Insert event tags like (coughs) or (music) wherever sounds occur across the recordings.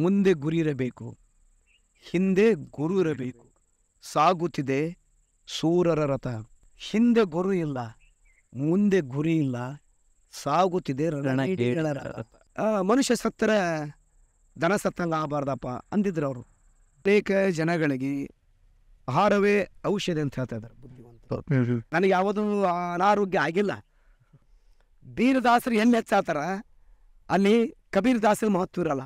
ಮುಂದೆ ಗುರಿ ಇರಬೇಕು ಹಿಂದೆ ಗುರು ಇರಬೇಕು ಸಾಗುತ್ತಿದೆ ಸೂರರ ರಥ ಹಿಂದೆ ಗುರು ಇಲ್ಲ ಮುಂದೆ ಗುರಿ ಇಲ್ಲ ಸಾಗುತ್ತಿದೆ ಮನುಷ್ಯ ಸತ್ತರ ದನ ಸತ್ತಂಗೆ ಆಗಬಾರ್ದಪ್ಪ ಅಂದಿದ್ರು ಅವರು ಅನೇಕ ಜನಗಳಿಗೆ ಆಹಾರವೇ ಔಷಧಿ ಅಂತ ಹೇಳ್ತಾ ಇದ್ದಾರೆ ಬುದ್ಧಿವಂತ ನನಗೆ ಯಾವುದೂ ಅನಾರೋಗ್ಯ ಆಗಿಲ್ಲ ಬೀರದಾಸರು ಎಲ್ಲಿ ಹೆಚ್ಚಾತಾರ ಅಲ್ಲಿ ಕಬೀರ್ ದಾಸರ ಮಹತ್ವ ಇರಲ್ಲ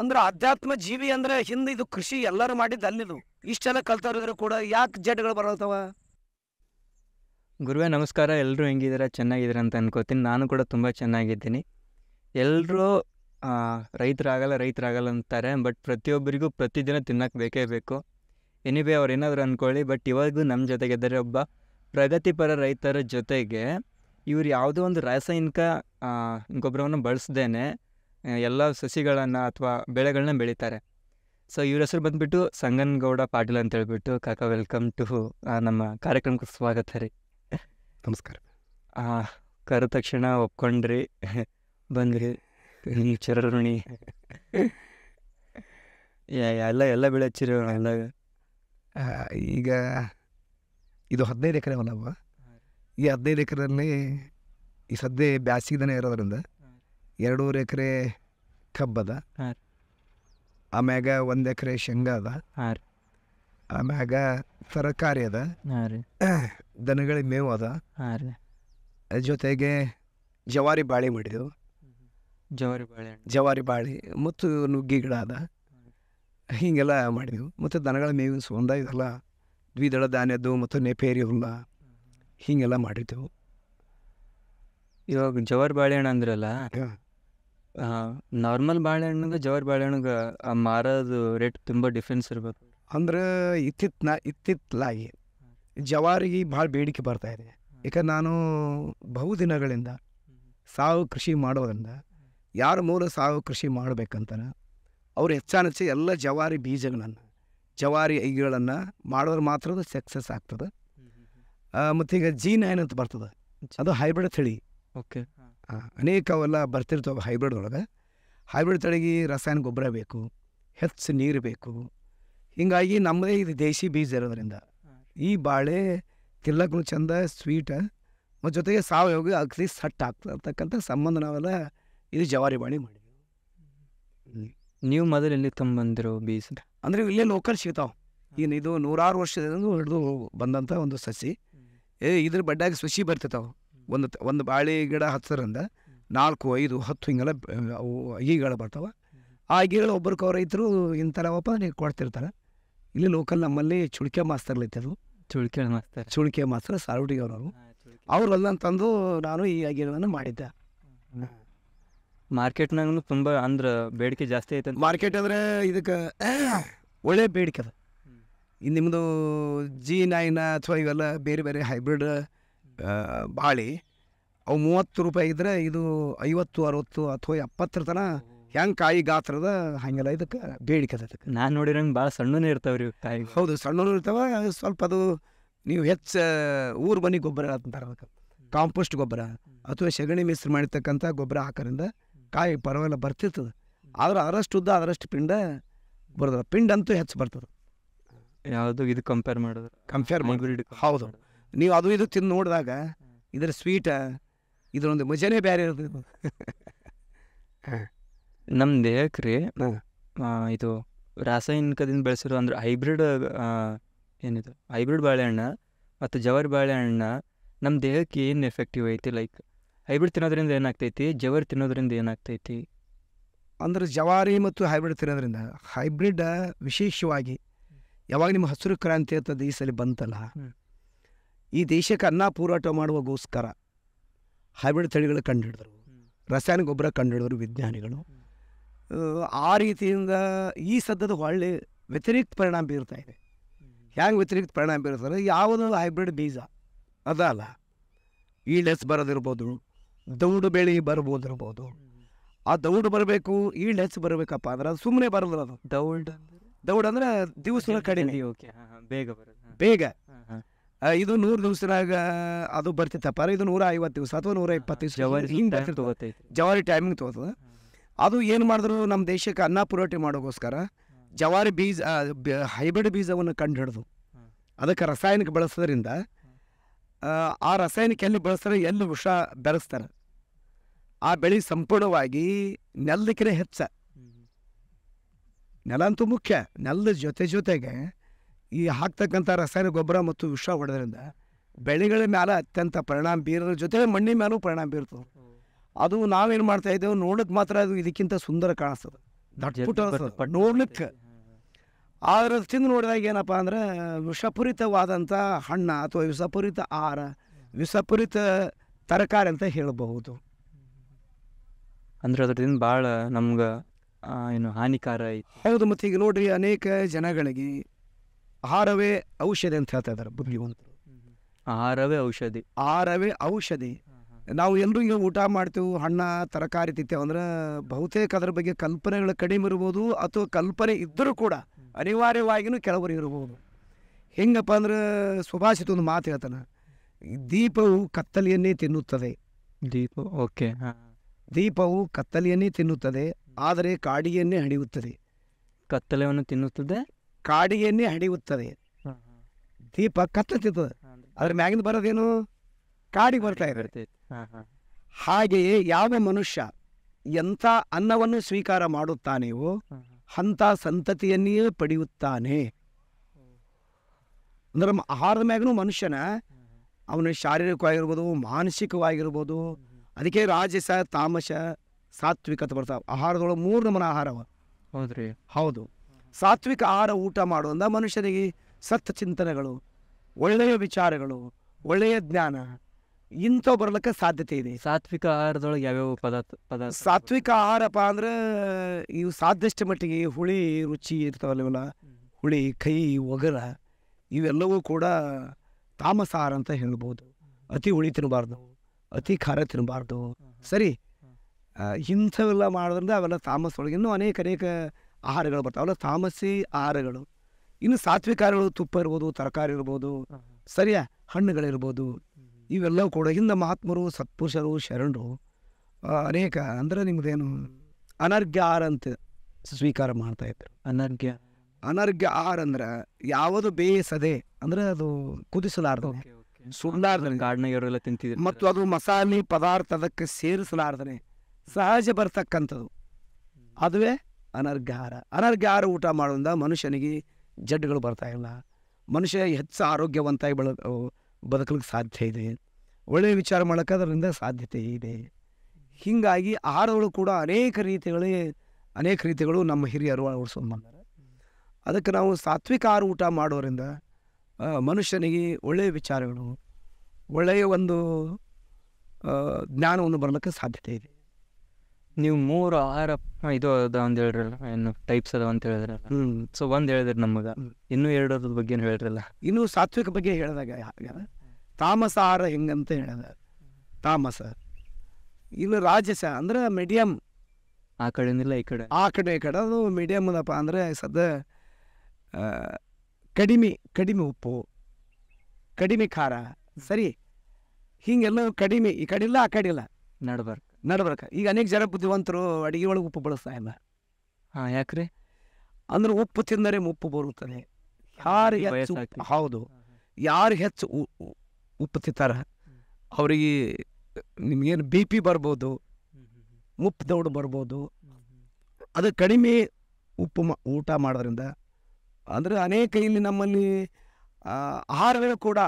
ಅಂದ್ರೆ ಅಧ್ಯಾತ್ಮ ಜೀವಿ ಅಂದ್ರೆ ಹಿಂದೆ ಇದು ಕೃಷಿ ಎಲ್ಲರೂ ಮಾಡಿದ್ದು ಅಲ್ಲಿದು ಇಷ್ಟೆಲ್ಲ ಕಲ್ತವ್ರಿದ್ರು ಕೂಡ ಯಾಕೆ ಜಡ್ಗಳು ಬರತ್ತವ ಗುರುವೇ ನಮಸ್ಕಾರ ಎಲ್ಲರೂ ಹೆಂಗಿದ್ದೀರಾ ಚೆನ್ನಾಗಿದ್ದೀರಾ ಅಂತ ಅನ್ಕೋತೀನಿ ನಾನು ಕೂಡ ತುಂಬ ಚೆನ್ನಾಗಿದ್ದೀನಿ ಎಲ್ಲರೂ ರೈತರಾಗಲ್ಲ ರೈತರಾಗಲ್ಲ ಅಂತಾರೆ ಬಟ್ ಪ್ರತಿಯೊಬ್ಬರಿಗೂ ಪ್ರತಿದಿನ ತಿನ್ನಕ್ಕೆ ಬೇಕೇ ಬೇಕು ಎನಿವೇ ಅವ್ರು ಏನಾದರೂ ಅಂದ್ಕೊಳ್ಳಿ ಬಟ್ ಇವಾಗೂ ನಮ್ಮ ಜೊತೆಗಿದ್ದಾರೆ ಒಬ್ಬ ಪ್ರಗತಿಪರ ರೈತರ ಜೊತೆಗೆ ಇವರು ಯಾವುದೋ ಒಂದು ರಾಸಾಯನಿಕ ಗೊಬ್ಬರವನ್ನು ಬಳಸ್ದೇನೆ ಎಲ್ಲ ಸಸಿಗಳನ್ನು ಅಥವಾ ಬೆಳೆಗಳನ್ನ ಬೆಳೀತಾರೆ ಸೊ ಇವ್ರ ಹೆಸರು ಬಂದುಬಿಟ್ಟು ಸಂಗನಗೌಡ ಪಾಟೀಲ್ ಅಂತ ಹೇಳ್ಬಿಟ್ಟು ಕಾಕಾ ವೆಲ್ಕಮ್ ಟು ನಮ್ಮ ಕಾರ್ಯಕ್ರಮಕ್ಕೆ ಸ್ವಾಗತ ರೀ ನಮಸ್ಕಾರ ಕರೆದ ತಕ್ಷಣ ಒಪ್ಕೊಂಡ್ರಿ ಬಂದ್ರಿ ಚಿರಋಣಿ ಎಲ್ಲ ಎಲ್ಲ ಬೆಳೆ ಹಚ್ಚಿರಿ ಎಲ್ಲ ಈಗ ಇದು ಹದಿನೈದು ಎಕರೆ ಅವನವ ಈ ಹದಿನೈದು ಎಕರೆಯಲ್ಲಿ ಈ ಸದ್ಯ ಬ್ಯಾಸಿಗೆ ಇರೋದ್ರಿಂದ ಎರಡೂರು ಎಕರೆ ಕಬ್ಬದ ಹಾಂ ಆಮ್ಯಾಗ ಒಂದು ಎಕರೆ ಶೇಂಗ ಅದ ಆಮ್ಯಾಗ ತರಕಾರಿ ಅದ ದನಗಳ ಮೇವು ಅದ ಅದ್ರ ಜೊತೆಗೆ ಜವಾರಿ ಬಾಳೆ ಮಾಡಿದೆವು ಜವಾರಿ ಬಾಳೆ ಜವಾರಿ ಬಾಳೆ ಮತ್ತು ನುಗ್ಗಿ ಗಿಡ ಅದ ಹೀಗೆಲ್ಲ ಮಾಡಿದೆವು ಮತ್ತು ದನಗಳ ಮೇವು ಸಂಬಂಧ ಇದೆಲ್ಲ ದ್ವಿದಳ ಧಾನ್ಯದ್ದು ಮತ್ತು ನೆಪೇರಿ ಹುಲ್ಲ ಹೀಗೆಲ್ಲ ಮಾಡಿದ್ದೆವು ಇವಾಗ ಜವಾರಿ ಬಾಳೆಹಣ್ಣು ಅಂದ್ರಲ್ಲ ನಾರ್ಮಲ್ ಬಾಳೆಹಣ್ಣಿಗೆ ಜವಾರಿ ಬಾಳೆಹಣ್ಣಿಗೆ ಮಾರೋದು ರೇಟ್ ತುಂಬ ಡಿಫ್ರೆನ್ಸ್ ಇರಬೇಕು ಅಂದ್ರೆ ಇತ್ತಿತ್ನ ಇತ್ತಿತ್ತಲಾಗಿ ಜವಾರಿಗೆ ಭಾಳ ಬೇಡಿಕೆ ಬರ್ತಾ ಇದೆ ಯಾಕಂದ್ರೆ ನಾನು ಬಹುದಿನಗಳಿಂದ ಸಾವು ಕೃಷಿ ಮಾಡೋದ್ರಿಂದ ಯಾರ ಮೂಲ ಸಾವು ಕೃಷಿ ಮಾಡಬೇಕಂತಾನೆ ಅವ್ರು ಹೆಚ್ಚಾನೆಚ್ಚು ಎಲ್ಲ ಜವಾರಿ ಬೀಜಗಳನ್ನು ಜವಾರಿ ಐಗಳನ್ನು ಮಾಡೋದ್ರ ಮಾತ್ರ ಸಕ್ಸಸ್ ಆಗ್ತದೆ ಮತ್ತೀಗ ಜಿ ನೈನ್ ಅಂತ ಬರ್ತದೆ ಅದು ಹೈಬ್ರಿಡ್ ತಳಿ ಓಕೆ ಅನೇಕ ಅವೆಲ್ಲ ಬರ್ತಿರ್ತವೆ ಹೈಬ್ರಿಡ್ ಒಳಗೆ ಹೈಬ್ರಿಡ್ ತಳಿಗೆ ರಸಾಯನ ಗೊಬ್ಬರ ಬೇಕು ಹೆಚ್ಚು ನೀರು ಬೇಕು ಹೀಗಾಗಿ ನಮ್ಮದೇ ಇದು ದೇಶಿ ಬೀಜ ಇರೋದ್ರಿಂದ ಈ ಬಾಳೆ ತಿರ್ಲಕ್ಕೂ ಚಂದ ಸ್ವೀಟ ಮತ್ತು ಜೊತೆಗೆ ಸಾವಯವ ಅಗಸಿ ಸಟ್ ಆಗ್ತದೆ ಸಂಬಂಧ ನಾವೆಲ್ಲ ಇದು ಜವಾರಿ ಬಾಣಿ ಮಾಡಿದ್ವಿ ನೀವು ಮೊದಲು ಎಲ್ಲಿ ತೊಂಬಂದಿರೋ ಬೀಜ ಅಂದರೆ ಇಲ್ಲೇ ಲೋಕಲ್ ಸಿಗ್ತಾವೆ ಏನು ಇದು ನೂರಾರು ವರ್ಷದಿಂದ ಹಿಡಿದು ಬಂದಂಥ ಒಂದು ಸಸಿ ಏ ಇದ್ರ ಬಡ್ಡಾಗಿ ಸಸಿ ಬರ್ತಿರ್ತಾವೆ ಒಂದು ಒಂದು ಬಾಳೆ ಗಿಡ ಹತ್ತರಿಂದ ನಾಲ್ಕು ಐದು ಹತ್ತು ಹಿಂಗೆಲ್ಲ ಅವು ಅಗಿಗಳು ಬರ್ತಾವೆ ಆ ಈಗಳು ಒಬ್ರಿಗೆ ರೈತರು ಇಂಥವಪ್ಪ ನೀವು ಕೊಡ್ತಿರ್ತಾರೆ ಇಲ್ಲಿ ಲೋಕಲ್ ನಮ್ಮಲ್ಲಿ ಚುಳಿಕೆ ಮಾಸ್ತರ್ಲೈತೆ ಅದು ಚುಳಿಕೆ ಮಾಸ್ತರ್ ಚುಳಿಕೆ ಮಾಸ್ತರ್ ಸಾರ್ವಟಿಗೆ ಅವರು ಅವ್ರಲ್ಲ ತಂದು ನಾನು ಈ ಅಗಿಗಳನ್ನು ಮಾಡಿದ್ದೆ ಮಾರ್ಕೆಟ್ನಾಗೂ ತುಂಬ ಅಂದ್ರೆ ಬೇಡಿಕೆ ಜಾಸ್ತಿ ಐತೆ ಮಾರ್ಕೆಟ್ ಅಂದರೆ ಇದಕ್ಕೆ (coughs) ಒಳ್ಳೆಯ ಬೇಡಿಕೆ ಅದ ಇನ್ನು ನಿಮ್ಮದು ಜಿ ನೈನ್ ಅಥವಾ ಇವೆಲ್ಲ ಬೇರೆ ಬೇರೆ ಹೈಬ್ರಿಡ್ ಬಾಳೆ ಅವು ಮೂವತ್ತು ರೂಪಾಯಿ ಇದ್ದರೆ ಇದು ಐವತ್ತು ಅರವತ್ತು ಅಥವಾ ಎಪ್ಪತ್ತರ ತನಕ ಹೆಂಗೆ ಕಾಯಿ ಗಾತ್ರದ ಹಾಗೆಲ್ಲ ಇದಕ್ಕೆ ಬೇಡಿಕೆ ಅದಕ್ಕೆ ನಾನು ನೋಡಿರಂಗೆ ಭಾಳ ಸಣ್ಣನೇ ಇರ್ತಾವೆ ರೀ ಕಾಯಿ ಹೌದು ಸಣ್ಣನೂ ಇರ್ತಾವೆ ಸ್ವಲ್ಪ ಅದು ನೀವು ಹೆಚ್ಚು ಊರು ಮನೆ ಗೊಬ್ಬರ ಅಂತಾರೆ ಅದಕ್ಕೆ ಕಾಂಪೋಸ್ಟ್ ಗೊಬ್ಬರ ಅಥವಾ ಸೆಗಣಿ ಮಿಶ್ರ ಮಾಡಿರ್ತಕ್ಕಂಥ ಗೊಬ್ಬರ ಹಾಕೋದ್ರಿಂದ ಕಾಯಿ ಪರವಾಗಿಲ್ಲ ಬರ್ತಿರ್ತದೆ ಆದ್ರೆ ಅದರಷ್ಟು ಉದ್ದ ಅದರಷ್ಟು ಪಿಂಡ ಬರೋದಿಲ್ಲ ಪಿಂಡಂತೂ ಹೆಚ್ಚು ಬರ್ತದೆ ಯಾವುದು ಇದು ಕಂಪೇರ್ ಮಾಡಿದ್ರೆ ಕಂಪೇರ್ ಮಾಡಿದ್ರೆ ಹೌದು ನೀವು ಅದು ಇದು ತಿಂದು ನೋಡಿದಾಗ ಇದರ ಸ್ವೀಟ ಇದರೊಂದು ಮಜಾನೇ ಬೇರೆ ಇರ್ತದೆ ನಮ್ಮ ದೇಹಕ್ಕೆ ರೀ ಇದು ರಾಸಾಯನಿಕದಿಂದ ಬೆಳೆಸಿರೋ ಅಂದ್ರೆ ಹೈಬ್ರಿಡ್ ಏನಿದು ಹೈಬ್ರಿಡ್ ಬಾಳೆಹಣ್ಣು ಮತ್ತು ಜವರಿ ಬಾಳೆಹಣ್ಣು ನಮ್ಮ ದೇಹಕ್ಕೆ ಏನು ಎಫೆಕ್ಟಿವ್ ಐತಿ ಲೈಕ್ ಹೈಬ್ರಿಡ್ ತಿನ್ನೋದ್ರಿಂದ ಏನಾಗ್ತೈತಿ ಜವರಿ ತಿನ್ನೋದ್ರಿಂದ ಏನಾಗ್ತೈತಿ ಅಂದ್ರೆ ಜವಾರಿ ಮತ್ತು ಹೈಬ್ರಿಡ್ ತಿನ್ನೋದ್ರಿಂದ ಹೈಬ್ರಿಡ್ ವಿಶೇಷವಾಗಿ ಯಾವಾಗ ನಿಮ್ಮ ಹಸಿರು ಕ್ರಾಂತಿ ಅಂತ ಈ ಸಲ ಬಂತಲ್ಲ ಈ ದೇಶಕ್ಕೆ ಅನ್ನ ಪೂರಾಟ ಮಾಡುವಗೋಸ್ಕರ ಹೈಬ್ರಿಡ್ ತಳಿಗಳು ಹಿಡಿದ್ರು ರಾಸಾಯನಿಕ ಗೊಬ್ಬರ ಕಂಡುಹಿಡಿದ್ರು ವಿಜ್ಞಾನಿಗಳು ಆ ರೀತಿಯಿಂದ ಈ ಸದ್ಯದ ಒಳ್ಳೆ ವ್ಯತಿರಿಕ್ತ ಪರಿಣಾಮ ಬೀರ್ತಾ ಇದೆ ಹ್ಯಾಂಗೆ ವ್ಯತಿರಿಕ್ತ ಪರಿಣಾಮ ಬೀರ್ತಾರೆ ಯಾವುದೊಂದು ಹೈಬ್ರಿಡ್ ಬೀಜ ಅದಲ್ಲ ಲೆಸ್ ಬರೋದಿರ್ಬೋದು ದೌಡು ಬೆಳೆ ಬರ್ಬೋದಿರ್ಬೋದು ಆ ದೌಡು ಬರಬೇಕು ಈ ಹೆಚ್ಚು ಬರಬೇಕಪ್ಪ ಅಂದ್ರೆ ಅದು ಸುಮ್ಮನೆ ಬರೋದಿಲ್ಲ ಅದು ದೌಡ್ ದೌಡ್ ಅಂದರೆ ದಿವಸ ಕಡಿಮೆ ಬೇಗ ಬೇಗ ಇದು ನೂರು ದಿವಸದಾಗ ಅದು ಬರ್ತಿತ್ತಪ್ಪ ಇದು ನೂರ ಐವತ್ತು ದಿವಸ ಅಥವಾ ನೂರ ಇಪ್ಪತ್ತು ದಿವಸ ಹಿಂಗೆ ತಗೋತೈತಿ ಜವಾರಿ ಟೈಮಿಂಗ್ ತಗೋದು ಅದು ಏನು ಮಾಡಿದ್ರು ನಮ್ಮ ದೇಶಕ್ಕೆ ಅನ್ನ ಪುರೋಟಿ ಮಾಡೋಕ್ಕೋಸ್ಕರ ಜವಾರಿ ಬೀಜ ಹೈಬ್ರಿಡ್ ಬೀಜವನ್ನು ಕಂಡು ಹಿಡಿದು ಅದಕ್ಕೆ ರಾಸಾಯನಿಕ ಬಳಸೋದ್ರಿಂದ ಆ ರಾಸಾಯನಿಕ ಎಲ್ಲಿ ಬಳಸ್ತಾರೆ ಎಲ್ಲಿ ವಿಷ ಬೆರೆಸ್ತಾರೆ ಆ ಬೆಳೆ ಸಂಪೂರ್ಣವಾಗಿ ನೆಲದಕ್ಕಿಂತ ಹೆಚ್ಚ ನೆಲ ಅಂತೂ ಮುಖ್ಯ ನೆಲ್ಲ ಜೊತೆ ಜೊತೆಗೆ ಈ ಹಾಕ್ತಕ್ಕಂಥ ರಾಸಾಯನಿಕ ಗೊಬ್ಬರ ಮತ್ತು ವಿಷ ಹೊಡೆದ್ರಿಂದ ಬೆಳೆಗಳ ಮೇಲೆ ಅತ್ಯಂತ ಪರಿಣಾಮ ಬೀರೋದ್ರ ಜೊತೆಗೆ ಮಣ್ಣಿನ ಮೇಲೂ ಪರಿಣಾಮ ಬೀರ್ತದೆ ಅದು ನಾವೇನು ಮಾಡ್ತಾ ಇದ್ದೇವೆ ನೋಡೋಕೆ ಮಾತ್ರ ಅದು ಇದಕ್ಕಿಂತ ಸುಂದರ ಕಾಣಿಸ್ತದೆ ನೋಡ್ಲಿಕ್ಕೆ ಆದ್ರೆ ತಿಂದು ನೋಡಿದಾಗ ಏನಪ್ಪ ಅಂದ್ರೆ ವಿಷಪೂರಿತವಾದಂಥ ಹಣ್ಣ ಅಥವಾ ವಿಷಪೂರಿತ ಆಹಾರ ವಿಷಪೂರಿತ ತರಕಾರಿ ಅಂತ ಹೇಳಬಹುದು ಅಂದ್ರೆ ಅದರಿಂದ ಭಾಳ ನಮ್ಗೆ ಏನು ಹಾನಿಕಾರ ಹೌದು ಮತ್ತು ಈಗ ನೋಡ್ರಿ ಅನೇಕ ಜನಗಳಿಗೆ ಆಹಾರವೇ ಔಷಧಿ ಅಂತ ಹೇಳ್ತಾ ಇದ್ದಾರೆ ಬುದ್ಧಿವಂತರು ಆಹಾರವೇ ಔಷಧಿ ಆಹಾರವೇ ಔಷಧಿ ನಾವು ಎಲ್ಲರೂ ಊಟ ಮಾಡ್ತೇವೆ ಹಣ್ಣ ತರಕಾರಿ ತಿಂತೇವೆ ಅಂದ್ರೆ ಬಹುತೇಕ ಅದರ ಬಗ್ಗೆ ಕಲ್ಪನೆಗಳು ಕಡಿಮೆ ಇರ್ಬೋದು ಅಥವಾ ಕಲ್ಪನೆ ಇದ್ದರೂ ಕೂಡ ಅನಿವಾರ್ಯವಾಗಿಯೂ ಕೆಲವರು ಇರ್ಬೋದು ಹೆಂಗಪ್ಪ ಅಂದ್ರೆ ಸುಭಾಷಿತ ಒಂದು ಮಾತು ಹೇಳ್ತಾನೆ ದೀಪವು ಕತ್ತಲೆಯನ್ನೇ ತಿನ್ನುತ್ತದೆ ದೀಪ ಓಕೆ ದೀಪವು ಕತ್ತಲೆಯನ್ನೇ ತಿನ್ನುತ್ತದೆ ಆದರೆ ಕಾಡಿಯನ್ನೇ ಹಣಿಯುತ್ತದೆ ಕತ್ತಲೆಯನ್ನು ತಿನ್ನುತ್ತದೆ ಕಾಡಿಗೆಯನ್ನೇ ಹಡಿಯುತ್ತದೆ ದೀಪ ಕತ್ತತ್ತಿತ್ತು ಅದ್ರ ಮ್ಯಾಗಿಂದ ಬರೋದೇನು ಕಾಡಿಗೆ ಬರ್ತಾ ಹಾಗೆಯೇ ಯಾವ ಮನುಷ್ಯ ಎಂಥ ಅನ್ನವನ್ನು ಸ್ವೀಕಾರ ಮಾಡುತ್ತಾನೆಯೋ ಅಂತ ಸಂತತಿಯನ್ನೇ ಪಡೆಯುತ್ತಾನೆ ಅಂದ್ರೆ ಆಹಾರದ ಮ್ಯಾಗನು ಮನುಷ್ಯನ ಅವನ ಶಾರೀರಿಕವಾಗಿರ್ಬೋದು ಮಾನಸಿಕವಾಗಿರ್ಬೋದು ಅದಕ್ಕೆ ರಾಜಸ ತಾಮಸ ಸಾತ್ವಿಕತೆ ಬರ್ತಾವ ಆಹಾರದೊಳಗೆ ಮೂರು ನಮನ ಆಹಾರವ ಹೌದ್ರಿ ಹೌದು ಸಾತ್ವಿಕ ಆಹಾರ ಊಟ ಮಾಡುವಂಥ ಮನುಷ್ಯನಿಗೆ ಸತ್ ಚಿಂತನೆಗಳು ಒಳ್ಳೆಯ ವಿಚಾರಗಳು ಒಳ್ಳೆಯ ಜ್ಞಾನ ಇಂಥವು ಬರಲಿಕ್ಕೆ ಸಾಧ್ಯತೆ ಇದೆ ಸಾತ್ವಿಕ ಆಹಾರದೊಳಗೆ ಯಾವ್ಯಾವ ಪದಾರ್ಥ ಪದಾರ್ಥ ಸಾತ್ವಿಕ ಆಹಾರಪ್ಪ ಅಂದ್ರೆ ಇವು ಸಾಧ್ಯಷ್ಟು ಮಟ್ಟಿಗೆ ಹುಳಿ ರುಚಿ ಇರ್ತಾವಲ್ಲವಲ್ಲ ಹುಳಿ ಕೈ ಒಗರ ಇವೆಲ್ಲವೂ ಕೂಡ ತಾಮಸಾರ ಅಂತ ಹೇಳ್ಬೋದು ಅತಿ ಹುಳಿ ತಿನ್ನಬಾರ್ದು ಅತಿ ಖಾರ ತಿನ್ನಬಾರ್ದು ಸರಿ ಇಂಥವೆಲ್ಲ ಮಾಡೋದ್ರಿಂದ ಅವೆಲ್ಲ ತಾಮಸ ಒಳಗಿನ್ನೂ ಅನೇಕ ಅನೇಕ ಆಹಾರಗಳು ಬರ್ತಾವಲ್ಲ ತಾಮಸಿ ಆಹಾರಗಳು ಇನ್ನು ಸಾತ್ವಿಕ ಆಹಾರಗಳು ತುಪ್ಪ ಇರ್ಬೋದು ತರಕಾರಿ ಇರ್ಬೋದು ಸರಿಯಾ ಹಣ್ಣುಗಳಿರ್ಬೋದು ಇವೆಲ್ಲವೂ ಕೂಡ ಹಿಂದೆ ಮಹಾತ್ಮರು ಸತ್ಪುರುಷರು ಶರಣರು ಅನೇಕ ಅಂದರೆ ನಿಮ್ಮದೇನು ಅನರ್ಘ್ಯ ಆಹಾರ ಅಂತ ಸ್ವೀಕಾರ ಮಾಡ್ತಾ ಇದ್ರು ಅನರ್ಘ್ಯ ಅನರ್ಘ್ಯ ಆಹಾರ ಅಂದ್ರೆ ಯಾವುದು ಬೇಯಿಸದೆ ಅಂದ್ರೆ ಅದು ಕುದಿಸಲಾರ್ದು ಸುಳ್ಳಾರ್ದನೆ ತಿಂತಿದ್ರು ಮತ್ತು ಅದು ಮಸಾಲೆ ಪದಾರ್ಥ ಅದಕ್ಕೆ ಸೇರಿಸಲಾರ್ದನೆ ಸಹಜ ಬರ್ತಕ್ಕಂಥದ್ದು ಅದುವೇ ಅನರ್ಘಾರ ಅನರ್ಘಾರ ಊಟ ಮಾಡೋದ್ರಿಂದ ಮನುಷ್ಯನಿಗೆ ಜಡ್ಡುಗಳು ಬರ್ತಾಯಿಲ್ಲ ಮನುಷ್ಯ ಹೆಚ್ಚು ಆರೋಗ್ಯವಂತಾಗಿ ಬೆಳ ಬದುಕಲಿಕ್ಕೆ ಸಾಧ್ಯ ಇದೆ ಒಳ್ಳೆಯ ವಿಚಾರ ಮಾಡೋಕ್ಕೆ ಅದರಿಂದ ಸಾಧ್ಯತೆ ಇದೆ ಹೀಗಾಗಿ ಆಹಾರಗಳು ಕೂಡ ಅನೇಕ ರೀತಿಗಳೇ ಅನೇಕ ರೀತಿಗಳು ನಮ್ಮ ಹಿರಿಯರು ಅಳವಡಿಸ್ಕೊಂಡು ಬಂದರೆ ಅದಕ್ಕೆ ನಾವು ಸಾತ್ವಿಕ ಆಹಾರ ಊಟ ಮಾಡೋರಿಂದ ಮನುಷ್ಯನಿಗೆ ಒಳ್ಳೆಯ ವಿಚಾರಗಳು ಒಳ್ಳೆಯ ಒಂದು ಜ್ಞಾನವನ್ನು ಬರಲಿಕ್ಕೆ ಸಾಧ್ಯತೆ ಇದೆ ನೀವು ಮೂರು ಆಹಾರ ಇದು ಅದ ಒಂದು ಹೇಳ್ರಲ್ಲ ಏನು ಟೈಪ್ಸ್ ಅದ ಅಂತ ಹೇಳಿದ್ರಲ್ಲ ಸೊ ಒಂದು ಹೇಳಿದ್ರಿ ನಮ್ಗೆ ಇನ್ನೂ ಅದ್ರ ಬಗ್ಗೆ ಹೇಳಿರಲ್ಲ ಇನ್ನೂ ಸಾತ್ವಿಕ ಬಗ್ಗೆ ಹೇಳಿದಾಗ ತಾಮಸ ಆಹಾರ ಹೆಂಗಂತ ಹೇಳಿದ ತಾಮಸ ಇನ್ನು ರಾಜಸ ಅಂದ್ರೆ ಮೀಡಿಯಂ ಆ ಕಡೆ ಈ ಕಡೆ ಆ ಕಡೆ ಈ ಕಡೆ ಅದು ಮೀಡಿಯಮ್ ಅದಪ್ಪ ಅಂದ್ರೆ ಸದ ಕಡಿಮೆ ಕಡಿಮೆ ಉಪ್ಪು ಕಡಿಮೆ ಖಾರ ಸರಿ ಹಿಂಗೆಲ್ಲ ಕಡಿಮೆ ಈ ಕಡೆ ಇಲ್ಲ ಆ ಕಡೆ ಇಲ್ಲ ನಡ್ಬಾರ್ದು ನಡ್ಬೇಕು ಈಗ ಅನೇಕ ಜನ ಬುದ್ಧಿವಂತರು ಅಡುಗೆ ಒಳಗೆ ಉಪ್ಪು ಬಳಸ್ತಾ ಇಲ್ಲ ಹಾಂ ಯಾಕ್ರಿ ಅಂದ್ರೆ ಉಪ್ಪು ತಿಂದರೆ ಮುಪ್ಪು ಬರುತ್ತದೆ ಯಾರು ಹೆಚ್ಚು ಹೌದು ಯಾರು ಹೆಚ್ಚು ಉಪ್ಪು ತಿಂತಾರ ಅವರಿಗೆ ನಿಮಗೇನು ಬಿ ಪಿ ಬರ್ಬೋದು ಮುಪ್ಪು ದೌಡ್ ಬರ್ಬೋದು ಅದು ಕಡಿಮೆ ಉಪ್ಪು ಊಟ ಮಾಡೋದ್ರಿಂದ ಅಂದರೆ ಅನೇಕ ಇಲ್ಲಿ ನಮ್ಮಲ್ಲಿ ಆಹಾರಗಳು ಕೂಡ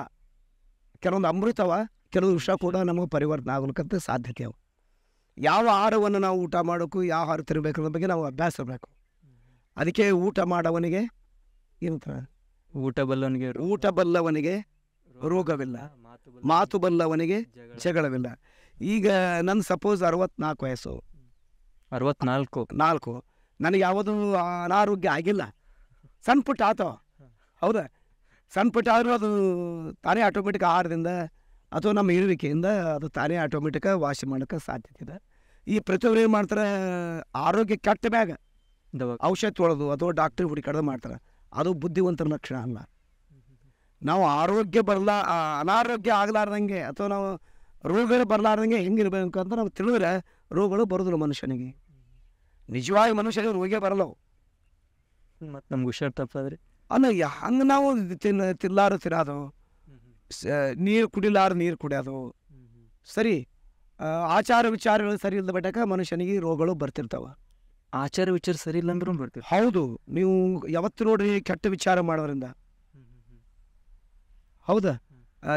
ಕೆಲವೊಂದು ಅಮೃತವ ಕೆಲವೊಂದು ವಿಷ ಕೂಡ ನಮಗೆ ಪರಿವರ್ತನೆ ಆಗ್ಲಿಕ್ಕಂತ ಸಾಧ್ಯತೆ ಅವು ಯಾವ ಆಹಾರವನ್ನು ನಾವು ಊಟ ಮಾಡೋಕ್ಕೂ ಯಾವ ಆಹಾರ ತಿನ್ನಬೇಕು ಅನ್ನೋ ಬಗ್ಗೆ ನಾವು ಅಭ್ಯಾಸ ಇರಬೇಕು ಅದಕ್ಕೆ ಊಟ ಮಾಡವನಿಗೆ ಏನಂತಾರೆ ಊಟ ಬಲ್ಲವನಿಗೆ ಊಟ ಬಲ್ಲವನಿಗೆ ರೋಗವಿಲ್ಲ ಮಾತು ಬಲ್ಲವನಿಗೆ ಜಗಳವಿಲ್ಲ ಈಗ ನನ್ನ ಸಪೋಸ್ ಅರವತ್ನಾಲ್ಕು ವಯಸ್ಸು ಅರವತ್ನಾಲ್ಕು ನಾಲ್ಕು ನನಗೆ ಯಾವುದೂ ಅನಾರೋಗ್ಯ ಆಗಿಲ್ಲ ಸಣ್ಣ ಪುಟ್ಟ ಆತೋ ಹೌದಾ ಸಣ್ಣ ಪುಟ್ಟ ಆದರೂ ಅದು ತಾನೇ ಆಟೋಮೆಟಿಕ್ ಆಹಾರದಿಂದ ಅಥವಾ ನಮ್ಮ ಇರುವಿಕೆಯಿಂದ ಅದು ತಾನೇ ಆಟೋಮೆಟಿಕ್ಕಾಗಿ ವಾಶ್ ಮಾಡೋಕ್ಕೆ ಸಾಧ್ಯತೆ ಇದೆ ಈ ಪ್ರತಿಯೊಬ್ಬರು ಏನು ಮಾಡ್ತಾರೆ ಆರೋಗ್ಯ ಕೆಟ್ಟ ಬ್ಯಾಗ ಔಷಧ ತೊಳೆದು ಅಥವಾ ಡಾಕ್ಟ್ರಿಗೆ ಹುಡುಕಡೆ ಮಾಡ್ತಾರೆ ಅದು ಬುದ್ಧಿವಂತರ ಲಕ್ಷಣ ಅಲ್ಲ ನಾವು ಆರೋಗ್ಯ ಬರಲಾ ಅನಾರೋಗ್ಯ ಆಗಲಾರ್ದಂಗೆ ಅಥವಾ ನಾವು ರೋಗಗಳು ಬರಲಾರ್ದಂಗೆ ಹೆಂಗಿರಬೇಕು ಅಂತ ನಾವು ತಿಳಿದ್ರೆ ರೋಗಗಳು ಬರೋದಿಲ್ಲ ಮನುಷ್ಯನಿಗೆ ನಿಜವಾಗಿ ಮನುಷ್ಯನಿಗೆ ರೋಗೇ ಬರಲ್ಲವು ಮತ್ತು ನಮ್ಗೆ ಹುಷಾರು ತಪ್ಪಿದ್ರೆ ಅಲ್ಲ ಹಂಗೆ ನಾವು ತಿನ್ನ ತಿಲ್ಲಾರು ತಿರಾದು ನೀರು ಕುಡಿಲಾರ ನೀರು ಕುಡಿಯೋದು ಸರಿ ಆಚಾರ ವಿಚಾರಗಳು ಸರಿ ಇಲ್ಲದ ಬಟಾಕ ಮನುಷ್ಯನಿಗೆ ರೋಗಗಳು ಬರ್ತಿರ್ತಾವ ಆಚಾರ ವಿಚಾರ ಸರಿ ಇಲ್ಲ ಅಂದ್ರೂ ಹೌದು ನೀವು ಯಾವತ್ತು ನೋಡ್ರಿ ಕೆಟ್ಟ ವಿಚಾರ ಮಾಡೋದ್ರಿಂದ ಹೌದಾ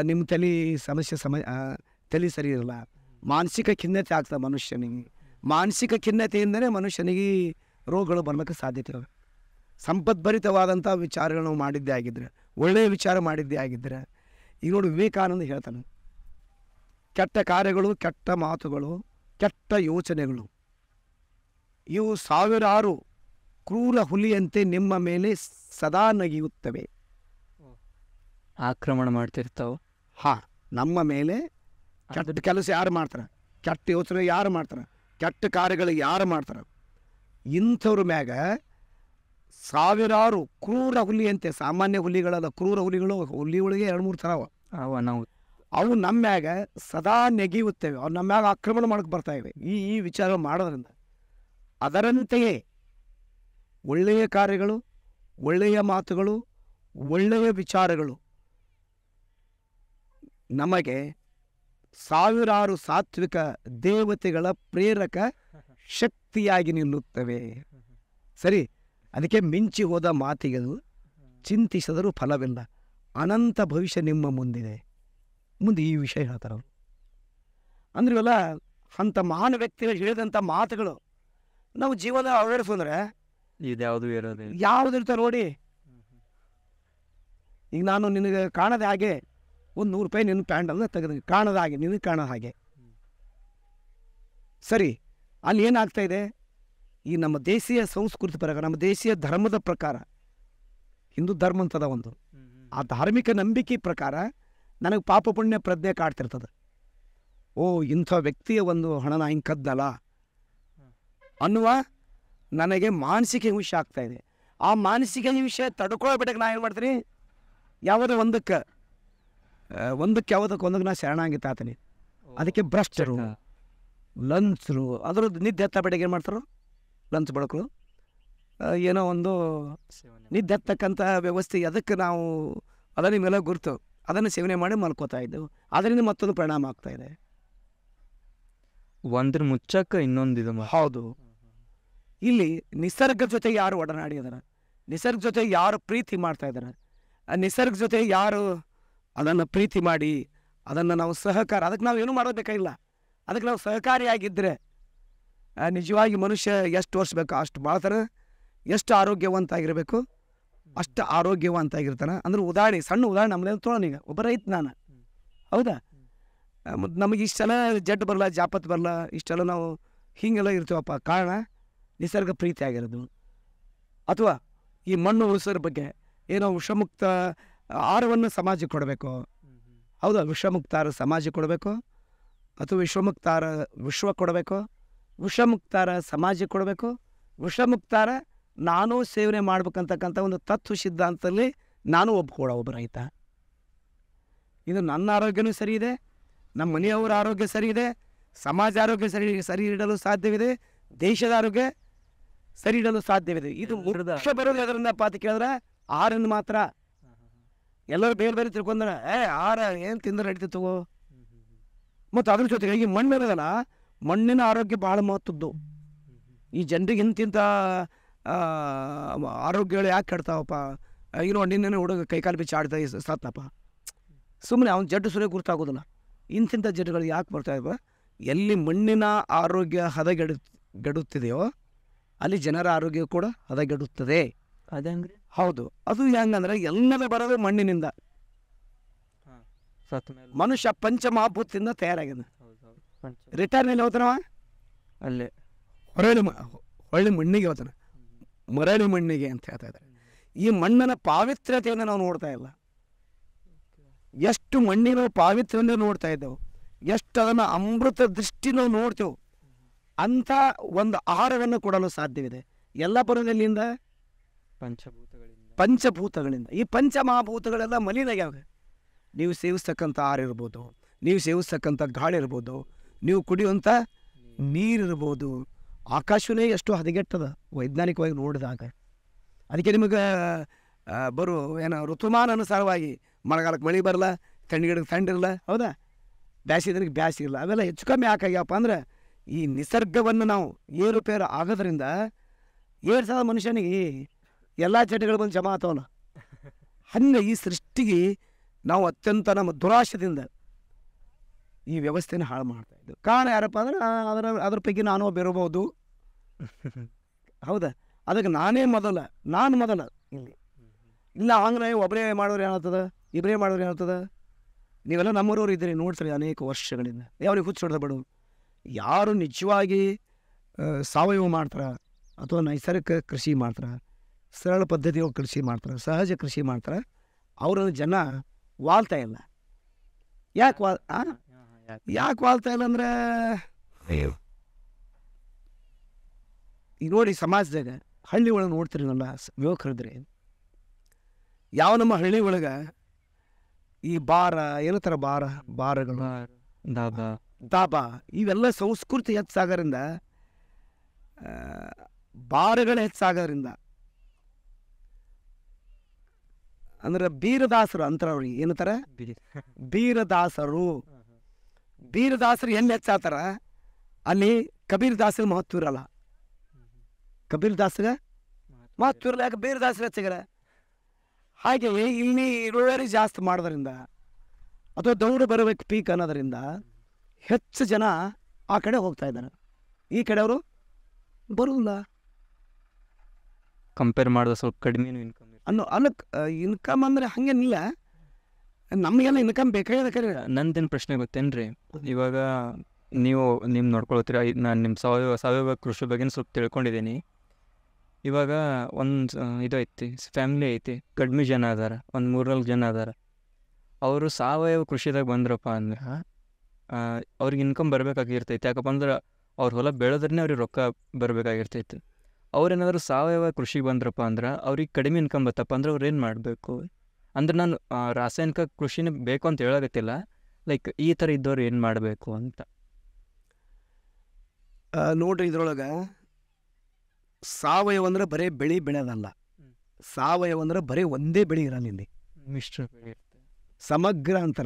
ನಿಮ್ಮ ತಲೆ ಸಮಸ್ಯೆ ಸಮ ತಲೆ ಸರಿ ಇರಲ್ಲ ಮಾನಸಿಕ ಖಿನ್ನತೆ ಆಗ್ತದೆ ಮನುಷ್ಯನಿಗೆ ಮಾನಸಿಕ ಖಿನ್ನತೆಯಿಂದನೇ ಮನುಷ್ಯನಿಗೆ ರೋಗಗಳು ಬರಲಿಕ್ಕೆ ಸಾಧ್ಯತೆ ಸಂಪದ್ಭರಿತವಾದಂಥ ವಿಚಾರಗಳು ಮಾಡಿದ್ದೇ ಆಗಿದ್ರೆ ಒಳ್ಳೆಯ ವಿಚಾರ ಮಾಡಿದ್ದೇ ಆಗಿದ್ರೆ ಈಗ ನೋಡಿ ವಿವೇಕಾನಂದ ಹೇಳ್ತಾನೆ ಕೆಟ್ಟ ಕಾರ್ಯಗಳು ಕೆಟ್ಟ ಮಾತುಗಳು ಕೆಟ್ಟ ಯೋಚನೆಗಳು ಇವು ಸಾವಿರಾರು ಕ್ರೂರ ಹುಲಿಯಂತೆ ನಿಮ್ಮ ಮೇಲೆ ಸದಾ ನಗಿಯುತ್ತವೆ ಆಕ್ರಮಣ ಮಾಡ್ತಿರ್ತಾವೆ ಹಾ ನಮ್ಮ ಮೇಲೆ ಕೆಟ್ಟ ಕೆಲಸ ಯಾರು ಮಾಡ್ತಾರೆ ಕೆಟ್ಟ ಯೋಚನೆ ಯಾರು ಮಾಡ್ತಾರೆ ಕೆಟ್ಟ ಕಾರ್ಯಗಳು ಯಾರು ಮಾಡ್ತಾರೆ ಇಂಥವ್ರ ಮ್ಯಾಗ ಸಾವಿರಾರು ಕ್ರೂರ ಹುಲಿಯಂತೆ ಸಾಮಾನ್ಯ ಹುಲಿಗಳಲ್ಲ ಕ್ರೂರ ಹುಲಿಗಳು ಹುಲಿ ಒಳಗೆ ಎರಡು ಮೂರು ಥರ ಅವ ನಾವು ಅವು ನಮ್ಮ ಸದಾ ನೆಗೆಯುತ್ತೇವೆ ಅವ್ರು ನಮ್ಮ್ಯಾಗ ಆಕ್ರಮಣ ಮಾಡಕ್ಕೆ ಬರ್ತಾ ಇವೆ ಈ ಈ ವಿಚಾರ ಮಾಡೋದ್ರಿಂದ ಅದರಂತೆಯೇ ಒಳ್ಳೆಯ ಕಾರ್ಯಗಳು ಒಳ್ಳೆಯ ಮಾತುಗಳು ಒಳ್ಳೆಯ ವಿಚಾರಗಳು ನಮಗೆ ಸಾವಿರಾರು ಸಾತ್ವಿಕ ದೇವತೆಗಳ ಪ್ರೇರಕ ಶಕ್ತಿಯಾಗಿ ನಿಲ್ಲುತ್ತವೆ ಸರಿ ಅದಕ್ಕೆ ಮಿಂಚಿ ಹೋದ ಮಾತಿಗದು ಚಿಂತಿಸಿದರೂ ಫಲವಿಲ್ಲ ಅನಂತ ಭವಿಷ್ಯ ನಿಮ್ಮ ಮುಂದಿದೆ ಮುಂದೆ ಈ ವಿಷಯ ಹೇಳ್ತಾರೆ ಅವರು ಅಂದ್ರೆ ಇವೆಲ್ಲ ಅಂಥ ಮಹಾನ್ ವ್ಯಕ್ತಿಗಳು ಹೇಳಿದಂಥ ಮಾತುಗಳು ನಾವು ಜೀವನ ಅಳವಡಿಸಂದ್ರೆ ಇದ್ಯಾವುದು ಇರೋದು ಯಾವ್ದು ಇರ್ತಾರೆ ನೋಡಿ ಈಗ ನಾನು ನಿನಗೆ ಕಾಣದ ಹಾಗೆ ಒಂದು ನೂರು ರೂಪಾಯಿ ನಿನ್ನ ಪ್ಯಾಂಟನ್ನು ತೆಗೆದ ಕಾಣದ ಹಾಗೆ ನಿನಗೆ ಕಾಣದ ಹಾಗೆ ಸರಿ ಅಲ್ಲಿ ಏನಾಗ್ತಾ ಇದೆ ಈ ನಮ್ಮ ದೇಶೀಯ ಸಂಸ್ಕೃತಿ ಪ್ರಕಾರ ನಮ್ಮ ದೇಶೀಯ ಧರ್ಮದ ಪ್ರಕಾರ ಹಿಂದೂ ಧರ್ಮ ಅಂತದ ಒಂದು ಆ ಧಾರ್ಮಿಕ ನಂಬಿಕೆ ಪ್ರಕಾರ ನನಗೆ ಪಾಪ ಪುಣ್ಯ ಪ್ರಜ್ಞೆ ಕಾಡ್ತಿರ್ತದೆ ಓ ಇಂಥ ವ್ಯಕ್ತಿಯ ಒಂದು ಹಣನ ನಾ ಅನ್ನುವ ನನಗೆ ಮಾನಸಿಕ ಹಿಂಸೆ ಆಗ್ತಾ ಇದೆ ಆ ಮಾನಸಿಕ ಹಿಂಸೆ ತಡ್ಕೊಳ್ಬಿಟ್ಟಕ್ಕೆ ನಾ ಏನು ಮಾಡ್ತೀನಿ ಯಾವುದೋ ಒಂದಕ್ಕೆ ಒಂದಕ್ಕೆ ಯಾವುದಕ್ಕೆ ಒಂದಕ್ಕೆ ನಾ ಶರಣಾಗಿ ಅದಕ್ಕೆ ಭ್ರಷ್ಟರು ಲಂಚರು ಅದರದ್ದು ನಿದ್ದೆ ಎತ್ತ ಏನು ಮಾಡ್ತಾರೋ ಲಂಚ್ ಬಡಕರು ಏನೋ ಒಂದು ನಿದ್ದೆತ್ತಕ್ಕಂಥ ವ್ಯವಸ್ಥೆ ಅದಕ್ಕೆ ನಾವು ಅದನ್ನು ಮೇಲೆ ಗುರುತು ಅದನ್ನು ಸೇವನೆ ಮಾಡಿ ಮಲ್ಕೋತಾ ಇದ್ದೆವು ಅದರಿಂದ ಮತ್ತೊಂದು ಪರಿಣಾಮ ಇದೆ ಒಂದ್ರ ಮುಚ್ಚಕ್ಕೆ ಇದು ಹೌದು ಇಲ್ಲಿ ನಿಸರ್ಗ ಜೊತೆ ಯಾರು ಒಡನಾಡಿ ನಿಸರ್ಗ ಜೊತೆ ಯಾರು ಪ್ರೀತಿ ಮಾಡ್ತಾ ಇದ್ದಾರೆ ನಿಸರ್ಗ ಜೊತೆ ಯಾರು ಅದನ್ನು ಪ್ರೀತಿ ಮಾಡಿ ಅದನ್ನು ನಾವು ಸಹಕಾರ ಅದಕ್ಕೆ ನಾವು ಏನು ಮಾಡಬೇಕಾಗಿಲ್ಲ ಅದಕ್ಕೆ ನಾವು ಸಹಕಾರಿಯಾಗಿದ್ದರೆ ನಿಜವಾಗಿ ಮನುಷ್ಯ ಎಷ್ಟು ವರ್ಷ ಬೇಕು ಅಷ್ಟು ಬಾಳ್ತಾನೆ ಎಷ್ಟು ಆರೋಗ್ಯವಂತ ಆಗಿರಬೇಕು ಅಷ್ಟು ಆರೋಗ್ಯವಂತ ಆಗಿರ್ತಾನೆ ಅಂದ್ರೆ ಉದಾಹರಣೆ ಸಣ್ಣ ಉದಾಹರಣೆ ನಮ್ಮದೇನು ತೊಳೋಣ ಈಗ ಒಬ್ಬ ರೈತ ನಾನು ಹೌದಾ ಮತ್ತು ನಮಗೆ ಇಷ್ಟೆಲ್ಲ ಜಡ್ ಬರಲ್ಲ ಜಾಪತ್ ಬರಲ್ಲ ಇಷ್ಟೆಲ್ಲ ನಾವು ಹೀಗೆಲ್ಲ ಇರ್ತೀವಪ್ಪ ಕಾರಣ ನಿಸರ್ಗ ಪ್ರೀತಿ ಆಗಿರೋದು ಅಥವಾ ಈ ಮಣ್ಣು ಉಳಿಸೋದ್ರ ಬಗ್ಗೆ ಏನೋ ವಿಷಮುಕ್ತ ಆಹಾರವನ್ನು ಸಮಾಜಕ್ಕೆ ಕೊಡಬೇಕು ಹೌದಾ ವಿಷಮುಕ್ತಾರ ಸಮಾಜಕ್ಕೆ ಕೊಡಬೇಕು ಅಥವಾ ವಿಶ್ವಮುಕ್ತಾರ ವಿಶ್ವ ಕೊಡಬೇಕು ವಿಷಮುಕ್ತಾರ ಸಮಾಜಕ್ಕೆ ಕೊಡಬೇಕು ವಿಷಮುಕ್ತಾರ ನಾನು ಸೇವನೆ ಮಾಡ್ಬೇಕಂತಕ್ಕಂಥ ಒಂದು ತತ್ವ ಸಿದ್ಧಾಂತದಲ್ಲಿ ನಾನು ಒಪ್ಕೊಳ್ಳೋ ಒಬ್ಬ ರೈತ ಇದು ನನ್ನ ಆರೋಗ್ಯನೂ ಸರಿ ಇದೆ ನಮ್ಮ ಮನೆಯವರ ಆರೋಗ್ಯ ಸರಿ ಇದೆ ಸಮಾಜ ಆರೋಗ್ಯ ಸರಿ ಸರಿ ಇಡಲು ಸಾಧ್ಯವಿದೆ ದೇಶದ ಆರೋಗ್ಯ ಸರಿ ಇಡಲು ಸಾಧ್ಯವಿದೆ ಇದು ಬರೋದು ಅದರಿಂದ ಪಾತಿ ಕೇಳಿದ್ರೆ ಆರನ್ನು ಮಾತ್ರ ಎಲ್ಲರೂ ಬೇರೆ ಬೇರೆ ತಿಳ್ಕೊಂಡ್ರೆ ಏ ಆರ ಏನು ತಿಂದ್ರೆ ನಡೀತಿತ್ತು ಮತ್ತು ಅದ್ರ ಜೊತೆಗೆ ಈ ಮಣ್ಣು ಇರೋದಲ್ಲ ಮಣ್ಣಿನ ಆರೋಗ್ಯ ಭಾಳ ಮಹತ್ವದ್ದು ಈ ಜನರಿಗೆ ಇಂತಿಂಥ ಆರೋಗ್ಯಗಳು ಯಾಕೆ ಕೆಡ್ತಾವಪ್ಪ ಏನೋ ಹಣ್ಣಿನ ಹುಡುಗ ಕೈಕಾಲು ಬಿಚ್ಚಿ ಆಡ್ತಾ ಸತ್ತಪ್ಪ ಸುಮ್ಮನೆ ಅವ್ನು ಜಡ್ಡು ಸುರೇ ಗುರ್ತಾಗೋದಿಲ್ಲ ಇಂತಿಂಥ ಜಡ್ಡುಗಳು ಯಾಕೆ ಬರ್ತಾಯಪ್ಪ ಎಲ್ಲಿ ಮಣ್ಣಿನ ಆರೋಗ್ಯ ಹದಗೆಡು ಗೆಡುತ್ತಿದೆಯೋ ಅಲ್ಲಿ ಜನರ ಆರೋಗ್ಯ ಕೂಡ ಹದಗೆಡುತ್ತದೆ ಅದಂಗ್ರಿ ಹೌದು ಅದು ಹೆಂಗಂದ್ರೆ ಎಲ್ಲದ ಬರೋದು ಮಣ್ಣಿನಿಂದ ಮನುಷ್ಯ ಪಂಚಮಹಾಭೂತದಿಂದ ತಯಾರಾಗಿದೆ ರಿಟರ್ನ್ ಎಲ್ಲಿ ఎಲ್ಲಿ ಅಲ್ಲಿ ಅಲ್ಲೇ ಹೊರಳಿ ಮಣ್ಣಿಗೆ ಹೋತಾನೆ ಮರಳಿ ಮಣ್ಣಿಗೆ ಅಂತ ಹೇಳ್ತಾ ಇದ್ದಾರೆ ಈ ಮಣ್ಣನ ಪಾವಿತ್ರ್ಯತೆಯನ್ನು ನಾವು ನೋಡ್ತಾ ಇಲ್ಲ ಎಷ್ಟು ಮಣ್ಣಿನ ಪಾವಿತ್ರ್ಯವನ್ನು ನೋಡ್ತಾ ಇದ್ದೆವು ಎಷ್ಟು ಅದನ್ನು ಅಮೃತ ದೃಷ್ಟಿ ನಾವು ನೋಡ್ತೇವೆ ಅಂಥ ಒಂದು ಆಹಾರವನ್ನು ಕೊಡಲು ಸಾಧ್ಯವಿದೆ ಎಲ್ಲ ಪರ್ವದಲ್ಲಿಂದ ಪಂಚಭೂತಗಳಿಂದ ಪಂಚಭೂತಗಳಿಂದ ಈ ಪಂಚಮಹಾಭೂತಗಳೆಲ್ಲ ಮಲಿನಾಗ್ಯಾವ ನೀವು ಸೇವಿಸ್ತಕ್ಕಂಥ ಆಹಾರ ಇರ್ಬೋದು ನೀವು ಸೇವಿಸ್ತಕ್ಕಂಥ ಗಾಳಿ ಇರ್ಬೋದು ನೀವು ಕುಡಿಯುವಂಥ ನೀರಿರ್ಬೋದು ಆಕಾಶವೇ ಎಷ್ಟು ಹದಗೆಟ್ಟದ ವೈಜ್ಞಾನಿಕವಾಗಿ ನೋಡಿದಾಗ ಅದಕ್ಕೆ ನಿಮಗೆ ಬರೋ ಏನು ಋತುಮಾನ ಅನುಸಾರವಾಗಿ ಮಳೆಗಾಲಕ್ಕೆ ಮಳೆ ಬರಲ್ಲ ತಣ್ಣಗಿಡಕ್ಕೆ ತಣ್ಣಿರಲ್ಲ ಹೌದಾ ಬ್ಯಾಸಿ ದಿನಕ್ಕೆ ಬ್ಯಾಸಿ ಇರಲ್ಲ ಅವೆಲ್ಲ ಹೆಚ್ಚು ಕಮ್ಮಿ ಯಾಕಾಗ್ಯಪ್ಪ ಅಂದ್ರೆ ಈ ನಿಸರ್ಗವನ್ನು ನಾವು ಏರುಪೇರು ಆಗೋದ್ರಿಂದ ಏರು ಸಾವಿರ ಮನುಷ್ಯನಿಗೆ ಎಲ್ಲ ಚಟಗಳು ಬಂದು ಜಮಾ ಆತವಲ್ಲ ಹಂಗೆ ಈ ಸೃಷ್ಟಿಗೆ ನಾವು ಅತ್ಯಂತ ನಮ್ಮ ದುರಾಶದಿಂದ ಈ ವ್ಯವಸ್ಥೆನ ಹಾಳು ಮಾಡ್ತಾ ಇದ್ದು ಕಾರಣ ಯಾರಪ್ಪ ಅಂದ್ರೆ ಅದರ ಅದ್ರ ಪೈಕಿ ನಾನು ಬರಬಹುದು (laughs) ಹೌದಾ ಅದಕ್ಕೆ ನಾನೇ ಮೊದಲ ನಾನು ಮೊದಲ ಇಲ್ಲಿ ಇಲ್ಲ ಹಂಗೆ ಒಬ್ಬರೇ ಮಾಡೋರು ಏನಾಗ್ತದ ಇಬ್ಬರೇ ಮಾಡೋರು ಏನಾಗ್ತದ ನೀವೆಲ್ಲ ನಮ್ಮೂರವ್ರು ಇದ್ದೀರಿ ನೋಡ್ತೀರಿ ಅನೇಕ ವರ್ಷಗಳಿಂದ ಯಾವ್ರಿಗೆ ಹುಚ್ಚು ಹೊಡೆದ ಬಿಡು ಯಾರು ನಿಜವಾಗಿ ಸಾವಯವ ಮಾಡ್ತಾರ ಅಥವಾ ನೈಸರ್ಗಿಕ ಕೃಷಿ ಮಾಡ್ತಾರೆ ಸರಳ ಪದ್ಧತಿಯ ಕೃಷಿ ಮಾಡ್ತಾರೆ ಸಹಜ ಕೃಷಿ ಮಾಡ್ತಾರೆ ಅವರ ಜನ ವಾಲ್ತಾ ಇಲ್ಲ ಯಾಕೆ ವಾಲ್ ಯಾಕೆ ವಾಲ್ತಾ ಇಲ್ಲ ಅಂದ್ರೆ ಈಗ ನೋಡಿ ಸಮಾಜದಾಗ ಹಳ್ಳಿ ಒಳಗೆ ನೋಡ್ತೀರಿ ನಮ್ಮ ಯುವಕರಿದ್ರೆ ಯಾವ ನಮ್ಮ ಹಳ್ಳಿ ಒಳಗೆ ಈ ಬಾರ ಏನೋ ಬಾರ ಬಾರಗಳು ದಾಬಾ ದಾಬಾ ಇವೆಲ್ಲ ಸಂಸ್ಕೃತಿ ಹೆಚ್ಚಾಗೋದ್ರಿಂದ ಬಾರಗಳು ಹೆಚ್ಚಾಗೋದ್ರಿಂದ ಅಂದ್ರೆ ಬೀರದಾಸರು ಅಂತಾರ ಅವ್ರಿಗೆ ಏನಂತಾರೆ ಬೀರದಾಸರು ಬೀರದಾಸರು ಎಲ್ಲಿ ಹೆಚ್ಚಾತಾರ ಅಲ್ಲಿ ದಾಸರ ಮಹತ್ವ ಇರಲ್ಲ ದಾಸರ ಮಹತ್ವ ಇರಲ್ಲ ಯಾಕೆ ದಾಸರ ಹೆಚ್ಚಗರ ಹಾಗೆ ಇಲ್ಲಿ ಇಳುವರಿ ಜಾಸ್ತಿ ಮಾಡೋದ್ರಿಂದ ಅಥವಾ ದೌಡ ಬರಬೇಕು ಪೀಕ್ ಅನ್ನೋದರಿಂದ ಹೆಚ್ಚು ಜನ ಆ ಕಡೆ ಹೋಗ್ತಾ ಇದ್ದಾರೆ ಈ ಅವರು ಬರುವುದಿಲ್ಲ ಕಂಪೇರ್ ಮಾಡಿದ್ರೆ ಸ್ವಲ್ಪ ಕಡಿಮೆ ಇನ್ಕಮ್ ಅನ್ನೋ ಅನ್ನೋ ಇನ್ಕಮ್ ಅಂದರೆ ಹಂಗೇನಿಲ್ಲ ನಮಗೆಲ್ಲ ಇನ್ಕಮ್ ಬೇಕಾಗಿ ಅದಕ್ಕೆ ನಂದೇನು ಪ್ರಶ್ನೆ ಗೊತ್ತೇನ್ರಿ ಇವಾಗ ನೀವು ನಿಮ್ಮ ನೋಡ್ಕೊಳ್ತೀರಾ ನಾನು ನಿಮ್ಮ ಸಾವಯವ ಸಾವಯವ ಕೃಷಿ ಬಗ್ಗೆ ಸ್ವಲ್ಪ ತಿಳ್ಕೊಂಡಿದ್ದೀನಿ ಇವಾಗ ಒಂದು ಇದು ಐತಿ ಫ್ಯಾಮ್ಲಿ ಐತಿ ಕಡಿಮೆ ಜನ ಅದಾರ ಒಂದು ಮೂರ್ನಾಲ್ಕು ಜನ ಅದಾರ ಅವರು ಸಾವಯವ ಕೃಷಿದಾಗ ಬಂದ್ರಪ್ಪ ಅಂದ್ರೆ ಅವ್ರಿಗೆ ಇನ್ಕಮ್ ಬರಬೇಕಾಗಿರ್ತೈತಿ ಯಾಕಪ್ಪ ಅಂದ್ರೆ ಅವ್ರ ಹೊಲ ಬೆಳೆದ್ರೆ ಅವ್ರಿಗೆ ರೊಕ್ಕ ಬರಬೇಕಾಗಿರ್ತೈತಿ ಅವ್ರು ಸಾವಯವ ಕೃಷಿಗೆ ಬಂದ್ರಪ್ಪ ಅಂದ್ರೆ ಅವ್ರಿಗೆ ಕಡಿಮೆ ಇನ್ಕಮ್ ಬತ್ತಪ್ಪ ಅಂದ್ರೆ ಅವ್ರು ಏನು ಮಾಡಬೇಕು ಅಂದ್ರೆ ನಾನು ರಾಸಾಯನಿಕ ಕೃಷಿನ ಬೇಕು ಅಂತ ಹೇಳೋಗತ್ತಿಲ್ಲ ಲೈಕ್ ಈ ಥರ ಇದ್ದವ್ರು ಏನು ಮಾಡಬೇಕು ಅಂತ ನೋಡ್ರಿ ಇದ್ರೊಳಗ ಸಾವಯವ ಅಂದ್ರೆ ಬರೀ ಬೆಳೆ ಬೆಳೆಯೋದಲ್ಲ ಸಾವಯವ ಅಂದ್ರೆ ಬರೀ ಒಂದೇ ಬೆಳೆ ಇರಲ್ಲ ಇಲ್ಲಿ ಮಿಶ್ರ ಬೆಳೆ ಸಮಗ್ರ ಅಂತ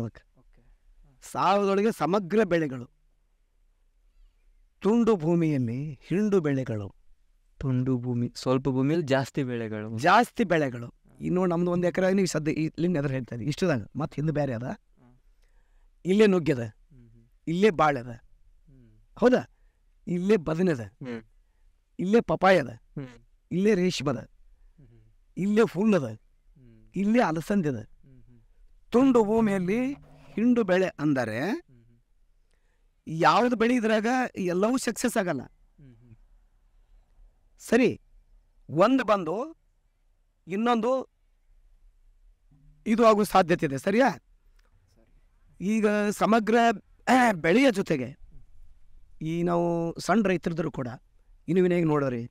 ಸಾವಯದೊಳಗೆ ಸಮಗ್ರ ಬೆಳೆಗಳು ತುಂಡು ಭೂಮಿಯಲ್ಲಿ ಹಿಂಡು ಬೆಳೆಗಳು ತುಂಡು ಭೂಮಿ ಸ್ವಲ್ಪ ಭೂಮಿಯಲ್ಲಿ ಜಾಸ್ತಿ ಬೆಳೆಗಳು ಜಾಸ್ತಿ ಬೆಳೆಗಳು ಇನ್ನು ನಮ್ದು ಒಂದು ಎಕರೆ ಈ ಸದ್ಯ ಇಲ್ಲಿ ಎದುರು ಹೇಳ್ತಾರೆ ಇಷ್ಟದಾಗ ಮತ್ತು ಹಿಂದೆ ಬೇರೆ ಅದ ಇಲ್ಲೇ ನುಗ್ಗ್ಯದ ಇಲ್ಲೇ ಬಾಳೆ ಅದ ಹೌದಾ ಇಲ್ಲೇ ಬದನೆದ ಇಲ್ಲೇ ಪಪಾಯ ಅದ ಇಲ್ಲೇ ರೇಷ್ಮದ ಇಲ್ಲೇ ಅದ ಇಲ್ಲೇ ಅದ ತುಂಡು ಭೂಮಿಯಲ್ಲಿ ಹಿಂಡು ಬೆಳೆ ಅಂದರೆ ಯಾವ್ದು ಬೆಳೆ ಇದ್ರಾಗ ಎಲ್ಲವೂ ಸಕ್ಸಸ್ ಆಗಲ್ಲ ಸರಿ ಒಂದು ಬಂದು ಇನ್ನೊಂದು ಇದು ಆಗುವ ಸಾಧ್ಯತೆ ಇದೆ ಸರಿಯಾ ಈಗ ಸಮಗ್ರ ಬೆಳೆಯ ಜೊತೆಗೆ ಈ ನಾವು ಸಣ್ಣ ರೈತರದ್ರು ಕೂಡ ಇನ್ನುವಿನಾಗ ನೋಡೋರಿ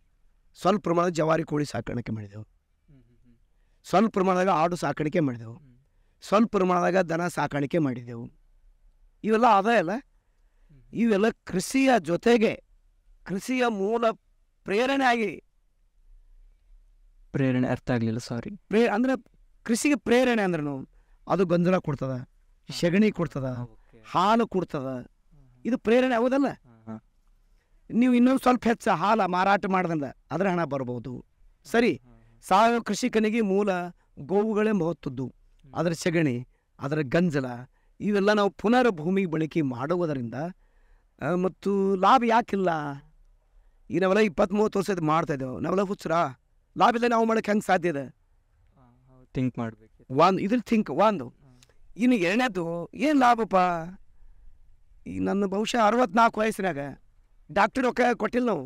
ಸ್ವಲ್ಪ ಪ್ರಮಾಣದ ಜವಾರಿ ಕೋಳಿ ಸಾಕಾಣಿಕೆ ಮಾಡಿದೆವು ಸ್ವಲ್ಪ ಪ್ರಮಾಣದಾಗ ಆಡು ಸಾಕಾಣಿಕೆ ಮಾಡಿದೆವು ಸ್ವಲ್ಪ ಪ್ರಮಾಣದಾಗ ದನ ಸಾಕಾಣಿಕೆ ಮಾಡಿದೆವು ಇವೆಲ್ಲ ಆದಾಯ ಅಲ್ಲ ಇವೆಲ್ಲ ಕೃಷಿಯ ಜೊತೆಗೆ ಕೃಷಿಯ ಮೂಲ ಪ್ರೇರಣೆ ಆಗಿ ಪ್ರೇರಣೆ ಅರ್ಥ ಆಗಲಿಲ್ಲ ಸಾರಿ ಪ್ರೇ ಅಂದರೆ ಕೃಷಿಗೆ ಪ್ರೇರಣೆ ಅಂದ್ರೂ ಅದು ಗಂಜಲ ಕೊಡ್ತದ ಸೆಗಣಿ ಕೊಡ್ತದ ಹಾಲು ಕೊಡ್ತದ ಇದು ಪ್ರೇರಣೆ ಹೌದಲ್ಲ ನೀವು ಇನ್ನೊಂದು ಸ್ವಲ್ಪ ಹೆಚ್ಚು ಹಾಲು ಮಾರಾಟ ಮಾಡ್ದಂದ ಅದರ ಹಣ ಬರಬಹುದು ಸರಿ ಸಾವಯವ ಕೃಷಿಕನಿಗೆ ಮೂಲ ಗೋವುಗಳೇ ಮಹತ್ವದ್ದು ಅದರ ಸೆಗಣಿ ಅದರ ಗಂಜಲ ಇವೆಲ್ಲ ನಾವು ಪುನರ್ ಭೂಮಿ ಬಳಕೆ ಮಾಡುವುದರಿಂದ ಮತ್ತು ಲಾಭ ಯಾಕಿಲ್ಲ ಈ ನಾವೆಲ್ಲ ಇಪ್ಪತ್ತ್ಮೂವತ್ತು ವರ್ಷದ ಇದ್ದೇವೆ ನಾವೆಲ್ಲ ಹುಚ್ಚರ ಲಾಭ ಇಲ್ಲ ನಾವು ಮಾಡೋಕ್ಕೆ ಹೆಂಗೆ ಸಾಧ್ಯ ಇದೆ ಥಿಂಕ್ ಮಾಡಬೇಕು ಒಂದು ಇದ್ರ ಥಿಂಕ್ ಒಂದು ಇನ್ನು ಎರಡನೇದು ಏನು ಲಾಭಪ್ಪ ಈ ನನ್ನ ಬಹುಶಃ ಅರವತ್ನಾಲ್ಕು ವಯಸ್ಸಿನಾಗ ಡಾಕ್ಟರ್ ರೊಕ್ಕ ಕೊಟ್ಟಿಲ್ಲ ನಾವು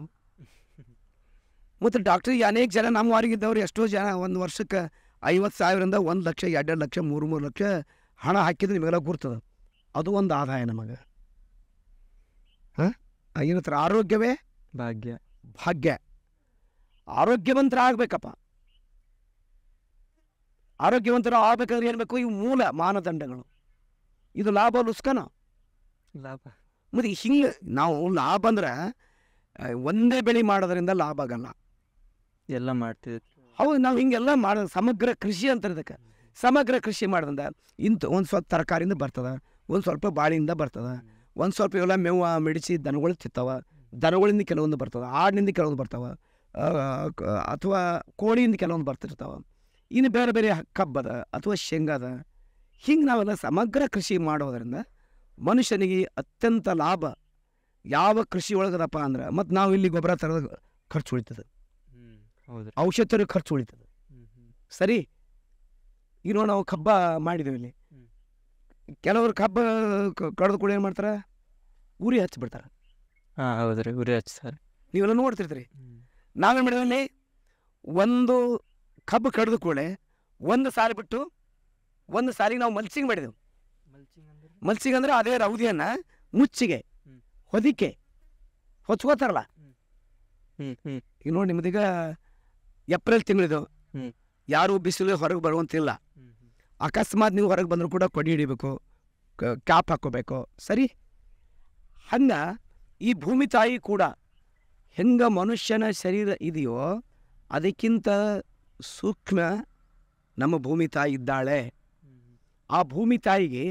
ಮತ್ತು ಡಾಕ್ಟ್ರಿಗೆ ಅನೇಕ ಜನ ನಮ್ಮ ವಾರಿಗಿದ್ದವ್ರು ಎಷ್ಟೋ ಜನ ಒಂದು ವರ್ಷಕ್ಕೆ ಐವತ್ತು ಸಾವಿರದಿಂದ ಒಂದು ಲಕ್ಷ ಎರಡೆರಡು ಲಕ್ಷ ಮೂರು ಮೂರು ಲಕ್ಷ ಹಣ ಹಾಕಿದ್ರೆ ನಿಮಗೆಲ್ಲ ಗುರ್ತದೆ ಅದು ಒಂದು ಆದಾಯ ನಮಗೆ ಹಾಂ ಏನತ್ರ ಆರೋಗ್ಯವೇ ಭಾಗ್ಯ ಭಾಗ್ಯ ಆರೋಗ್ಯವಂತರ ಆಗಬೇಕಪ್ಪ ಆರೋಗ್ಯವಂತರ ಆಗ್ಬೇಕಾದ್ರೆ ಏನು ಬೇಕು ಮೂಲ ಮಾನದಂಡಗಳು ಇದು ಲಾಭ ಲುಸ್ಕನ ಲಾಭ ಮತ್ತು ಹಿಂಗೆ ನಾವು ಲಾಭ ಅಂದ್ರೆ ಒಂದೇ ಬೆಳೆ ಮಾಡೋದ್ರಿಂದ ಲಾಭ ಆಗಲ್ಲ ಎಲ್ಲ ಮಾಡ್ತೀವಿ ಹೌದು ನಾವು ಹಿಂಗೆಲ್ಲ ಮಾಡ ಸಮಗ್ರ ಕೃಷಿ ಅಂತ ಇದಕ್ಕೆ ಸಮಗ್ರ ಕೃಷಿ ಮಾಡೋದ್ರಿಂದ ಇಂತು ಒಂದು ಸ್ವಲ್ಪ ತರಕಾರಿಯಿಂದ ಬರ್ತದೆ ಒಂದು ಸ್ವಲ್ಪ ಬಾಳಿಯಿಂದ ಬರ್ತದೆ ಒಂದು ಸ್ವಲ್ಪ ಇವೆಲ್ಲ ಮೇವು ಮಿಡಿಸಿ ದನಗಳು ತಿತ್ತವೆ ದನಗಳಿಂದ ಕೆಲವೊಂದು ಬರ್ತದೆ ಆಡಿನಿಂದ ಕೆಲವೊಂದು ಬರ್ತವೆ ಅಥವಾ ಕೋಳಿಯಿಂದ ಕೆಲವೊಂದು ಬರ್ತಿರ್ತಾವೆ ಇನ್ನು ಬೇರೆ ಬೇರೆ ಕಬ್ಬದ ಅಥವಾ ಶೇಂಗಾದ ಹಿಂಗೆ ನಾವೆಲ್ಲ ಸಮಗ್ರ ಕೃಷಿ ಮಾಡೋದರಿಂದ ಮನುಷ್ಯನಿಗೆ ಅತ್ಯಂತ ಲಾಭ ಯಾವ ಕೃಷಿ ಒಳಗದಪ್ಪ ಅಂದ್ರೆ ಮತ್ತು ನಾವು ಇಲ್ಲಿ ಗೊಬ್ಬರ ತರೋದು ಖರ್ಚು ಉಳಿತದೆ ಔಷಧ ಖರ್ಚು ಉಳಿತದೆ ಸರಿ ಈಗ ನಾವು ಕಬ್ಬ ಮಾಡಿದ್ದೇವೆ ಇಲ್ಲಿ ಕೆಲವರು ಕಬ್ಬ ಕಡ್ದು ಕೂಡ ಏನು ಮಾಡ್ತಾರೆ ಉರಿ ಹಚ್ಚಿಬಿಡ್ತಾರೆ ಹಾಂ ಹೌದು ರೀ ಉರಿ ಹಚ್ತಾರೆ ನೀವೆಲ್ಲ ನೋಡ್ತಿರ್ತೀರಿ ನಾವೇನು ಮಾಡಿದ್ವಿ ಒಂದು ಕಬ್ಬು ಕಡ್ದು ಕೂಡಲೇ ಒಂದು ಸಾರಿ ಬಿಟ್ಟು ಒಂದು ಸಾರಿಗೆ ನಾವು ಮಲ್ಚಿಂಗ್ ಮಾಡಿದೆವು ಮಲ್ಚಿಂಗ್ ಅಂದ್ರೆ ಅದೇ ರೌದಿಯನ್ನ ಮುಚ್ಚಿಗೆ ಹೊದಿಕೆ ಹೊಚ್ಕೋತಾರಲ್ಲ ಈಗ ನೋಡಿ ನಿಮ್ದೀಗ ಏಪ್ರಿಲ್ ತಿಂಗಳಿದು ಯಾರೂ ಬಿಸಿಲು ಹೊರಗೆ ಬರುವಂತಿಲ್ಲ ಅಕಸ್ಮಾತ್ ನೀವು ಹೊರಗೆ ಬಂದರೂ ಕೂಡ ಕೊಡಿ ಹಿಡಿಬೇಕು ಕ್ಯಾಪ್ ಹಾಕೋಬೇಕು ಸರಿ ಹಂಗ ಈ ಭೂಮಿ ತಾಯಿ ಕೂಡ ಹೆಂಗ ಮನುಷ್ಯನ ಶರೀರ ಇದೆಯೋ ಅದಕ್ಕಿಂತ ಸೂಕ್ಷ್ಮ ನಮ್ಮ ಭೂಮಿ ತಾಯಿ ಇದ್ದಾಳೆ ಆ ಭೂಮಿ ತಾಯಿಗೆ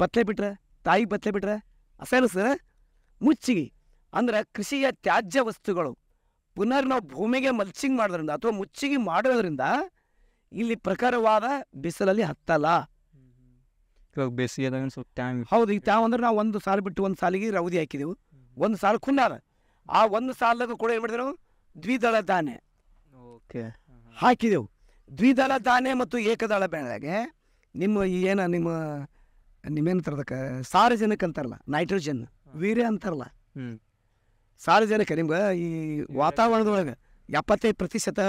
ಬತ್ತಲೆ ಬಿಟ್ರೆ ತಾಯಿ ಬತ್ತಲೆ ಬಿಟ್ರೆ ಸರ್ ಮುಚ್ಚಿಗೆ ಅಂದ್ರೆ ಕೃಷಿಯ ತ್ಯಾಜ್ಯ ವಸ್ತುಗಳು ಪುನರ್ ನಾವು ಭೂಮಿಗೆ ಮಲ್ಚಿಂಗ್ ಮಾಡೋದ್ರಿಂದ ಅಥವಾ ಮುಚ್ಚಿಗೆ ಮಾಡೋದ್ರಿಂದ ಇಲ್ಲಿ ಪ್ರಖರವಾದ ಬಿಸಿಲಲ್ಲಿ ಹತ್ತಲ್ಲ ಇವಾಗ ಬೇಸಿಗೆ ಹೌದು ಈಗ ಅಂದ್ರೆ ನಾವು ಒಂದು ಸಾಲ ಬಿಟ್ಟು ಒಂದು ಸಾಲಿಗೆ ರೌದಿ ಹಾಕಿದೆವು ಒಂದು ಸಾಲ ಕುನ್ನಾರ ಆ ಒಂದು ಸಾಲದಾಗ ಕೂಡ ಏನು ಮಾಡಿದ್ರು ದ್ವಿದಳ ಧಾನ್ಯ ಓಕೆ ಹಾಕಿದೆವು ದ್ವಿದಳ ಧಾನ್ಯ ಮತ್ತು ಏಕದಳ ಬೆಳೆಗೆ ನಿಮ್ಮ ಏನು ನಿಮ್ಮ ನಿಮ್ಮೇನು ಸಾರಜನಕ ಅಂತಾರಲ್ಲ ನೈಟ್ರೋಜನ್ ವೀರ್ಯ ಅಂತಾರಲ್ಲ ಸಾರಜನಕ ನಿಮ್ಗೆ ಈ ವಾತಾವರಣದೊಳಗೆ ಎಪ್ಪತ್ತೈದು ಪ್ರತಿಶತ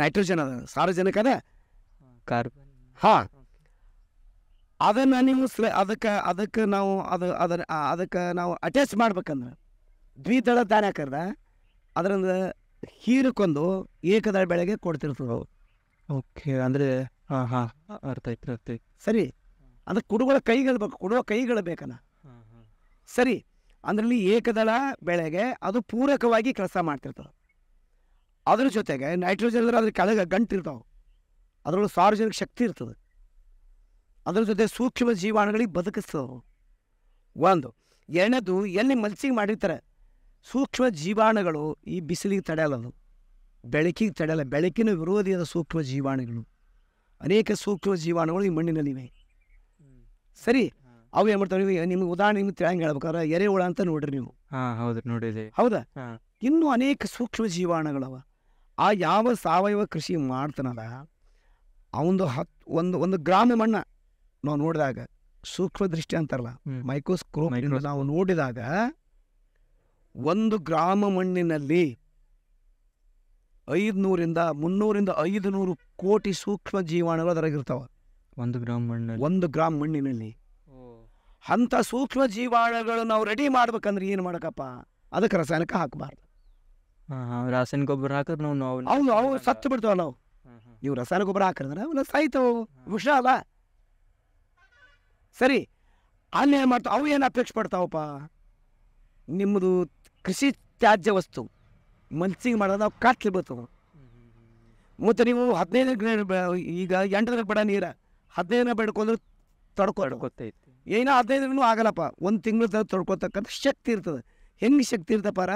ನೈಟ್ರೋಜನ್ ಅದ ಸಾರಜನಕ ಅದ ಕಾರ್ಬನ್ ಹಾಂ ಅದನ್ನು ನೀವು ಸ್ಲ ಅದಕ್ಕೆ ಅದಕ್ಕೆ ನಾವು ಅದು ಅದರ ಅದಕ್ಕೆ ನಾವು ಅಟ್ಯಾಚ್ ಮಾಡ್ಬೇಕಂದ್ರೆ ದ್ವಿದಳ ಧಾನ್ಯ ಕರ್ದ ಅದರಿಂದ ಹೀರಕ್ಕೊಂದು ಏಕದಳ ಬೆಳೆಗೆ ಕೊಡ್ತಿರ್ತದೆ ಓಕೆ ಅಂದರೆ ಹಾಂ ಹಾಂ ಅರ್ಥ ಆಯ್ತು ಅರ್ಥ ಸರಿ ಅಂದ್ರೆ ಕುಡುಗಳ ಕೈಗಳು ಬೇಕು ಕುಡುವ ಕೈಗಳು ಬೇಕನ ಸರಿ ಅದರಲ್ಲಿ ಏಕದಳ ಬೆಳೆಗೆ ಅದು ಪೂರಕವಾಗಿ ಕೆಲಸ ಮಾಡ್ತಿರ್ತದೆ ಅದ್ರ ಜೊತೆಗೆ ನೈಟ್ರೋಜನ್ ಅಂದ್ರೆ ಅದ್ರ ಕೆಳಗೆ ಗಂಟಿರ್ತಾವೆ ಅದರೊಳಗೆ ಸಾರ್ವಜನಿಕ ಶಕ್ತಿ ಇರ್ತದೆ ಅದ್ರ ಜೊತೆ ಸೂಕ್ಷ್ಮ ಜೀವಾಣುಗಳಿಗೆ ಬದುಕಿಸ್ತದವು ಒಂದು ಎರಡನೇದು ಎಲ್ಲಿ ಮಲ್ಸಿಗೆ ಮಾಡಿರ್ತಾರೆ ಸೂಕ್ಷ್ಮ ಜೀವಾಣುಗಳು ಈ ಬಿಸಿಲಿಗೆ ತಡೆಯಲ್ಲದು ಬೆಳಕಿಗೆ ತಡೆಯಲ್ಲ ಬೆಳಕಿನ ವಿರೋಧಿಯಾದ ಸೂಕ್ಷ್ಮ ಜೀವಾಣುಗಳು ಅನೇಕ ಸೂಕ್ಷ್ಮ ಜೀವಾಣುಗಳು ಈ ಮಣ್ಣಿನಲ್ಲಿವೆ ಸರಿ ಅವು ಏನು ಮಾಡ್ತಾವೆ ನಿಮ್ಗೆ ಉದಾಹರಣೆ ನಿಮ್ಗೆ ತಿಳಿಯಂಗೆ ಹೇಳ್ಬೇಕಾದ್ರೆ ಎರೆಹುಳ ಅಂತ ನೋಡ್ರಿ ನೀವು ಹೌದು ಹೌದಾ ಇನ್ನೂ ಅನೇಕ ಸೂಕ್ಷ್ಮ ಜೀವಾಣುಗಳವ ಆ ಯಾವ ಸಾವಯವ ಕೃಷಿ ಮಾಡ್ತಾನಲ್ಲ ಅವಂದು ಹತ್ ಒಂದು ಒಂದು ಗ್ರಾಮ ಮಣ್ಣ ನಾವು ನೋಡಿದಾಗ ಸೂಕ್ಷ್ಮ ದೃಷ್ಟಿ ಅಂತಾರಲ್ಲ ಮೈಕ್ರೋಸ್ಕೋಪ್ ನಾವು ನೋಡಿದಾಗ ಒಂದು ಗ್ರಾಮ ಮಣ್ಣಿನಲ್ಲಿ ಐದುನೂರಿಂದ ಮುನ್ನೂರಿಂದ ಐದು ನೂರು ಕೋಟಿ ಸೂಕ್ಷ್ಮ ಜೀವಾಣುಗಳು ಅದರಾಗಿರ್ತಾವೆ ಒಂದು ಗ್ರಾಮ ಮಣ್ಣು ಒಂದು ಗ್ರಾಮ ಮಣ್ಣಿನಲ್ಲಿ ಅಂಥ ಸೂಕ್ಷ್ಮ ಜೀವಾಣುಗಳು ನಾವು ರೆಡಿ ಮಾಡ್ಬೇಕಂದ್ರೆ ಏನು ಮಾಡಕಪ್ಪ ಅದಕ್ಕೆ ರಾಸಾಯನಿಕ ಹಾಕಬಾರ್ದು ರಾಸಾಯನಿಕ ಗೊಬ್ಬರ ಹಾಕಿದ್ರೆ ನಾವು ನಾವು ಅವು ಸತ್ತು ಬಿಡ್ತಾವ ನಾವು ನೀವು ರಾಸಾಯನಿಕ ಗೊಬ್ಬರ ಹಾಕಿದ್ರೆ ಅವನ್ನ ಸಾಯ್ತಾವು ವಿಷ ಅಲ್ಲ ಸರಿ ಅಲ್ಲಿ ಏನು ಮಾಡ್ತಾವೆ ಅವು ಏನು ಅಪೇಕ್ಷೆ ಪಡ್ತಾವಪ್ಪ ನಿಮ್ಮದು ಕೃಷಿ ತ್ಯಾಜ್ಯ ವಸ್ತು ಮನ್ಸಿಗೆ ಮಾಡೋದು ನಾವು ಕಾಟ್ಲಿ ಬರ್ತದೆ ಮತ್ತು ನೀವು ಹದಿನೈದು ಈಗ ಎಂಟು ಬಡ ನೀರ ಹದಿನೈದನೇ ಬೇಡ್ಕೊಂಡ್ರೆ ತಡ್ಕೊಂಡು ಗೊತ್ತೈತಿ ಏನೋ ಹದಿನೈದು ಆಗಲ್ಲಪ್ಪ ಒಂದು ತಿಂಗಳು ತೊಡ್ಕೊತಕ್ಕಂಥ ಶಕ್ತಿ ಇರ್ತದೆ ಹೆಂಗೆ ಶಕ್ತಿ ಇರ್ತಪ್ಪಾರ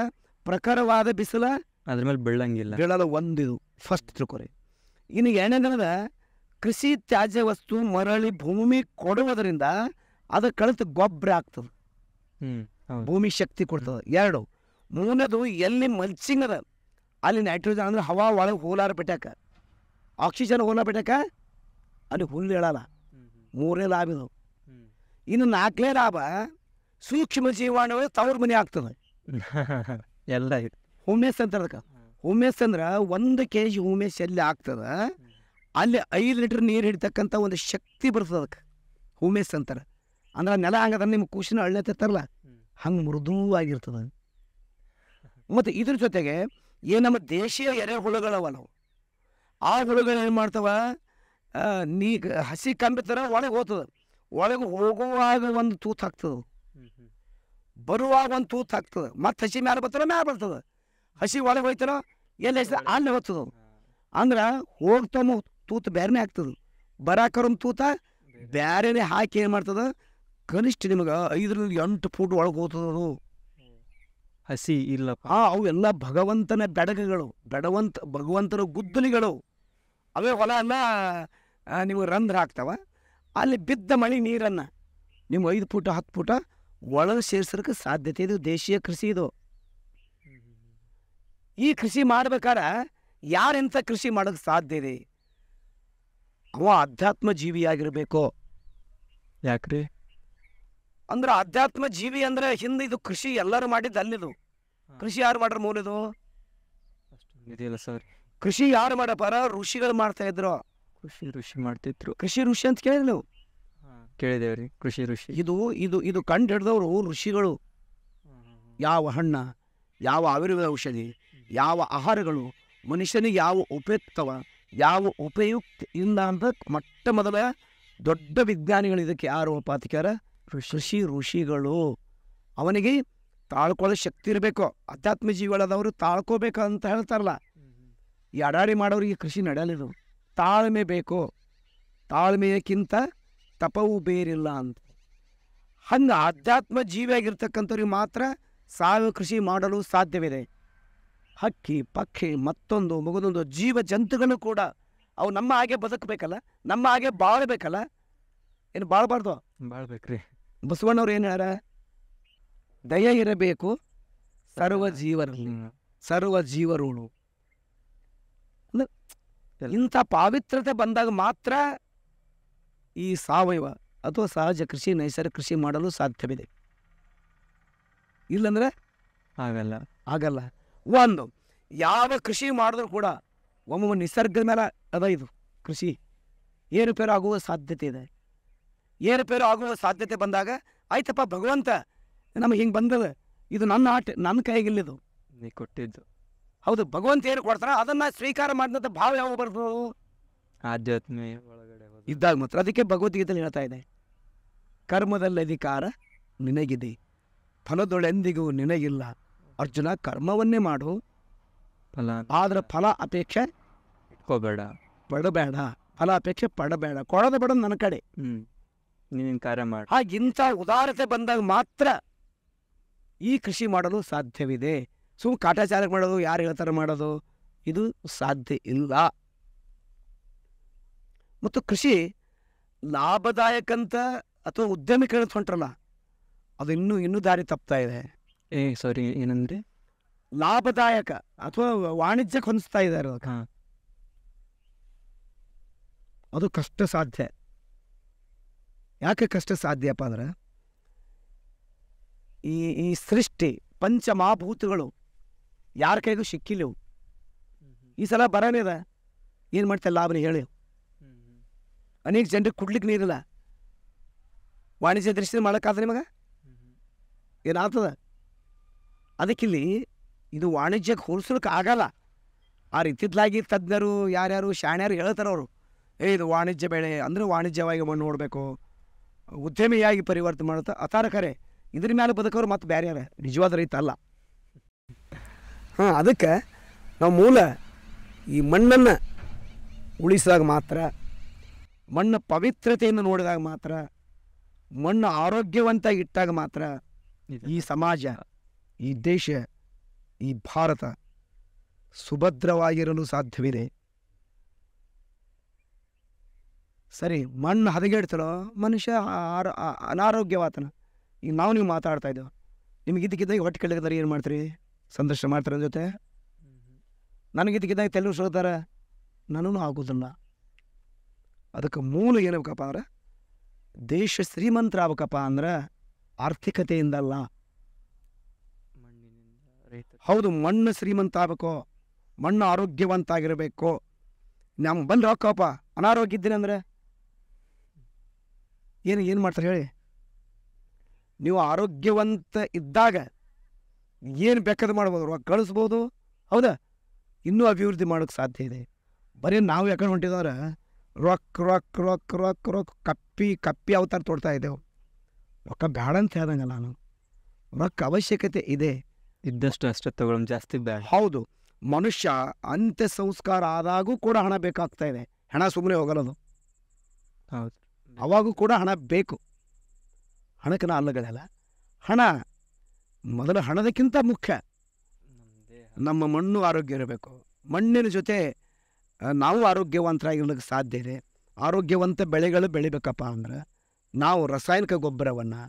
ಪ್ರಖರವಾದ ಬಿಸಿಲ ಅದ್ರ ಮೇಲೆ ಬೀಳಂಗಿಲ್ಲ ಬೀಳಲ್ಲ ಒಂದು ಇದು ಫಸ್ಟ್ ತಿಳ್ಕೊರಿ ಇನ್ನು ಎರಡನೇದನದ ಕೃಷಿ ತ್ಯಾಜ್ಯ ವಸ್ತು ಮರಳಿ ಭೂಮಿ ಕೊಡುವುದರಿಂದ ಅದು ಕಳೆದು ಗೊಬ್ಬರ ಆಗ್ತದೆ ಭೂಮಿ ಶಕ್ತಿ ಕೊಡ್ತದೆ ಎರಡು ಮೂರನೇದು ಎಲ್ಲಿ ಮಲ್ಚಿಂಗ್ ಅದ ಅಲ್ಲಿ ನೈಟ್ರೋಜನ್ ಅಂದ್ರೆ ಹವಾ ಒಳಗೆ ಹೋಲಾರ ಬಿಟ್ಟಾಕ ಆಕ್ಸಿಜನ್ ಹೋಲಾರ ಬಿಟ್ಟಾಕ ಅಲ್ಲಿ ಹುಲ್ಲು ಹೇಳಲ್ಲ ಮೂರನೇ ಲಾಭ ಇದು ಇನ್ನು ನಾಲ್ಕನೇ ಲಾಭ ಸೂಕ್ಷ್ಮ ಜೀವಾಣು ತವ್ರ ಮನೆ ಆಗ್ತದೆ (laughs) ಎಲ್ಲ ಹುಮೇಸ್ ಅಂತ ಅದಕ್ಕೆ ಹುಮೇಸ್ ಅಂದ್ರೆ ಒಂದು ಕೆ ಜಿ ಹುಮೇಸ್ ಎಲ್ಲಿ ಆಗ್ತದೆ ಅಲ್ಲಿ ಐದು ಲೀಟ್ರ್ ನೀರು ಹಿಡಿತಕ್ಕಂಥ ಒಂದು ಶಕ್ತಿ ಬರ್ತದೆ ಅದಕ್ಕೆ ಹುಮೇಸ್ ಅಂತಾರೆ ಅಂದ್ರೆ ನೆಲ ಹಂಗದ ನಿಮ್ಮ ಕೂಸಿನ ಅಳ್ಳೆ ತರಲ್ಲ ಹಂಗೆ ಮೃದುವಾಗಿರ್ತದೆ ಮತ್ತು ಇದ್ರ ಜೊತೆಗೆ ಏನು ನಮ್ಮ ದೇಶೀಯ ಹುಳುಗಳವ ನಾವು ಆ ಹುಳುಗಳು ಏನು ಮಾಡ್ತವೆ ನೀ ಹಸಿ ಕಂಬಿ ಒಳಗೆ ಹೋಗ್ತದೆ ಒಳಗೆ ಹೋಗುವಾಗ ಒಂದು ತೂತು ಹಾಕ್ತದೆ ಬರುವಾಗ ಒಂದು ತೂತು ಹಾಕ್ತದೆ ಮತ್ತು ಹಸಿ ಮ್ಯಾಲೆ ಬರ್ತಾರ ಮ್ಯಾಲೆ ಬರ್ತದೆ ಹಸಿ ಒಳಗೆ ಹೋಯ್ತಾರ ಎಲ್ಲಿ ಹೆಸರು ಅಲ್ಲೇ ಹೋಗ್ತದೆ ಅಂದ್ರೆ ಹೋಗ್ತಮ್ಮ ತೂತು ಬೇರೆನೇ ಆಗ್ತದೆ ಬರಾಕರ ತೂತ ಬೇರೆನೇ ಹಾಕಿ ಏನು ಮಾಡ್ತದೆ ಕನಿಷ್ಠ ನಿಮಗೆ ಐದರಿಂದ ಎಂಟು ಫೂಟ್ ಒಳಗೆ ಹೋಗ್ತದೆ ಅದು ಹಸಿ ಇಲ್ಲ ಆ ಅವೆಲ್ಲ ಭಗವಂತನ ಬೆಡಗಗಳು ಬೆಡವಂತ ಭಗವಂತನ ಗುದ್ದಲಿಗಳು ಅವೇ ಹೊಲ ಎಲ್ಲ ನೀವು ರಂಧ್ರ ಆಗ್ತಾವ ಅಲ್ಲಿ ಬಿದ್ದ ಮಳೆ ನೀರನ್ನು ನೀವು ಐದು ಫೂಟ ಹತ್ತು ಫೂಟ ಒಳಗೆ ಸೇರಿಸೋಕ್ಕೆ ಸಾಧ್ಯತೆ ಇದು ದೇಶೀಯ ಕೃಷಿ ಇದು ಈ ಕೃಷಿ ಮಾಡಬೇಕಾದ್ರೆ ಯಾರೆಂಥ ಕೃಷಿ ಮಾಡೋಕ್ಕೆ ಸಾಧ್ಯ ಇದೆ ಅವ ಅಧ್ಯಾತ್ಮ ಜೀವಿಯಾಗಿರಬೇಕು ಯಾಕ್ರೀ ಅಂದ್ರೆ ಅಧ್ಯಾತ್ಮ ಜೀವಿ ಅಂದ್ರೆ ಹಿಂದೆ ಇದು ಕೃಷಿ ಎಲ್ಲರೂ ಮಾಡಿದ್ದು ಅಲ್ಲಿದು ಕೃಷಿ ಯಾರು ಮಾಡ್ರ ಮೂಲದು ಸರ್ ಕೃಷಿ ಯಾರು ಮಾಡಪ್ಪ ಋಷಿಗಳು ಮಾಡ್ತಾ ಇದ್ರು ಕೃಷಿ ಋಷಿ ಮಾಡ್ತಿದ್ರು ಕೃಷಿ ಋಷಿ ಅಂತ ಕೇಳಿದ್ರು ನೀವು ಕೇಳಿದೇವ್ರಿ ಕೃಷಿ ಋಷಿ ಇದು ಇದು ಇದು ಕಂಡು ಹಿಡ್ದವ್ರು ಋಷಿಗಳು ಯಾವ ಹಣ್ಣ ಯಾವ ಆಯುರ್ವೇದ ಔಷಧಿ ಯಾವ ಆಹಾರಗಳು ಮನುಷ್ಯನಿಗೆ ಯಾವ ಉಪಯುಕ್ತವ ಯಾವ ಉಪಯುಕ್ತ ಇಲ್ಲ ಅಂತ ಮೊಟ್ಟ ಮೊದಲ ದೊಡ್ಡ ವಿಜ್ಞಾನಿಗಳು ಇದಕ್ಕೆ ಯಾರು ಪಾತಿಕಾರ ಋಷಿ ಋಷಿಗಳು ಅವನಿಗೆ ತಾಳ್ಕೊಳ್ಳೋ ಶಕ್ತಿ ಇರಬೇಕು ಅಧ್ಯಾತ್ಮ ಜೀವಿಗಳಾದವರು ತಾಳ್ಕೋಬೇಕು ಅಂತ ಹೇಳ್ತಾರಲ್ಲ ಈ ಅಡಾಡಿ ಮಾಡೋರಿಗೆ ಕೃಷಿ ನಡೆಯಲಿರು ತಾಳ್ಮೆ ಬೇಕು ತಾಳ್ಮೆಯಕ್ಕಿಂತ ತಪವು ಬೇರಿಲ್ಲ ಅಂತ ಹಂಗೆ ಅಧ್ಯಾತ್ಮ ಜೀವಿಯಾಗಿರ್ತಕ್ಕಂಥವ್ರಿಗೆ ಮಾತ್ರ ಸಾವಯವ ಕೃಷಿ ಮಾಡಲು ಸಾಧ್ಯವಿದೆ ಹಕ್ಕಿ ಪಕ್ಷಿ ಮತ್ತೊಂದು ಮಗದೊಂದು ಜೀವ ಜಂತುಗಳು ಕೂಡ ಅವು ನಮ್ಮ ಹಾಗೆ ಬದುಕಬೇಕಲ್ಲ ನಮ್ಮ ಹಾಗೆ ಬಾಳ್ಬೇಕಲ್ಲ ಏನು ಬಾಳ್ಬಾರ್ದು ಬಾಳ್ಬೇಕ್ರಿ ಬಸವಣ್ಣವ್ರು ಏನು ಹೇಳ ದಯ ಇರಬೇಕು ಸರ್ವ ಜೀವರಲ್ಲಿ ಸರ್ವ ಜೀವರುಳು ಇಂಥ ಪಾವಿತ್ರತೆ ಬಂದಾಗ ಮಾತ್ರ ಈ ಸಾವಯವ ಅಥವಾ ಸಹಜ ಕೃಷಿ ನೈಸರ್ಗಿಕ ಕೃಷಿ ಮಾಡಲು ಸಾಧ್ಯವಿದೆ ಇಲ್ಲಂದ್ರೆ ಆಗಲ್ಲ ಆಗಲ್ಲ ಒಂದು ಯಾವ ಕೃಷಿ ಮಾಡಿದ್ರೂ ಕೂಡ ಒಮ್ಮೊಮ್ಮೆ ನಿಸರ್ಗದ ಮೇಲೆ ಅದ ಇದು ಕೃಷಿ ಏರುಪೇರು ಆಗುವ ಸಾಧ್ಯತೆ ಇದೆ ಏರುಪೇರು ಆಗುವ ಸಾಧ್ಯತೆ ಬಂದಾಗ ಆಯ್ತಪ್ಪ ಭಗವಂತ ನಮಗೆ ಹಿಂಗೆ ಬಂದದ ಇದು ನನ್ನ ಆಟ ನನ್ನ ಕೈಗಿಲ್ಲದು ನೀ ಕೊಟ್ಟಿದ್ದು ಹೌದು ಭಗವಂತ ಏನು ಕೊಡ್ತಾರ ಅದನ್ನ ಸ್ವೀಕಾರ ಮಾಡಿದಂಥ ಭಾವ ಯಾವ ಬರ್ತದೆ ಆಧ್ಯಾತ್ಮ ಇದ್ದಾಗ ಮಾತ್ರ ಅದಕ್ಕೆ ಭಗವದ್ಗೀತೆ ಹೇಳ್ತಾ ಇದೆ ಕರ್ಮದಲ್ಲಿ ಅಧಿಕಾರ ನಿನಗಿದೆ ಫಲದೊಳೆಂದಿಗೂ ನಿನಗಿಲ್ಲ ಅರ್ಜುನ ಕರ್ಮವನ್ನೇ ಮಾಡು ಫಲ ಆದ್ರೆ ಫಲ ಅಪೇಕ್ಷೆ ಇಟ್ಕೋಬೇಡ ಪಡಬೇಡ ಫಲ ಅಪೇಕ್ಷೆ ಪಡಬೇಡ ಕೊಡೋದು ಬೇಡ ನನ್ನ ಕಡೆ ಹ್ಞೂ ನೀನಿನ್ ಕಾರ್ಯ ಮಾಡಿ ಹಾಗೆ ಇಂಥ ಉದಾರತೆ ಬಂದಾಗ ಮಾತ್ರ ಈ ಕೃಷಿ ಮಾಡಲು ಸಾಧ್ಯವಿದೆ ಸುಮ್ ಕಾಟಾಚಾರ ಮಾಡೋದು ಯಾರು ಹೇಳ್ತಾರೆ ಮಾಡೋದು ಇದು ಸಾಧ್ಯ ಇಲ್ಲ ಮತ್ತು ಕೃಷಿ ಲಾಭದಾಯಕ ಅಂತ ಅಥವಾ ಉದ್ಯಮಿ ಹೊಂಟ್ರಲ್ಲ ಅದು ಇನ್ನೂ ಇನ್ನೂ ದಾರಿ ತಪ್ತಾ ಇದೆ ಏ ಸಾರಿ ಏನಂದ್ರೆ ಲಾಭದಾಯಕ ಅಥವಾ ವಾಣಿಜ್ಯಕ್ಕೆ ಹೊಂದಿಸ್ತಾ ಇದ್ದಾರೆ ಅದು ಕಷ್ಟ ಸಾಧ್ಯ ಯಾಕೆ ಕಷ್ಟ ಸಾಧ್ಯಪ್ಪ ಅಂದ್ರೆ ಈ ಈ ಸೃಷ್ಟಿ ಪಂಚಮಹಾಭೂತಗಳು ಯಾರ ಕೈಗೂ ಸಿಕ್ಕಿಲ್ಲವು ಈ ಸಲ ಬರೋನಿದೆ ಏನು ಮಾಡ್ತಾ ಲಾಭನ ಹೇಳಿ ಅನೇಕ ಜನರಿಗೆ ಕುಡ್ಲಿಕ್ಕೆ ನೀರಿಲ್ಲ ವಾಣಿಜ್ಯ ದೃಷ್ಟಿಯಿಂದ ಮಾಡೋಕ್ಕಾದ್ರೆ ನಿಮಗೆ ಏನಾಗ್ತದ ಅದಕ್ಕಿಲ್ಲಿ ಇದು ವಾಣಿಜ್ಯಕ್ಕೆ ಹೋಲಿಸ್ಲಿಕ್ಕೆ ಆಗಲ್ಲ ಆ ರೀತಿದ್ಲಾಗಿ ತಜ್ಞರು ಯಾರ್ಯಾರು ಶಾಣ್ಯಾರು ಹೇಳ್ತಾರೆ ಅವರು ಏ ಇದು ವಾಣಿಜ್ಯ ಬೆಳೆ ಅಂದರೆ ವಾಣಿಜ್ಯವಾಗಿ ಮಣ್ಣು ನೋಡಬೇಕು ಉದ್ಯಮಿಯಾಗಿ ಪರಿವರ್ತನೆ ಮಾಡುತ್ತೆ ಖರೆ ಇದ್ರ ಮೇಲೆ ಬದುಕೋರು ಮತ್ತು ಬೇರೆ ಯಾರ ನಿಜವಾದ ರೈತ ಅಲ್ಲ ಹಾಂ ಅದಕ್ಕೆ ನಾವು ಮೂಲ ಈ ಮಣ್ಣನ್ನು ಉಳಿಸಿದಾಗ ಮಾತ್ರ ಮಣ್ಣು ಪವಿತ್ರತೆಯನ್ನು ನೋಡಿದಾಗ ಮಾತ್ರ ಮಣ್ಣು ಆರೋಗ್ಯವಂತ ಇಟ್ಟಾಗ ಮಾತ್ರ ಈ ಸಮಾಜ ಈ ದೇಶ ಈ ಭಾರತ ಸುಭದ್ರವಾಗಿರಲು ಸಾಧ್ಯವಿದೆ ಸರಿ ಮಣ್ಣು ಹದಗೆಡ್ತಾರೋ ಮನುಷ್ಯ ಆರ ಅನಾರೋಗ್ಯವಾತನ ಈಗ ನಾವು ನೀವು ಮಾತಾಡ್ತಾ ಇದ್ದೇವೆ ನಿಮ್ಗೆ ಇದಕ್ಕಿದ್ದಾಗ ಹೊಟ್ಟೆ ಕೆಳಗದಾರ ಏನು ಮಾಡ್ತೀರಿ ಸಂದರ್ಶನ ಮಾಡ್ತಾರೆ ಜೊತೆ ನನಗಿದ್ದಕ್ಕಿದ್ದಾಗ ತೆಲುಗು ಸೋತಾರೆ ನನೂ ಆಗೋದಿಲ್ಲ ಅದಕ್ಕೆ ಮೂಲ ಏನಬೇಕಪ್ಪ ಅಂದ್ರೆ ದೇಶ ಶ್ರೀಮಂತರ ಆಗ್ಬೇಕಪ್ಪ ಅಂದ್ರೆ ಆರ್ಥಿಕತೆಯಿಂದಲ್ಲ ಹೌದು ಮಣ್ಣು ಶ್ರೀಮಂತ ಆಗ್ಬೇಕು ಮಣ್ಣು ಆರೋಗ್ಯವಂತ ಆಗಿರಬೇಕು ನಮ್ಗೆ ಬಂದು ಹಾಕಪ್ಪ ಅನಾರೋಗ್ಯ ಇದ್ದೀನಿ ಅಂದರೆ ಏನು ಏನು ಮಾಡ್ತಾರೆ ಹೇಳಿ ನೀವು ಆರೋಗ್ಯವಂತ ಇದ್ದಾಗ ಏನು ಬೇಕಾದ್ರೆ ಮಾಡ್ಬೋದು ರೊಕ್ಕ ಕಳಿಸ್ಬೋದು ಹೌದಾ ಇನ್ನೂ ಅಭಿವೃದ್ಧಿ ಮಾಡೋಕ್ಕೆ ಸಾಧ್ಯ ಇದೆ ಬರೀ ನಾವು ಯಾಕಂಡು ಹೊಂಟಿದವ್ರೆ ರೊಕ್ಕ ರೊಕ್ಕ ರೊಕ್ಕ ರೊಕ್ಕ ರೊಕ್ಕ ಕಪ್ಪಿ ಕಪ್ಪಿ ಅವತಾರ ತೊಡ್ತಾ ಇದ್ದೆವು ರೊಕ್ಕ ಬೇಡ ಅಂತ ಹೇಳ್ದಂಗೆ ನಾನು ರೊಕ್ಕ ಅವಶ್ಯಕತೆ ಇದೆ ಇದ್ದಷ್ಟು ಅಷ್ಟೇ ಜಾಸ್ತಿ ಬೇಡ ಹೌದು ಮನುಷ್ಯ ಅಂತ್ಯ ಸಂಸ್ಕಾರ ಆದಾಗೂ ಕೂಡ ಹಣ ಬೇಕಾಗ್ತಾ ಇದೆ ಹಣ ಸುಮ್ಮನೆ ಹೋಗಲ್ಲದು ಹೌದು ಅವಾಗೂ ಕೂಡ ಹಣ ಬೇಕು ಹಣಕ್ಕಿನ ಅಲ್ಲಗಳಲ್ಲ ಹಣ ಮೊದಲು ಹಣದಕ್ಕಿಂತ ಮುಖ್ಯ ನಮ್ಮ ಮಣ್ಣು ಆರೋಗ್ಯ ಇರಬೇಕು ಮಣ್ಣಿನ ಜೊತೆ ನಾವು ಆರೋಗ್ಯವಂತರಾಗಿರ್ಲಿಕ್ಕೆ ಸಾಧ್ಯ ಇದೆ ಆರೋಗ್ಯವಂತ ಬೆಳೆಗಳು ಬೆಳಿಬೇಕಪ್ಪ ಅಂದ್ರೆ ನಾವು ರಾಸಾಯನಿಕ ಗೊಬ್ಬರವನ್ನು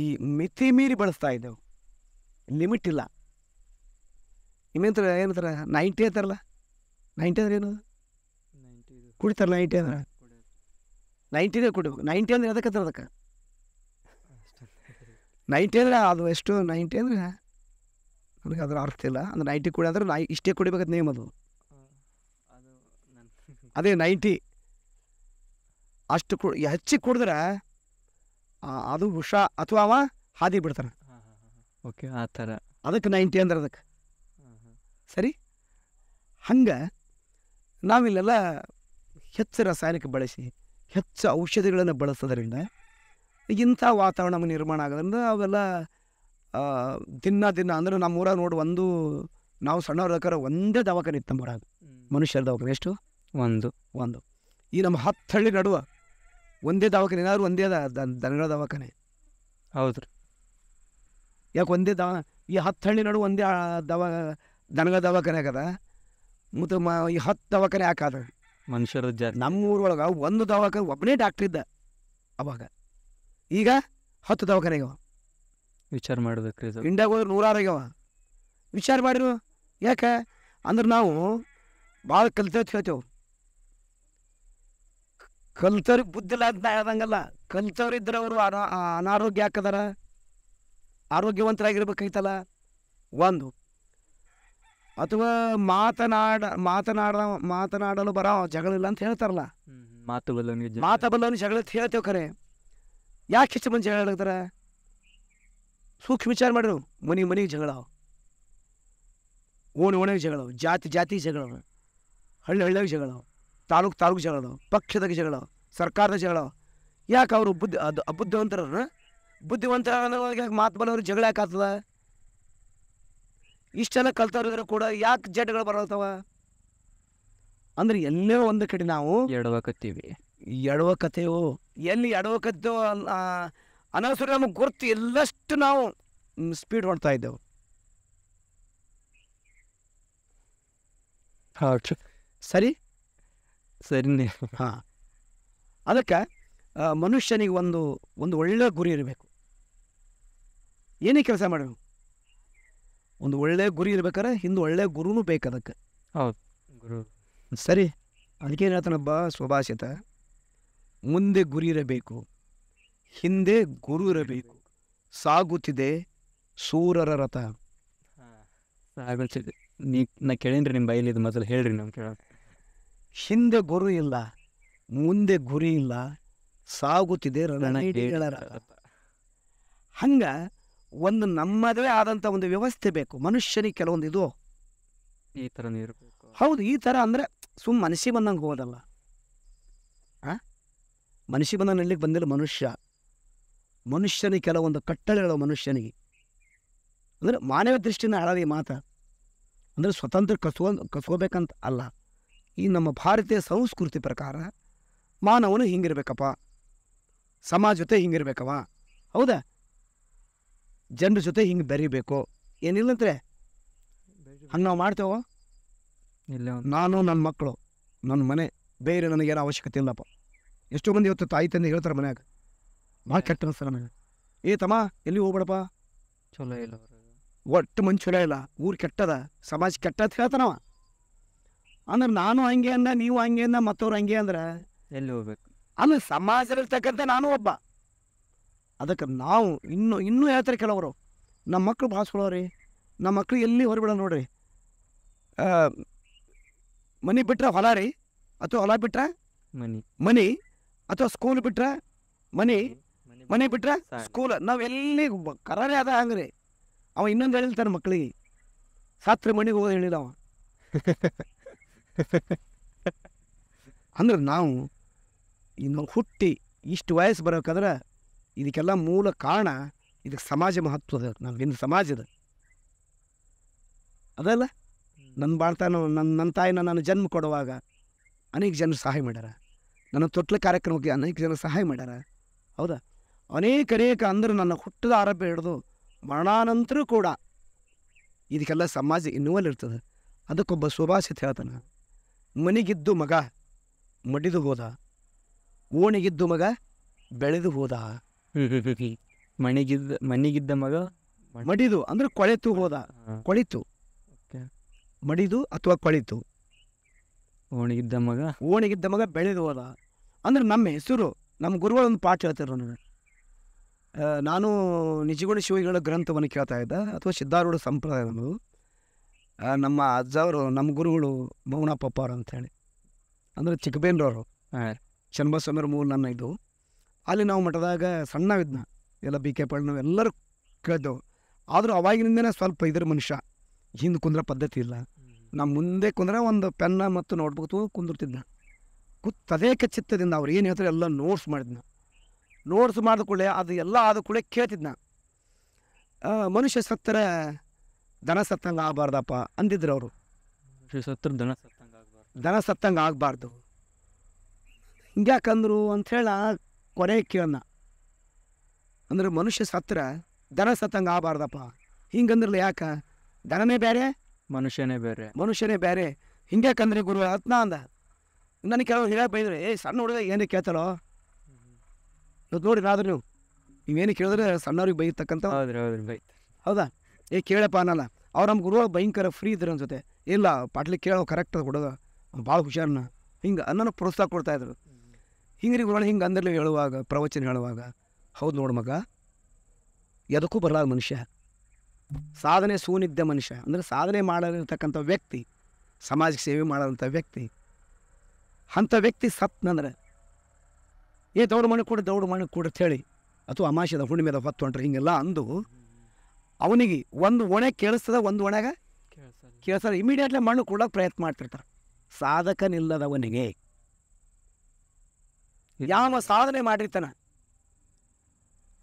ಈ ಮಿತಿ ಮೀರಿ ಬಳಸ್ತಾ ಇದ್ದೆವು ಲಿಮಿಟ್ ಇಲ್ಲ ಇನ್ನೇಂತರ ಏನಂತಾರೆ ನೈಂಟಿ ಅಂತಾರಲ್ಲ ನೈಂಟಿ ಅಂದ್ರೆ ಏನದು ಕುಡಿತಾರಲ್ಲ ನೈಂಟಿ ಅಂದ್ರೆ ನೈಂಟಿನೇ ಕೊಡಬೇಕು ನೈಂಟಿ ಅಂದ್ರೆ ಅದಕ್ಕೆ ಅದಕ್ಕೆ ನೈಂಟಿ ಅಂದರೆ ಅದು ಎಷ್ಟು ನೈಂಟಿ ಅಂದರೆ ನನಗೆ ಅದರ ಅರ್ಥ ಇಲ್ಲ ಅಂದ್ರೆ ನೈಂಟಿ ಕೊಡಿ ಅಂದ್ರೆ ನೈ ಇಷ್ಟೇ ಕೊಡಬೇಕಂತ ನೇಮ್ ಅದು ಅದೇ ನೈಂಟಿ ಅಷ್ಟು ಕು ಹೆಚ್ಚಿ ಕುಡಿದ್ರೆ ಅದು ಹುಷಾ ಅಥವಾ ಅವ ಹಾದಿ ಬಿಡ್ತಾನೆ ಓಕೆ ಆ ಥರ ಅದಕ್ಕೆ ನೈಂಟಿ ಅಂದ್ರೆ ಅದಕ್ಕೆ ಸರಿ ಹಂಗೆ ನಾವಿಲ್ಲೆಲ್ಲ ಹೆಚ್ಚು ರಾಸಾಯನಿಕ ಬಳಸಿ ಹೆಚ್ಚು ಔಷಧಿಗಳನ್ನು ಬಳಸೋದ್ರಿಂದ ಇಂಥ ವಾತಾವರಣ ನಿರ್ಮಾಣ ಆಗೋದ್ರಿಂದ ಅವೆಲ್ಲ ದಿನ ದಿನ ಅಂದ್ರೆ ನಮ್ಮೂರ ನೋಡಿ ಒಂದು ನಾವು ಸಣ್ಣವ್ರ ಒಂದೇ ದವಾಖಾನೆ ಇತ್ತು ನಮ್ಮೂರಾಗ ಮನುಷ್ಯರ ದವಾಖಾನೆ ಎಷ್ಟು ಒಂದು ಒಂದು ಈ ನಮ್ಮ ಹತ್ತು ಹಳ್ಳಿ ನಡುವ ಒಂದೇ ದವಾಖಾನೆ ಏನಾದರೂ ಒಂದೇ ದನಗಳ ದವಾಖಾನೆ ಹೌದು ರೀ ಯಾಕೆ ಒಂದೇ ದವಾ ಈ ಹತ್ತು ಹಳ್ಳಿ ನಡುವೆ ಒಂದೇ ದವಾ ದನಗಳ ದವಾಖಾನೆ ಆಗದ ಮತ್ತು ಮ ಈ ಹತ್ತು ದವಾಖಾನೆ ಯಾಕಾದ ಮನುಷ್ಯರ ಜ ನಮ್ಮ ಊರೊಳಗೆ ಒಂದು ದವಾಖಾನೆ ಒಬ್ಬನೇ ಡಾಕ್ಟ್ರ್ ಇದ್ದ ಅವಾಗ ಈಗ ಹತ್ತು ದವಾಖಾನೆ ವಿಚಾರ ಮಾಡ್ಬೇಕ್ರಿ ಇದು ಇಂಡಿಯಾಗ ಹೋದ್ರೆ ನೂರಾರು ವಿಚಾರ ಮಾಡಿರು ಯಾಕೆ ಅಂದ್ರೆ ನಾವು ಭಾಳ ಕಲ್ತೇವೆ ಹೇಳ್ತೇವೆ ಕಲ್ತವ್ರಿ ಬುದ್ಧಿಲ್ಲ ಅಂತ ಹೇಳ್ದಂಗಲ್ಲ ಕಲ್ತವ್ರು ಅವರು ಅನಾರೋಗ್ಯ ಹಾಕದಾರ ಆರೋಗ್ಯವಂತರಾಗಿರ್ಬೇಕಾಯ್ತಲ್ಲ ಒಂದು ಅಥವಾ ಮಾತನಾಡ ಮಾತನಾಡ ಮಾತನಾಡಲು ಬರೋ ಜಗಳಿಲ್ಲ ಅಂತ ಹೇಳ್ತಾರಲ್ಲ ಮಾತಬಲ್ಲವನು ಜಗಳ ಅಂತ ಹೇಳ್ತೇವೆ ಖರೆ ಯಾಕೆ ಹೆಚ್ಚು ಮಂದಿ ಜಗಳ ಸೂಕ್ಷ್ಮ ವಿಚಾರ ಮಾಡಿರು ಮನೆ ಮನೆಗೆ ಜಗಳ ಓಣಿ ಓಣಿಗೆ ಜಗಳ ಜಾತಿ ಜಾತಿ ಜಗಳ ಹಳ್ಳಿ ಹಳ್ಳಿ ಜಗಳ ತಾಲೂಕು ತಾಲೂಕು ಜಗಳ ಪಕ್ಷದ ಜಗಳ ಸರ್ಕಾರದ ಜಗಳ ಯಾಕೆ ಅವರು ಬುದ್ಧಿ ಅದು ಅಬುದ್ಧಿವಂತರ ಬುದ್ಧಿವಂತರ ಯಾಕೆ ಮಾತು ಜಗಳ ಯಾಕೆ ಇಷ್ಟೆಲ್ಲ ಕಲ್ತವ್ರಿದ್ರು ಕೂಡ ಯಾಕೆ ಜಡ್ಗಳು ಬರಲ್ತವ ಅಂದ್ರೆ ಎಲ್ಲೇ ಒಂದು ಕಡೆ ನಾವು ಕತ್ತೀವಿ ಎಡವ ಕಥೆವು ಎಲ್ಲಿ ಎಡವಕತ್ತೇವೋ ಅನವಸರ ನಮಗೆ ಗುರ್ತು ಎಲ್ಲಷ್ಟು ನಾವು ಸ್ಪೀಡ್ ಮಾಡ್ತಾ ಇದ್ದೆವು ಸರಿ ಸರಿ ಹಾ ಅದಕ್ಕೆ ಮನುಷ್ಯನಿಗೆ ಒಂದು ಒಂದು ಒಳ್ಳೆ ಗುರಿ ಇರಬೇಕು ಏನೇ ಕೆಲಸ ಮಾಡಬೇಕು ಒಂದು ಒಳ್ಳೆ ಗುರಿ ಇರ್ಬೇಕಾರೆ ಹಿಂದೆ ಒಳ್ಳೆ ಗುರುನೂ ಬೇಕು ಅದಕ್ಕೆ ಹೌದು ಗುರು ಸರಿ ಅದಕ್ಕೆ ಹೇಳ್ತಾನಪ್ಪ ಸ್ವಭಾಷಿತ ಮುಂದೆ ಗುರಿ ಇರಬೇಕು ಹಿಂದೆ ಗುರು ಇರಬೇಕು ಸಾಗುತ್ತಿದೆ ಸೂರರ ರಥ ಸಾಗುತ್ತಿದೆ ನೀ ನಾ ಕೇಳೀನಿ ನಿಮ್ಮ ಬೈಲಿ ಇದು ಮೊದಲು ಹೇಳ್ರಿ ನಮ್ಗೆ ಕೇಳ ಹಿಂದೆ ಗುರು ಇಲ್ಲ ಮುಂದೆ ಗುರಿ ಇಲ್ಲ ಸಾಗುತ್ತಿದೆ ರಣ ಹಂಗ ಒಂದು ನಮ್ಮದೇ ಆದಂಥ ಒಂದು ವ್ಯವಸ್ಥೆ ಬೇಕು ಮನುಷ್ಯನಿಗೆ ಕೆಲವೊಂದು ಇದು ಈ ಥರ ನೀರು ಹೌದು ಈ ಥರ ಅಂದರೆ ಸುಮ್ಮ ಮನಸಿ ಬಂದಂಗೆ ಹೋದಲ್ಲ ಆ ಮನಸಿ ಬಂದ ಬಂದಿಲ್ಲ ಮನುಷ್ಯ ಮನುಷ್ಯನಿಗೆ ಕೆಲವೊಂದು ಕಟ್ಟಳೆಗಳು ಮನುಷ್ಯನಿಗೆ ಅಂದರೆ ಮಾನವ ದೃಷ್ಟಿಯಿಂದ ಹಾಳಾದ ಈ ಮಾತ ಅಂದರೆ ಸ್ವತಂತ್ರ ಕಸೋ ಕಸೋಬೇಕಂತ ಅಲ್ಲ ಈ ನಮ್ಮ ಭಾರತೀಯ ಸಂಸ್ಕೃತಿ ಪ್ರಕಾರ ಮಾನವನು ಹಿಂಗಿರ್ಬೇಕಪ್ಪ ಜೊತೆ ಹಿಂಗಿರ್ಬೇಕವ ಹೌದಾ ಜನರ ಜೊತೆ ಹಿಂಗೆ ಬೆರಿಬೇಕು ಏನಿಲ್ಲಂದ್ರೆ ಹಂಗೆ ನಾವು ಮಾಡ್ತೇವೋ ಇಲ್ಲ ನಾನು ನನ್ನ ಮಕ್ಕಳು ನನ್ನ ಮನೆ ಬೇರೆ ನನಗೇನು ಅವಶ್ಯಕತೆ ಇಲ್ಲಪ್ಪ ಎಷ್ಟೋ ಮಂದಿ ಇವತ್ತು ತಾಯಿ ತಂದೆ ಹೇಳ್ತಾರೆ ಮನ್ಯಾಗ ಭಾಳ ಕೆಟ್ಟ ಅನಿಸ್ತಾರೆ ನನಗೆ ಏ ತಮ್ಮ ಎಲ್ಲಿ ಹೋಗ್ಬೇಡಪ್ಪ ಚಲೋ ಇಲ್ಲ ಒಟ್ಟು ಮನ್ ಚಲೋ ಇಲ್ಲ ಊರು ಕೆಟ್ಟದ ಸಮಾಜ ಅಂತ ಹೇಳ್ತಾನವ ಅಂದ್ರೆ ನಾನು ಹಂಗೆ ಅಂದ ನೀವು ಹಂಗೆ ಅಂದ ಮತ್ತವ್ರು ಹಂಗೆ ಅಂದ್ರೆ ಎಲ್ಲಿ ಹೋಗ್ಬೇಕು ಅಲ್ಲ ಸಮಾಜದಲ್ಲಿರ್ತಕ್ಕಂಥ ನಾನು ಒಬ್ಬ ಅದಕ್ಕೆ ನಾವು ಇನ್ನೂ ಇನ್ನೂ ಹೇಳ್ತಾರೆ ಕೆಲವರು ನಮ್ಮ ಮಕ್ಕಳು ಭಾಸ್ಕೊಳ್ಳೋರಿ ನಮ್ಮ ಮಕ್ಕಳು ಎಲ್ಲಿ ಹೊರಬಿಡ ನೋಡ್ರಿ ಮನೆ ಮನಿ ಹೊಲ ರೀ ಅಥವಾ ಹೊಲ ಬಿಟ್ರೆ ಮನಿ ಮನಿ ಅಥವಾ ಸ್ಕೂಲ್ ಬಿಟ್ರೆ ಮನಿ ಮನೆ ಬಿಟ್ರೆ ಸ್ಕೂಲ್ ನಾವು ಎಲ್ಲಿ ಕರಾರೇ ಅದ ಹಂಗ್ರಿ ಅವ ಇನ್ನೊಂದು ಹೇಳಿರ್ತಾನೆ ಮಕ್ಳಿಗೆ ಮಕ್ಕಳಿಗೆ ಸಾತ್ರ ಮನೆಗೆ ಹೋಗೋದು ಹೇಳಿದ ಅವ (laughs) ಅಂದ್ರೆ ನಾವು ಇನ್ನು ಹುಟ್ಟಿ ಇಷ್ಟು ವಯಸ್ಸು ಬರೋಕಾದ್ರೆ ಇದಕ್ಕೆಲ್ಲ ಮೂಲ ಕಾರಣ ಇದಕ್ಕೆ ಸಮಾಜ ಮಹತ್ವದ ನಾವು ಹಿಂದೆ ಸಮಾಜದ ಅದಲ್ಲ ನನ್ನ ಬಾಳ್ತಾನ ನನ್ನ ನನ್ನ ತಾಯಿನ ನಾನು ಜನ್ಮ ಕೊಡುವಾಗ ಅನೇಕ ಜನರು ಸಹಾಯ ಮಾಡ್ಯಾರ ನನ್ನ ತೊಟ್ಲ ಕಾರ್ಯಕ್ರಮಕ್ಕೆ ಅನೇಕ ಜನ ಸಹಾಯ ಮಾಡ್ಯಾರ ಹೌದಾ ಅನೇಕ ಅನೇಕ ಅಂದ್ರೆ ನನ್ನ ಹುಟ್ಟದ ಆರಂಭ ಹಿಡಿದು ಮರಣಾನಂತರ ಕೂಡ ಇದಕ್ಕೆಲ್ಲ ಸಮಾಜ ಇನ್ನುವಲ್ಲಿ ಇರ್ತದೆ ಅದಕ್ಕೊಬ್ಬ ಸುಭಾಷಿತ ಹೇಳ್ತಾನೆ ಮನೆಗಿದ್ದು ಮಗ ಮಡಿದು ಹೋದ ಓಣಿಗಿದ್ದು ಮಗ ಬೆಳೆದು ಹೋದ ಮಣಿಗಿದ್ದ ಮಣಿಗಿದ್ದ ಮಗ ಮಡಿದು ಅಂದ್ರೆ ಕೊಳೆತು ಹೋದ ಕೊಳಿತು ಮಡಿದು ಅಥವಾ ಕೊಳಿತು ಓಣಿಗಿದ್ದ ಮಗ ಓಣಿಗಿದ್ದ ಮಗ ಬೆಳೆದು ಹೋದ ಅಂದ್ರೆ ನಮ್ಮ ಹೆಸರು ನಮ್ಮ ಗುರುಗಳು ಒಂದು ಪಾಠ ಹೇಳ್ತಾರೆ ನನಗೆ ನಾನು ನಿಜಗುಣ ಶಿವಿಗಳ ಗ್ರಂಥವನ್ನು ಕೇಳ್ತಾ ಇದ್ದೆ ಅಥವಾ ಸಿದ್ಧಾರೂಢ ಸಂಪ್ರದಾಯ ನಮ್ಮದು ನಮ್ಮ ಅಜ್ಜವರು ನಮ್ಮ ಗುರುಗಳು ಅವರು ಅಂತ ಹೇಳಿ ಅಂದರೆ ಚಿಕ್ಕಬೇನ್ರವರು ಚೆನ್ನಬಸವರ ಮೂರು ನನ್ನ ಇದು ಅಲ್ಲಿ ನಾವು ಮಠದಾಗ ಸಣ್ಣವಿದ್ನ ಎಲ್ಲ ಬಿ ಕೆ ನಾವು ಎಲ್ಲರೂ ಕೇಳ್ದೆವು ಆದರೂ ಅವಾಗಿನಿಂದನೇ ಸ್ವಲ್ಪ ಇದ್ರ ಮನುಷ್ಯ ಹಿಂದೆ ಕುಂದ್ರ ಪದ್ಧತಿ ಇಲ್ಲ ನಮ್ಮ ಮುಂದೆ ಕುಂದ್ರೆ ಒಂದು ಪೆನ್ನ ಮತ್ತು ನೋಟ್ಬುಕ್ ಕುಂದಿರ್ತಿದ್ನ ಕುತ್ತದೇಕ ಚಿತ್ತದಿಂದ ಅವ್ರು ಏನು ಹೇಳ್ತಾರೆ ಎಲ್ಲ ನೋಟ್ಸ್ ಮಾಡಿದ್ನ ನೋಟ್ಸ್ ಮಾಡಿದ ಕೂಡಲೇ ಅದು ಎಲ್ಲ ಆದ ಕೂಡಲೇ ಕೇಳ್ತಿದ್ನ ಮನುಷ್ಯ ಸತ್ತರ ದನ ಸತ್ತಂಗೆ ಆಗಬಾರ್ದಪ್ಪ ಅಂದಿದ್ರು ಅವರು ಸತ್ತರ ದನ ಸತ್ತಂಗೆ ದನ ಸತ್ತಂಗೆ ಆಗಬಾರ್ದು ಹಿಂಗ್ಯಾಕಂದ್ರು ಅಂಥೇಳಿ ಕೊನೆ ಕೇಳೋಣ ಅಂದ್ರೆ ಮನುಷ್ಯ ಸತ್ರ ದನ ಸತ್ತಂಗೆ ಆಗಬಾರ್ದಪ್ಪ ಹಿಂಗಂದ್ರಲ್ಲ ಯಾಕೆ ದನನೇ ಬೇರೆ ಮನುಷ್ಯನೇ ಬೇರೆ ಮನುಷ್ಯನೇ ಬೇರೆ ಹಿಂಗ್ಯಾಕಂದ್ರೆ ಗುರು ಅತ್ನ ಅಂದ ನನಗೆ ಕೆಲವ್ರು ಹೇಳಕ್ಕೆ ಬೈದ್ರೆ ಏ ಸಣ್ಣ ಹುಡುಗ ಏನು ಕೇಳ್ತಾಳೋ ಇವತ್ತು ನೋಡಿ ಆದ್ರೆ ನೀವು ನೀವೇನು ಕೇಳಿದ್ರೆ ಸಣ್ಣವ್ರಿಗೆ ಬೈತಕ್ಕಂಥ ಹೌದಾ ಏ ಕೇಳಪ್ಪ ಅನ್ನಲ್ಲ ಅವ್ರು ನಮ್ಮ ಗುರುಗಳು ಭಯಂಕರ ಫ್ರೀ ಇದ್ರು ಅನ್ಸುತ್ತೆ ಇಲ್ಲ ಪಾಟ್ಲಿ ಕೇಳೋ ಕರೆಕ್ಟ್ ಕೊಡೋದು ಭಾಳ ಹುಷಾರನ್ನ ಹಿಂಗೆ ಅನ್ನನ ಪ್ರೋತ್ಸಾಹ ಕೊಡ್ತಾಯಿದ್ರು ಹಿಂಗೆ ರೀ ಹಿಂಗೆ ಅಂದರ್ಲಿ ಹೇಳುವಾಗ ಪ್ರವಚನ ಹೇಳುವಾಗ ಹೌದು ನೋಡು ಮಗ ಎದಕ್ಕೂ ಬರಲಾರ ಮನುಷ್ಯ ಸಾಧನೆ ಸೂನಿದ್ದ ಮನುಷ್ಯ ಅಂದರೆ ಸಾಧನೆ ಮಾಡಲಿರ್ತಕ್ಕಂಥ ವ್ಯಕ್ತಿ ಸಮಾಜಕ್ಕೆ ಸೇವೆ ಮಾಡಿದಂಥ ವ್ಯಕ್ತಿ ಅಂಥ ವ್ಯಕ್ತಿ ಸತ್ನಂದ್ರೆ ಏ ದೌಡ್ ಮಣ್ಣು ಕೊಡು ದೌಡು ಮಣ್ಣು ಕೊಡು ಹೇಳಿ ಅಥವಾ ಅಮಾಶದ ಹುಣ್ಣಿಮೆದ ಹೊತ್ತು ಹೊಂಟ್ರೆ ಹಿಂಗೆಲ್ಲ ಅಂದು ಅವನಿಗೆ ಒಂದು ಒಣೆ ಕೇಳಿಸ್ತದ ಒಂದು ಒಣೆಗ ಕೇಳಿಸ್ತಾರೆ ಇಮಿಡಿಯೇಟ್ಲಿ ಮಣ್ಣು ಕೊಡೋಕೆ ಪ್ರಯತ್ನ ಮಾಡ್ತಿರ್ತಾರೆ ಸಾಧಕನಿಲ್ಲದವನಿಗೆ ಯಾವ ಸಾಧನೆ ಮಾಡಿರ್ತಾನೆ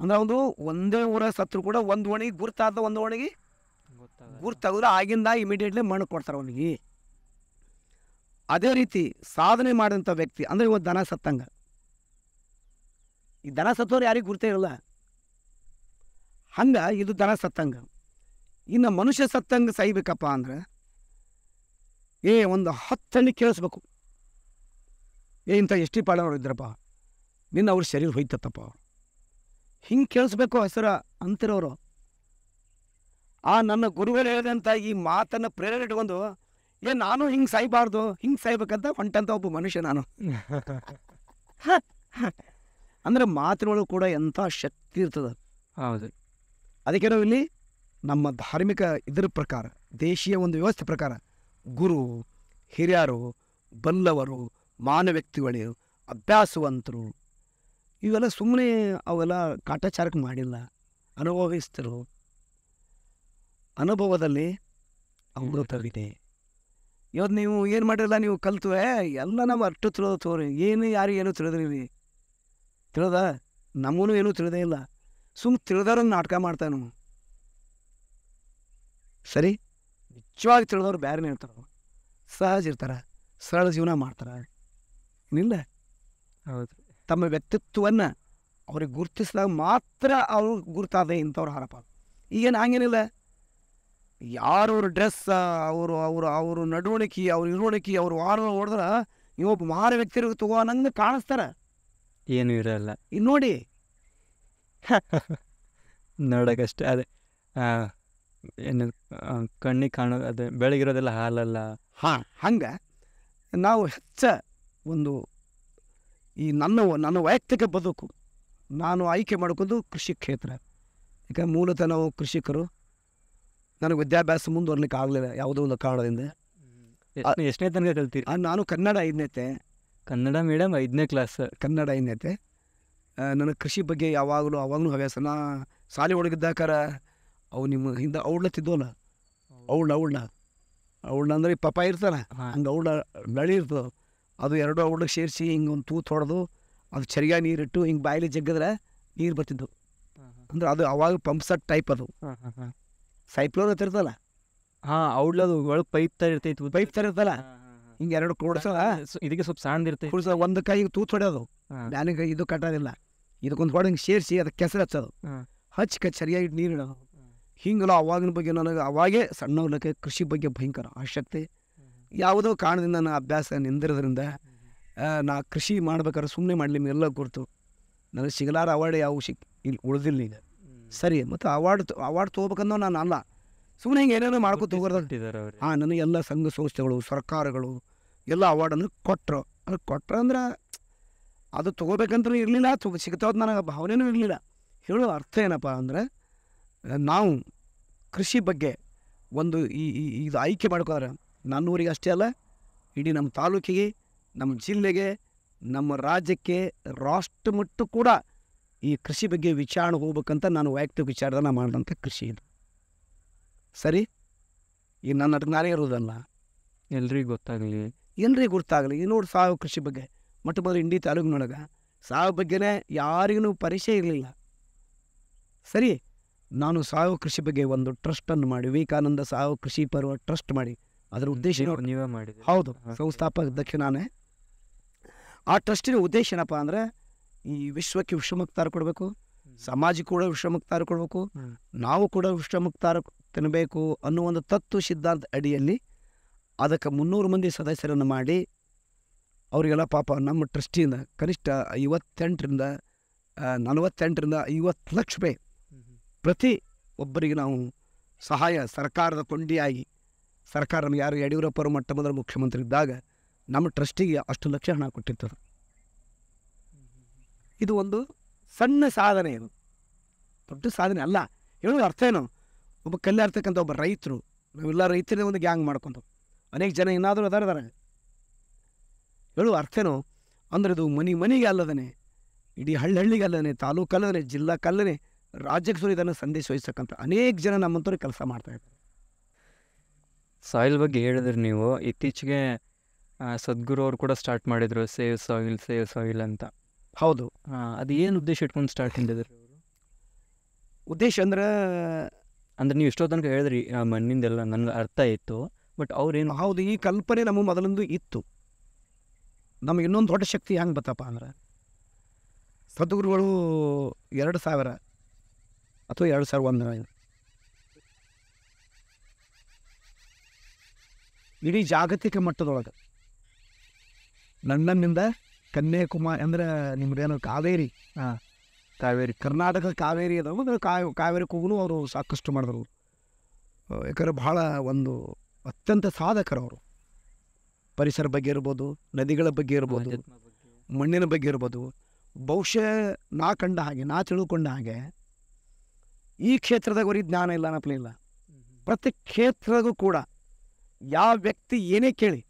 ಅಂದ್ರೆ ಒಂದು ಒಂದೇ ಊರ ಸತ್ರು ಕೂಡ ಒಂದು ಒಣಗಿ ಗುರ್ತಾದ ಒಂದು ಒಣಗಿ ಗುರು ಆಗಿಂದ ಇಮಿಡಿಯೇಟ್ಲಿ ಮಣ್ಣು ಕೊಡ್ತಾರೆ ಅವನಿಗೆ ಅದೇ ರೀತಿ ಸಾಧನೆ ಮಾಡಿದಂಥ ವ್ಯಕ್ತಿ ಅಂದ್ರೆ ಇವತ್ತು ದನ ಸತ್ತಂಗ ಈ ದನ ಸತ್ತೋರು ಯಾರಿಗೂ ಗುರ್ತೇ ಇರಲ್ಲ ಹಂಗ ಇದು ದನ ಸತ್ತಂಗ ಇನ್ನು ಮನುಷ್ಯ ಸತ್ತಂಗ ಸಹಿಬೇಕಪ್ಪ ಅಂದ್ರೆ ಏ ಒಂದು ಹತ್ತು ಕೇಳಿಸ್ಬೇಕು ಏ ಇಂಥ ಎಷ್ಟಿ ಪಾಡವ್ರು ಇದ್ರಪ್ಪ ನಿನ್ನ ಅವ್ರ ಶರೀರ ಹೋಯ್ತತ್ತಪ್ಪ ಹಿಂಗೆ ಕೇಳಿಸ್ಬೇಕು ಹೆಸರ ಅಂತಿರೋರು ಆ ನನ್ನ ಗುರುಗಳು ಹೇಳಿದಂಥ ಈ ಮಾತನ್ನು ಪ್ರೇರಣೆ ಇಟ್ಕೊಂಡು ಏ ನಾನು ಹಿಂಗೆ ಸಾಯ್ಬಾರ್ದು ಹಿಂಗೆ ಸಾಯ್ಬೇಕಂತ ಹೊಂಟಂತ ಒಬ್ಬ ಮನುಷ್ಯ ನಾನು ಅಂದರೆ ಮಾತಿನೊಳಗೆ ಕೂಡ ಎಂಥ ಶಕ್ತಿ ಇರ್ತದೆ ಹೌದು ಅದಕ್ಕೆ ನಾವು ಇಲ್ಲಿ ನಮ್ಮ ಧಾರ್ಮಿಕ ಇದರ ಪ್ರಕಾರ ದೇಶೀಯ ಒಂದು ವ್ಯವಸ್ಥೆ ಪ್ರಕಾರ ಗುರು ಹಿರಿಯರು ಬಲ್ಲವರು ಮಾನವ್ಯಕ್ತಿಗಳು ಅಭ್ಯಾಸವಂತರು ಇವೆಲ್ಲ ಸುಮ್ಮನೆ ಅವೆಲ್ಲ ಕಾಟಾಚಾರಕ್ಕೆ ಮಾಡಿಲ್ಲ ಅನುಭವಿಸ್ತರು ಅನುಭವದಲ್ಲಿ ಅಮೃತವಿದೆ ಇವತ್ತು ನೀವು ಏನು ಮಾಡಿರಲ್ಲ ನೀವು ಕಲ್ತುವೆ ಎಲ್ಲ ನಮ್ಮ ಅಷ್ಟು ತಿಳಿದ ತೋರಿ ಏನು ಯಾರು ಏನು ತಿಳಿದ್ರಿ ತಿಳಿದ ನಮಗೂ ಏನು ತಿಳಿದೇ ಇಲ್ಲ ಸುಮ್ಮ ತಿಳಿದವ್ರನ್ನ ನಾಟಕ ಮಾಡ್ತಾವೆ ಸರಿ ನಿಜವಾಗಿ ತಿಳಿದವ್ರು ಬೇರೆ ಇರ್ತಾರೆ ಸಹಜ ಇರ್ತಾರೆ ಸರಳ ಜೀವನ ಮಾಡ್ತಾರೆ ನಿಲ್ಲ ಹೌದು ತಮ್ಮ ವ್ಯಕ್ತಿತ್ವವನ್ನು ಅವ್ರಿಗೆ ಗುರುತಿಸಿದಾಗ ಮಾತ್ರ ಅವ್ರು ಗುರುತಾದ ಇಂಥವ್ರು ಹಾರಪ್ಪ ಈಗೇನು ಹಂಗೇನಿಲ್ಲ ಯಾರವ್ರ ಡ್ರೆಸ್ ಅವರು ಅವರು ಅವರು ನಡವಳಿಕೆ ಅವ್ರ ಇರುವಳಿಕೆ ಅವ್ರು ವಾರ ಹೊಡೆದ್ರೆ ಒಬ್ಬ ಮಾರ ವ್ಯಕ್ತಿರಿಗೆ ತಗೋ ನಂಗೆ ಕಾಣಿಸ್ತಾರ (laughs) ಏನು ಇರಲ್ಲ ಇನ್ನು ನೋಡಿ ನೋಡೋಕ್ಕಷ್ಟೇ ಅದೇ ಏನು ಕಣ್ಣಿಗೆ ಕಾಣೋ ಅದೇ ಬೆಳಗಿರೋದೆಲ್ಲ ಹಾಲಲ್ಲ ಹಾಂ ಹಂಗೆ ನಾವು ಹೆಚ್ಚ ಒಂದು ಈ ನನ್ನ ನನ್ನ ವೈಯಕ್ತಿಕ ಬದುಕು ನಾನು ಆಯ್ಕೆ ಮಾಡ್ಕೊಂಡು ಕೃಷಿ ಕ್ಷೇತ್ರ ಯಾಕಂದ್ರೆ ಮೂಲತಃ ನಾವು ಕೃಷಿಕರು ನನಗೆ ವಿದ್ಯಾಭ್ಯಾಸ ಮುಂದುವರ್ಲಿಕ್ಕೆ ಆಗಲಿಲ್ಲ ಯಾವುದೋ ಒಂದು ಕಾರಣದಿಂದ ಎಷ್ಟನೇ ತನಕ ಕಲ್ತೀರಿ ನಾನು ಕನ್ನಡ ಐದನೇತೆ ಕನ್ನಡ ಮೀಡಿಯಮ್ ಐದನೇ ಕ್ಲಾಸ್ ಕನ್ನಡ ಐದನೇತೆ ನನಗೆ ಕೃಷಿ ಬಗ್ಗೆ ಯಾವಾಗಲೂ ಅವಾಗಲೂ ಹವ್ಯಾಸ ನಾ ಸಾಲಿ ಒಳಗಿದ್ದಾಕಾರ ಅವು ನಿಮ್ಮ ಹಿಂದೆ ಔಡ್ಲತ್ತಿದ್ವಲ್ಲ ಅವಳ ಅವಳನ್ನ ಅವಳನ್ನ ಅಂದ್ರೆ ಪಪ್ಪ ಇರ್ತಾನೆ ಹಂಗೆ ಅವಳ ನಳಿ ಇರ್ತದೆ ಅದು ಎರಡು ಅವುಗಳಿಗೆ ಸೇರಿಸಿ ಹಿಂಗೆ ಒಂದು ತೂತು ಹೊಡೆದು ಅದು ಸರಿಯಾಗಿ ನೀರಿಟ್ಟು ಹಿಂಗೆ ಬಾಯಲ್ಲಿ ಜಗ್ಗಿದ್ರೆ ನೀರು ಬರ್ತಿದ್ದು ಅಂದ್ರೆ ಅದು ಅವಾಗ ಪಂಪ್ ಸೆಟ್ ಟೈಪ್ ಅದು ಸೈಪ್ಲೋನ್ ಅಂತ ಇರ್ತಲ್ಲ ಹಾಂ ಔಡ್ಲದು ಒಳಗೆ ಪೈಪ್ ತರ ಇರ್ತೈತಿ ಪೈಪ್ ತರ ಇರ್ತಲ್ಲ ಹಿಂಗೆ ಎರಡು ಕೂಡಿಸ ಇದಕ್ಕೆ ಸ್ವಲ್ಪ ಸಣ್ಣ ಇರ್ತೈತಿ ಕುಡಿಸೋ ಒಂದು ಕೈ ತೂತು ಹೊಡೆಯೋದು ನನಗೆ ಇದು ಕಟ್ಟೋದಿಲ್ಲ ಇದಕ್ಕೊಂದು ಹೊಡೆ ಹಿಂಗೆ ಸೇರಿಸಿ ಅದಕ್ಕೆ ಕೆಸರು ಹಚ್ಚೋದು ಹಚ್ಚಿ ಸರಿಯಾಗಿ ನೀರು ಇಡೋದು ಹಿಂಗಲ್ಲ ಅವಾಗಿನ ಬಗ್ಗೆ ನನಗೆ ಅವಾಗೇ ಸಣ್ಣ ಕೃಷಿ ಬಗ್ಗೆ ಭಯಂಕರ ಆಸಕ್ತಿ ಯಾವುದೋ ಕಾರಣದಿಂದ ನಾನು ಅಭ್ಯಾಸ ನಿಂದಿರೋದ್ರಿಂದ ನಾ ಕೃಷಿ ಮಾಡ್ಬೇಕಾದ್ರೆ ಸುಮ್ಮನೆ ಮಾಡಲಿ ಎಲ್ಲ ಕೊಡ್ತು ನನಗೆ ಸಿಗಲಾರ ಅವಾರ್ಡ್ ಯಾವ ಸಿಕ್ ಇಲ್ಲಿ ಉಳ್ದಿಲ್ಲ ಈಗ ಸರಿ ಮತ್ತು ಅವಾರ್ಡ್ ಅವಾರ್ಡ್ ತೊಗೋಬೇಕಂದ್ರೆ ನಾನು ಅಲ್ಲ ಸುಮ್ಮನೆ ಹಿಂಗೆ ಏನೇನೋ ಮಾಡ್ಕೊ ಹಾಂ ನನಗೆ ಎಲ್ಲ ಸಂಘ ಸಂಸ್ಥೆಗಳು ಸರ್ಕಾರಗಳು ಎಲ್ಲ ಅವಾರ್ಡನ್ನು ಕೊಟ್ಟರು ಅದು ಕೊಟ್ರು ಅಂದ್ರೆ ಅದು ತೊಗೋಬೇಕಂತ ಇರಲಿಲ್ಲ ತೊಗೊ ಸಿಗ್ತಾವ್ದು ನನಗೆ ಭಾವನೆನೂ ಇರಲಿಲ್ಲ ಹೇಳೋ ಅರ್ಥ ಏನಪ್ಪ ಅಂದರೆ ನಾವು ಕೃಷಿ ಬಗ್ಗೆ ಒಂದು ಈ ಇದು ಆಯ್ಕೆ ಮಾಡ್ಕೋದ್ರೆ ನನ್ನೂರಿಗೆ ಅಷ್ಟೇ ಅಲ್ಲ ಇಡೀ ನಮ್ಮ ತಾಲೂಕಿಗೆ ನಮ್ಮ ಜಿಲ್ಲೆಗೆ ನಮ್ಮ ರಾಜ್ಯಕ್ಕೆ ರಾಷ್ಟ್ರ ಕೂಡ ಈ ಕೃಷಿ ಬಗ್ಗೆ ವಿಚಾರಣೆ ಹೋಗ್ಬೇಕಂತ ನಾನು ವೈಯಕ್ತಿಕ ವಿಚಾರದಲ್ಲಿ ಮಾಡಿದಂಥ ಕೃಷಿ ಇದು ಸರಿ ಈ ನನ್ನ ಅದಕ್ಕೆ ನಾನೇ ಇರೋದಲ್ಲ ಎಲ್ರಿಗೂ ಗೊತ್ತಾಗಲಿ ಎಲ್ರಿಗೂ ಗೊತ್ತಾಗಲಿ ಈಗ ನೋಡಿ ಕೃಷಿ ಬಗ್ಗೆ ಮೊಟ್ಟ ಮೊದಲು ಇಂಡಿ ತಾಲೂಕಿನೊಳಗೆ ಸಾವು ಬಗ್ಗೆನೇ ಯಾರಿಗೂ ಪರಿಚಯ ಇರಲಿಲ್ಲ ಸರಿ ನಾನು ಸಾವು ಕೃಷಿ ಬಗ್ಗೆ ಒಂದು ಟ್ರಸ್ಟನ್ನು ಮಾಡಿ ವಿವೇಕಾನಂದ ಸಾವು ಕೃಷಿ ಪರ್ವ ಟ್ರಸ್ಟ್ ಮಾಡಿ ಅದರ ಉದ್ದೇಶ ನೀವೇ ಮಾಡಿ ಹೌದು ಸಂಸ್ಥಾಪಕ ಅಧ್ಯಕ್ಷ ನಾನೇ ಆ ಟ್ರಸ್ಟಿನ ಉದ್ದೇಶ ಏನಪ್ಪ ಅಂದರೆ ಈ ವಿಶ್ವಕ್ಕೆ ವಿಶ್ವಮುಕ್ತಾರ ಕೊಡಬೇಕು ಸಮಾಜ ಕೂಡ ವಿಶ್ವಮುಕ್ತಾರ ಕೊಡಬೇಕು ನಾವು ಕೂಡ ವಿಶ್ವಮುಕ್ತಾರ ತಿನ್ನಬೇಕು ಅನ್ನೋ ಒಂದು ತತ್ವ ಸಿದ್ಧಾಂತ ಅಡಿಯಲ್ಲಿ ಅದಕ್ಕೆ ಮುನ್ನೂರು ಮಂದಿ ಸದಸ್ಯರನ್ನು ಮಾಡಿ ಅವರಿಗೆಲ್ಲ ಪಾಪ ನಮ್ಮ ಟ್ರಸ್ಟಿಯಿಂದ ಕನಿಷ್ಠ ಐವತ್ತೆಂಟರಿಂದ ನಲವತ್ತೆಂಟರಿಂದ ಐವತ್ತು ಲಕ್ಷ ರೂಪಾಯಿ ಪ್ರತಿ ಒಬ್ಬರಿಗೆ ನಾವು ಸಹಾಯ ಸರ್ಕಾರದ ಕೊಂಡಿಯಾಗಿ ಸರ್ಕಾರ ನಮ್ಗೆ ಯಾರು ಯಡಿಯೂರಪ್ಪರು ಮಟ್ಟ ಮೊದಲ ಮುಖ್ಯಮಂತ್ರಿ ಇದ್ದಾಗ ನಮ್ಮ ಟ್ರಸ್ಟಿಗೆ ಅಷ್ಟು ಲಕ್ಷ ಹಣ ಕೊಟ್ಟಿರ್ತದೆ ಇದು ಒಂದು ಸಣ್ಣ ಸಾಧನೆ ಇದು ದೊಡ್ಡ ಸಾಧನೆ ಅಲ್ಲ ಹೇಳೋದು ಅರ್ಥ ಏನು ಒಬ್ಬ ಇರ್ತಕ್ಕಂಥ ಒಬ್ಬ ರೈತರು ನಾವೆಲ್ಲ ರೈತರೇ ಒಂದು ಗ್ಯಾಂಗ್ ಮಾಡ್ಕೊಂಡು ಅನೇಕ ಜನ ಏನಾದರೂ ಅದಾರ ಅದಾರ ಹೇಳುವ ಅರ್ಥೇನೋ ಅಂದ್ರೆ ಇದು ಮನಿ ಮನೆಗೆ ಅಲ್ಲದೇ ಇಡೀ ಹಳ್ಳಿ ಹಳ್ಳಿಗೆ ಅಲ್ಲದೇ ತಾಲೂಕಲ್ಲದೇ ಜಿಲ್ಲಾ ಕಲ್ಲನೆ ರಾಜ್ಯಕ್ಕೆ ಸುರಿದನ್ನು ಸಂದೇಶ ವಹಿಸ್ತಕ್ಕಂಥ ಅನೇಕ ಜನ ನಮ್ಮಂಥವ್ರು ಕೆಲಸ ಮಾಡ್ತಾಯಿದ್ದಾರೆ ಸಾಯಿಲ್ ಬಗ್ಗೆ ಹೇಳಿದ್ರಿ ನೀವು ಇತ್ತೀಚೆಗೆ ಸದ್ಗುರು ಅವರು ಕೂಡ ಸ್ಟಾರ್ಟ್ ಮಾಡಿದರು ಸೇವ್ ಸಾಯಿಲ್ ಸೇವ್ ಸಾಯಿಲ್ ಅಂತ ಹೌದು ಅದು ಏನು ಉದ್ದೇಶ ಇಟ್ಕೊಂಡು ಸ್ಟಾರ್ಟ್ ಮಾಡಿದ್ರು ಉದ್ದೇಶ ಅಂದ್ರೆ ಅಂದ್ರೆ ನೀವು ಎಷ್ಟೋ ತನಕ ಹೇಳಿದ್ರಿ ಮಣ್ಣಿಂದೆಲ್ಲ ನನಗೆ ಅರ್ಥ ಇತ್ತು ಬಟ್ ಅವ್ರೇನು ಹೌದು ಈ ಕಲ್ಪನೆ ನಮ್ಮ ಮೊದಲೊಂದು ಇತ್ತು ನಮಗೆ ಇನ್ನೊಂದು ದೊಡ್ಡ ಶಕ್ತಿ ಹೆಂಗೆ ಬತ್ತಪ್ಪ ಅಂದ್ರೆ ಸದ್ಗುರುಗಳು ಎರಡು ಸಾವಿರ ಅಥವಾ ಎರಡು ಸಾವಿರ ಒಂದು ಇಡೀ ಜಾಗತಿಕ ಮಟ್ಟದೊಳಗೆ ಲಂಡನ್ನಿಂದ ಕನ್ಯಾಕುಮಾರಿ ಅಂದ್ರೆ ನಿಮ್ದೇನು ಕಾವೇರಿ ಹಾಂ ಕಾವೇರಿ ಕರ್ನಾಟಕ ಕಾವೇರಿ ಅದಾವ ಅಂದ್ರೆ ಕಾವೇರಿ ಕೂಗಲು ಅವರು ಸಾಕಷ್ಟು ಮಾಡಿದ್ರು ಯಾಕಂದ್ರೆ ಭಾಳ ಒಂದು ಅತ್ಯಂತ ಸಾಧಕರು ಅವರು ಪರಿಸರ ಬಗ್ಗೆ ಇರ್ಬೋದು ನದಿಗಳ ಬಗ್ಗೆ ಇರ್ಬೋದು ಮಣ್ಣಿನ ಬಗ್ಗೆ ಇರ್ಬೋದು ಬಹುಶಃ ನಾ ಕಂಡ ಹಾಗೆ ನಾ ತಿಳ್ಕೊಂಡ ಹಾಗೆ ಈ ಕ್ಷೇತ್ರದಾಗ ಅವ್ರಿಗೆ ಜ್ಞಾನ ಇಲ್ಲ ಅನ್ನಪ್ಲೇ ಇಲ್ಲ ಪ್ರತಿ ಕ್ಷೇತ್ರಗೂ ಕೂಡ ಯಾವ ವ್ಯಕ್ತಿ ಏನೇ ಕೇಳಿ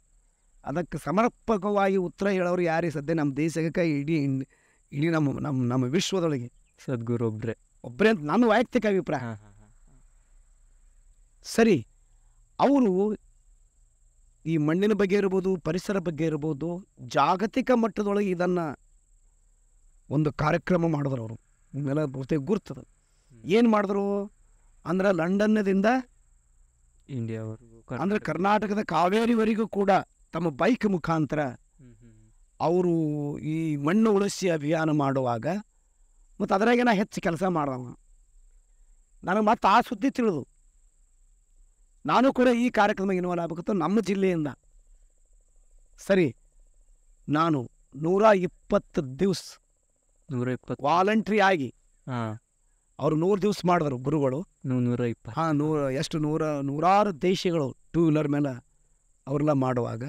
ಅದಕ್ಕೆ ಸಮರ್ಪಕವಾಗಿ ಉತ್ತರ ಹೇಳೋರು ಯಾರೇ ಸದ್ಯ ನಮ್ಮ ದೇಶಕ್ಕೆ ಇಡೀ ಇಡೀ ನಮ್ಮ ನಮ್ಮ ನಮ್ಮ ವಿಶ್ವದೊಳಗೆ ಸದ್ಗುರು ಒಬ್ಬರೇ ಒಬ್ಬರೇ ಅಂತ ನನ್ನ ವೈಯಕ್ತಿಕ ಅಭಿಪ್ರಾಯ ಸರಿ ಅವರು ಈ ಮಣ್ಣಿನ ಬಗ್ಗೆ ಇರ್ಬೋದು ಪರಿಸರ ಬಗ್ಗೆ ಇರ್ಬೋದು ಜಾಗತಿಕ ಮಟ್ಟದೊಳಗೆ ಇದನ್ನು ಒಂದು ಕಾರ್ಯಕ್ರಮ ಮಾಡಿದ್ರು ಅವರು ನಿಮ್ಮೆಲ್ಲ ಬಹುತೇಕ ಗುರ್ತದ ಏನು ಮಾಡಿದ್ರು ಅಂದ್ರೆ ಲಂಡನ್ನದಿಂದ ಇಂಡಿಯಾವರೆಗೂ ಅಂದ್ರೆ ಕರ್ನಾಟಕದ ಕಾವೇರಿವರೆಗೂ ಕೂಡ ತಮ್ಮ ಬೈಕ್ ಮುಖಾಂತರ ಅವರು ಈ ಮಣ್ಣು ಉಳಿಸಿ ಅಭಿಯಾನ ಮಾಡುವಾಗ ಮತ್ತು ಅದರಾಗೆ ಹೆಚ್ಚು ಕೆಲಸ ಮಾಡ್ದವ ನನಗೆ ಮತ್ತೆ ಆ ಸುದ್ದಿ ತಿಳಿದು ನಾನು ಕೂಡ ಈ ಕಾರ್ಯಕ್ರಮ ಇನ್ವಾಲ್ವ್ ಆಗಬೇಕು ನಮ್ಮ ಜಿಲ್ಲೆಯಿಂದ ಸರಿ ನಾನು ನೂರ ಇಪ್ಪತ್ತು ದಿವ್ಸ ನೂರ ಇಪ್ಪತ್ತು ವಾಲಂಟ್ರಿ ಆಗಿ ಅವರು ನೂರು ದಿವ್ಸ ಮಾಡಿದ್ರು ಗುರುಗಳು ನೂರ ಇಪ್ಪತ್ತು ಹಾ ನೂರ ಎಷ್ಟು ನೂರ ನೂರಾರು ದೇಶಗಳು ಟೂ ವೀಲರ್ ಮೇಲೆ ಅವರೆಲ್ಲ ಮಾಡುವಾಗ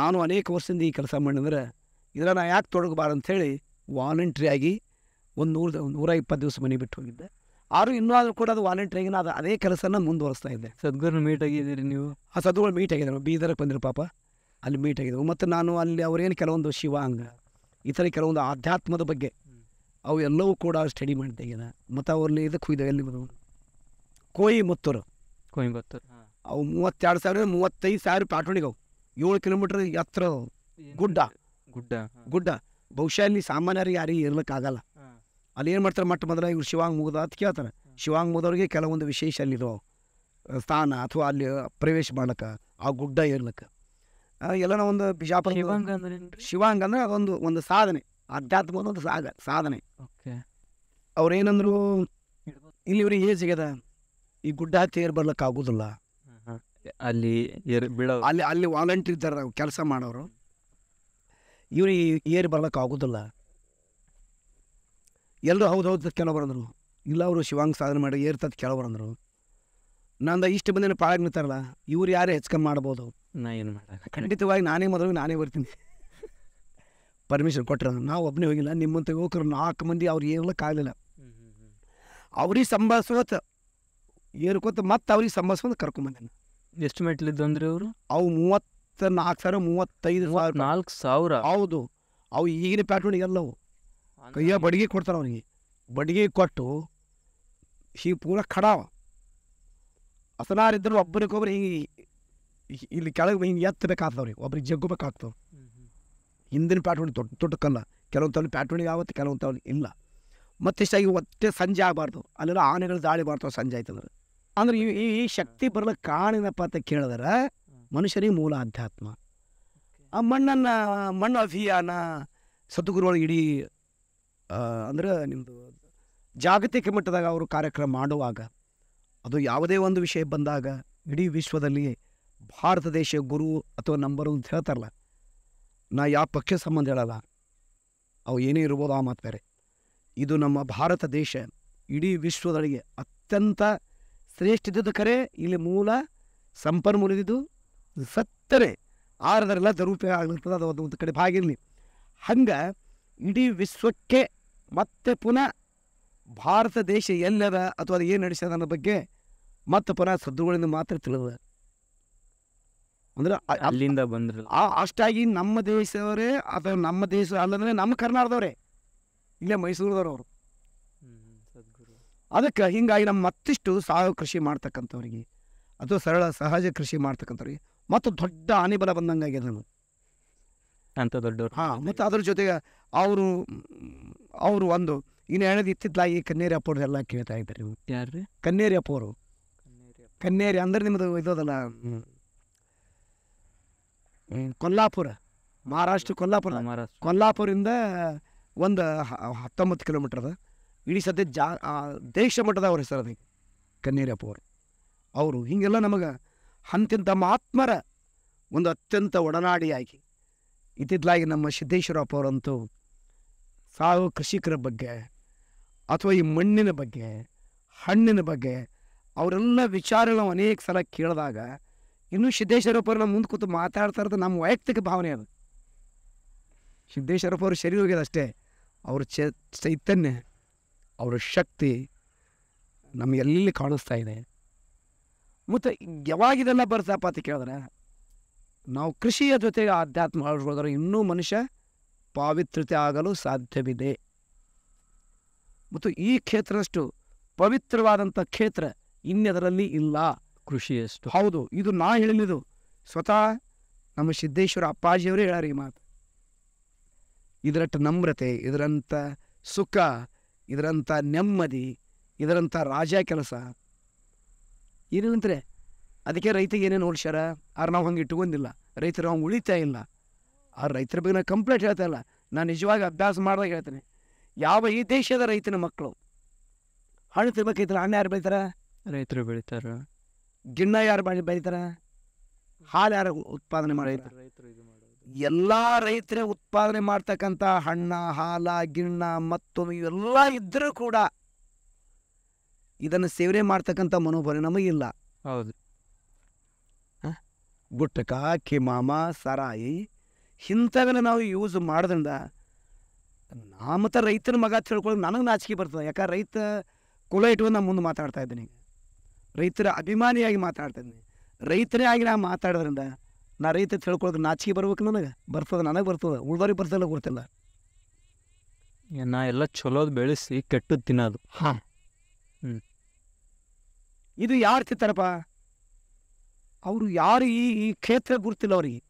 ನಾನು ಅನೇಕ ವರ್ಷದಿಂದ ಈ ಕೆಲಸ ಮಾಡಿದ್ರೆ ಇದರ ನಾ ಯಾಕೆ ತೊಡಗಬಾರ್ದು ಅಂಥೇಳಿ ವಾಲಂಟ್ರಿಯಾಗಿ ಒಂದು ನೂರು ನೂರ ಇಪ್ಪತ್ತು ದಿವಸ ಮನೆ ಬಿಟ್ಟು ಹೋಗಿದ್ದೆ ಆದರೂ ಇನ್ನೂ ಆದರೂ ಕೂಡ ಅದು ವಾಲಂಟ್ರಿಯಾಗಿ ನಾನು ಅದು ಅದೇ ಕೆಲಸನ ಮುಂದುವರಿಸ್ತಾ ಇದ್ದೆ ಸದ್ಗುರು ಮೀಟ್ ಆಗಿದ್ದೀರಿ ನೀವು ಆ ಸದ್ಗುರು ಮೀಟ್ ಆಗಿದ್ದಾರೆ ಬೀದರಕ್ಕೆ ಬಂದಿರು ಪಾಪ ಅಲ್ಲಿ ಮೀಟ್ ಆಗಿದ್ದರು ಮತ್ತು ನಾನು ಅಲ್ಲಿ ಅವರೇನು ಕೆಲವೊಂದು ಶಿವಾಂಗ ಈ ಥರ ಕೆಲವೊಂದು ಆಧ್ಯಾತ್ಮದ ಬಗ್ಗೆ ಅವು ಎಲ್ಲವೂ ಕೂಡ ಸ್ಟಡಿ ಮಾಡಿ ತೆಗೆದ ಮತ್ತು ಅವರಲ್ಲಿ ಇದಕ್ಕೆ ಎಲ್ಲಿ ಕೋಯಿಮತ್ತೂರು ಕೋಯಿಮತ್ತೂರು ಅವು ಮೂವತ್ತೆರಡು ಸಾವಿರ ಮೂವತ್ತೈದು ಸಾವಿರ ಪಾಟೋಣಿಗೆ ಅವು ಏಳು ಕಿಲೋಮೀಟ್ರ್ ಎತ್ತರ ಗುಡ್ಡ ಗುಡ್ಡ ಗುಡ್ಡ ಬಹುಶಃ ಅಲ್ಲಿ ಸಾಮಾನ್ಯರಿಗೆ ಯಾರಿಗೆ ಇರ್ಲಿಕ್ಕಾಗಲ್ಲ ಅಲ್ಲಿ ಏನು ಮಾಡ್ತಾರೆ ಮಟ್ಟ ಮೊದಲ ಇವ್ರು ಶಿವಾಂಗ್ ಮುಗ್ದ ಅಂತ ಕೇಳ್ತಾರೆ ಶಿವಾಂಗ್ ಮುಗಿದವ್ರಿಗೆ ಕೆಲವೊಂದು ವಿಶೇಷ ಅಲ್ಲಿರೋ ಸ್ಥಾನ ಅಥವಾ ಅಲ್ಲಿ ಪ್ರವೇಶ ಮಾಡ್ಲಿಕ್ಕೆ ಆ ಗುಡ್ಡ ಇರ್ಲಿಕ್ಕೆ ಎಲ್ಲ ಒಂದು ಬಿಜಾಪುರ ಶಿವಾಂಗ್ ಅಂದ್ರೆ ಅದೊಂದು ಒಂದು ಸಾಧನೆ ಆಧ್ಯಾತ್ಮ ಅನ್ನೋದು ಸಾಧನೆ ಓಕೆ ಅವ್ರೇನಂದ್ರು ಇಲ್ಲಿ ಇವ್ರಿಗೆ ಏಜ್ ಸಿಗದ ಈ ಗುಡ್ಡ ಹತ್ತಿ ಏರ್ ಬರ್ಲಿಕ್ಕಾಗೋದಿಲ್ಲ ಅಲ್ಲಿ ಅಲ್ಲಿ ಅಲ್ಲಿ ವಾಲಂಟಿಯರ್ ಇದ್ದಾರೆ ಕೆಲಸ ಮಾಡೋರು ಏರ್ ಏರಿ ಆಗೋದಿಲ್ಲ ಎಲ್ಲರೂ ಹೌದು ಹೌದು ಕೆಲವರಂದರು ಇಲ್ಲ ಅವರು ಶಿವಾಂಗ್ ಸಾಧನೆ ಮಾಡಿ ಏರ್ತದ ಅಂದರು ನಂದು ಇಷ್ಟು ಬಂದಿನ ಪಾಳಾಗಿ ನಿಂತಾರಲ್ಲ ಇವ್ರು ಯಾರೇ ಹೆಚ್ಕಮ್ ಮಾಡ್ಬೋದು ನಾ ಏನು ಖಂಡಿತವಾಗಿ ನಾನೇ ಮೊದಲು ನಾನೇ ಬರ್ತೀನಿ ಪರ್ಮಿಷನ್ ಕೊಟ್ಟರೆ ನಾವು ಒಬ್ಬನೇ ಹೋಗಿಲ್ಲ ನಿಮ್ಮಂತ ಯುವಕರು ನಾಲ್ಕು ಮಂದಿ ಅವ್ರು ಏರ್ಲಕ್ಕಾಗಲಿಲ್ಲ ಅವ್ರಿಗೆ ಸಂಭಾಳಿಸೋತ ಏರ್ಕೊತ ಮತ್ತೆ ಅವ್ರಿಗೆ ಕರ್ಕೊಂಡ್ ಕರ್ಕೊಂಬಂದೇನೆ ಎಷ್ಟು ಮೆಟ್ಲಿದ್ದು ಅಂದ್ರೆ ಅವರು ಅವು ಮೂವತ್ತ ನಾಲ್ಕು ಸಾವಿರ ಮೂವತ್ತೈದು ಸಾವಿರ ನಾಲ್ಕು ಸಾವಿರ ಹೌದು ಅವು ಈಗಿನ ಅವು ಕೈಯ ಬಡಿಗೆ ಕೊಡ್ತಾರೆ ಅವನಿಗೆ ಬಡಿಗೆ ಕೊಟ್ಟು ಹೀಗೆ ಪೂರ ಖಡಾವ ಅಸನಾರಿದ್ದರು ಒಬ್ಬರಿಗೊಬ್ಬರು ಹಿಂಗೆ ಇಲ್ಲಿ ಕೆಳಗೆ ಹಿಂಗೆ ಎತ್ತಬೇಕಾಗ್ತವ್ರಿ ಒಬ್ರಿಗೆ ಜಗ್ಗಬೇಕಾಗ್ತವೆ ಹಿಂದಿನ ಪ್ಯಾಟ್ರೋಲ್ ದೊಡ್ಡ ದೊಡ್ಡ ಕಲ್ಲ ಕೆಲವೊಂದು ತವಲಿ ಪ್ಯಾಟ್ರೋಲಿಗೆ ಆಗುತ್ತೆ ಕೆಲವೊಂದು ತವಲಿ ಇಲ್ಲ ಈಗ ಒತ್ತೆ ಸಂಜೆ ಆಗಬಾರ್ದು ಅಲ್ಲೆಲ್ಲ ಆನೆಗಳು ದಾಳಿ ಬಾರ್ದು ಸಂಜೆ ಆಯ್ತಂದ್ರೆ ಅಂದ್ರೆ ಈ ಈ ಶಕ್ತಿ ಬರಲು ಕಾರಣೇನಪ್ಪ ಅಂತ ಕೇಳಿದ್ರೆ ಮನುಷ್ಯನಿಗೆ ಮೂಲ ಅಧ್ಯಾತ್ಮ ಆ ಮಣ್ಣನ್ನ ಮಣ್ಣು ಅಭಿಯಾನ ಸದ್ಗುರುಗಳು ಇಡೀ ಅಂದರೆ ನಿಮ್ದು ಜಾಗತಿಕ ಮಟ್ಟದಾಗ ಅವರು ಕಾರ್ಯಕ್ರಮ ಮಾಡುವಾಗ ಅದು ಯಾವುದೇ ಒಂದು ವಿಷಯ ಬಂದಾಗ ಇಡೀ ವಿಶ್ವದಲ್ಲಿ ಭಾರತ ದೇಶ ಗುರು ಅಥವಾ ನಂಬರು ಅಂತ ಹೇಳ್ತಾರಲ್ಲ ನಾ ಯಾವ ಪಕ್ಷ ಸಂಬಂಧ ಹೇಳಲ್ಲ ಅವು ಏನೇ ಇರ್ಬೋದು ಆ ಮಾತು ಬೇರೆ ಇದು ನಮ್ಮ ಭಾರತ ದೇಶ ಇಡೀ ವಿಶ್ವದೊಳಗೆ ಅತ್ಯಂತ ಶ್ರೇಷ್ಠದಿದ್ದು ಕರೆ ಇಲ್ಲಿ ಮೂಲ ಸಂಪನ್ಮೂಲದಿದ್ದು ಸತ್ತರೆ ಆರದರೆಲ್ಲ ದುರುಪಯೋಗ ಆಗಿರ್ತದೆ ಅದು ಒಂದು ಕಡೆ ಭಾಗಿರಲಿ ಹಂಗೆ ಇಡೀ ವಿಶ್ವಕ್ಕೆ ಮತ್ತೆ ಪುನಃ ಭಾರತ ದೇಶ ಎಲ್ಲದ ಅಥವಾ ಅದು ಏನು ನಡೆಸ್ಯದ ಅನ್ನೋ ಬಗ್ಗೆ ಮತ್ತೆ ಪುನಃ ಸದ್ದುಗಳಿಂದ ಮಾತ್ರ ತಿಳಿದ ಅಂದ್ರೆ ಅಲ್ಲಿಂದ ಆ ಅಷ್ಟಾಗಿ ನಮ್ಮ ದೇಶದವರೇ ಅಥವಾ ನಮ್ಮ ದೇಶ ಅಲ್ಲಂದ್ರೆ ನಮ್ಮ ಕರ್ನಾಟಕದವರೇ ಇಲ್ಲೇ ಮೈಸೂರದವ್ರು ಅವರು ಅದಕ್ಕೆ ಹಿಂಗಾಗಿ ನಮ್ಮ ಮತ್ತಿಷ್ಟು ಸಾವ ಕೃಷಿ ಮಾಡ್ತಕ್ಕಂಥವ್ರಿಗೆ ಅದು ಸರಳ ಸಹಜ ಕೃಷಿ ಮಾಡ್ತಕ್ಕಂಥವ್ರಿಗೆ ಮತ್ತು ದೊಡ್ಡ ಆನಿಬಲ ಬಂದಂಗೆ ಆಗಿದೆ ನಮಗೆ ಅಂತ ದೊಡ್ಡ ಹಾಂ ಮತ್ತು ಅದ್ರ ಜೊತೆಗೆ ಅವರು ಅವರು ಒಂದು ಇನ್ನು ಹೇಳೋದು ಇತ್ತಿದ್ಲಾಗಿ ಕನ್ನೇರಿ ಅಪ್ಪವ್ರು ಎಲ್ಲ ಕೇಳ್ತಾ ಇದ್ದಾರೆ ಯಾರು ಕನ್ನೇರಿ ಅಪ್ಪವರು ಕನ್ನೇರಿ ಅಂದ್ರೆ ನಿಮ್ಮದು ಇದೋದಲ್ಲ ಕೊಲ್ಲಾಪುರ ಮಹಾರಾಷ್ಟ್ರ ಕೊಲ್ಲಾಪುರ ಮಹಾರಾಷ್ಟ್ರ ಕೊಲ್ಲಾಪುರಿಂದ ಒಂದು ಹತ್ತೊಂಬತ್ತು ಕಿಲೋಮೀಟರ್ ಅದ ಇಡೀ ಸದ್ಯ ಜಾ ದೇಶ ಮಟ್ಟದ ಅವ್ರ ಹೆಸರು ಅದಕ್ಕೆ ಕನ್ನೇರಪ್ಪ ಅವರು ಅವರು ಹೀಗೆಲ್ಲ ನಮಗೆ ಅಂತ್ಯಂತ ಮಹಾತ್ಮರ ಒಂದು ಅತ್ಯಂತ ಒಡನಾಡಿಯಾಗಿ ಇದಿದ್ಲಾಗಿ ನಮ್ಮ ಸಿದ್ದೇಶ್ವರಪ್ಪ ಅವರಂತೂ ಸಾವು ಕೃಷಿಕರ ಬಗ್ಗೆ ಅಥವಾ ಈ ಮಣ್ಣಿನ ಬಗ್ಗೆ ಹಣ್ಣಿನ ಬಗ್ಗೆ ಅವರೆಲ್ಲ ವಿಚಾರಗಳು ಅನೇಕ ಸಲ ಕೇಳಿದಾಗ ಇನ್ನೂ ಸಿದ್ದೇಶ್ವರಪ್ಪರು ನಮ್ಮ ಮುಂದೆ ಕೂತು ಮಾತಾಡ್ತಾ ಇರೋದು ನಮ್ಮ ವೈಯಕ್ತಿಕ ಭಾವನೆ ಅದು ಸಿದ್ದೇಶ್ವರಪ್ಪರು ಶರೀರ ಹೋಗ್ಯದ ಅಷ್ಟೇ ಅವ್ರ ಚೈತನ್ಯ ಅವರ ಶಕ್ತಿ ನಮಗೆಲ್ಲಿ ಕಾಣಿಸ್ತಾ ಇದೆ ಮತ್ತು ಯಾವಾಗಿದೆಲ್ಲ ಬರ್ತಾಪ ಅಂತ ಕೇಳಿದ್ರೆ ನಾವು ಕೃಷಿಯ ಜೊತೆಗೆ ಆಧ್ಯಾತ್ಮ ಇನ್ನೂ ಮನುಷ್ಯ ಪಾವಿತ್ರತೆ ಆಗಲು ಸಾಧ್ಯವಿದೆ ಮತ್ತು ಈ ಕ್ಷೇತ್ರದಷ್ಟು ಪವಿತ್ರವಾದಂಥ ಕ್ಷೇತ್ರ ಇನ್ನದರಲ್ಲಿ ಇಲ್ಲ ಕೃಷಿ ಎಷ್ಟು ಹೌದು ಇದು ನಾ ಹೇಳಿದ್ದು ಸ್ವತಃ ನಮ್ಮ ಸಿದ್ದೇಶ್ವರ ಅಪ್ಪಾಜಿಯವರೇ ಹೇಳಾರ ಈ ಮಾತು ಇದರಟ್ಟ ನಮ್ರತೆ ಇದರಂಥ ಸುಖ ಇದರಂಥ ನೆಮ್ಮದಿ ಇದರಂಥ ರಾಜ ಕೆಲಸ ಏನಂತಾರೆ ಅದಕ್ಕೆ ರೈತಿಗೆ ಏನೇನು ಓಡಿಸ್ಯಾರ ಆರು ನಾವು ಹಂಗೆ ಇಟ್ಟುಕೊಂಡಿಲ್ಲ ರೈತರು ಅವ್ನು ಉಳಿತಾ ಇಲ್ಲ ಆ ರೈತರ ಬಗ್ಗೆ ನಾನು ಕಂಪ್ಲೇಂಟ್ ಹೇಳ್ತಾ ಇಲ್ಲ ನಾನು ನಿಜವಾಗಿ ಅಭ್ಯಾಸ ಮಾಡಿದಾಗ ಹೇಳ್ತೇನೆ ಯಾವ ಈ ದೇಶದ ರೈತನ ಮಕ್ಕಳು ಹಣ್ಣು ತಿನ್ಬೇಕೈತಲ್ಲ ಹಣ್ಣು ಯಾರು ಬೆಳಿತಾರ ರೈತರು ಬೆಳಿತಾರ ಗಿಣ್ಣ ಯಾರು ಮಾಡಿ ಬೆಳಿತಾರೆ ಹಾಲು ಯಾರು ಉತ್ಪಾದನೆ ಮಾಡಿ ಎಲ್ಲಾ ರೈತರೇ ಉತ್ಪಾದನೆ ಮಾಡ್ತಕ್ಕಂಥ ಹಣ್ಣ ಹಾಲ ಗಿಣ್ಣ ಮತ್ತು ಇವೆಲ್ಲ ಇದ್ದರೂ ಕೂಡ ಇದನ್ನು ಸೇವನೆ ಮಾಡ್ತಕ್ಕಂಥ ಮನೋಭಾವನೆ ನಮಗಿಲ್ಲ ಹೌದು ಗುಟ್ಟಕ ಕಿಮಾಮ ಸರಾಯಿ ಇಂಥವೆಲ್ಲ ನಾವು ಯೂಸ್ ಮಾಡೋದ್ರಿಂದ ನಾ ಮತ್ತು ರೈತನ ಮಗ ತಿಳ್ಕೊಳ್ಳೋದು ನನಗೆ ನಾಚಿಕೆ ಬರ್ತದೆ ಯಾಕೆ ರೈತ ಕುಲ ಇಟ್ಕೊಂಡು ನಾನು ಮುಂದೆ ಮಾತಾಡ್ತಾ ಇದ್ದೀನಿ ರೈತರ ಅಭಿಮಾನಿಯಾಗಿ ಮಾತಾಡ್ತೀನಿ ರೈತನೇ ಆಗಿ ನಾ ಮಾತಾಡೋದ್ರಿಂದ ನಾ ರೈತ ತಿಳ್ಕೊಳಕ್ಕೆ ನಾಚಿಕೆ ಬರ್ಬೇಕು ನನಗೆ ಬರ್ತದೆ ನನಗೆ ಬರ್ತದೆ ಉಳ್ದವ್ರಿಗೆ ಬರ್ತದಲ್ಲ ಗೊತ್ತಿಲ್ಲ ನಾ ಎಲ್ಲ ಚಲೋದ್ ಬೆಳೆಸಿ ಕೆಟ್ಟ ತಿನ್ನೋದು ಹಾಂ ಹ್ಞೂ ಇದು ಯಾರು ತಿಂತಾರಪ್ಪ ಅವರು ಯಾರು ಈ ಈ ಕ್ಷೇತ್ರ ಗುರ್ತಿಲ್ಲ ಅವ್ರಿಗೆ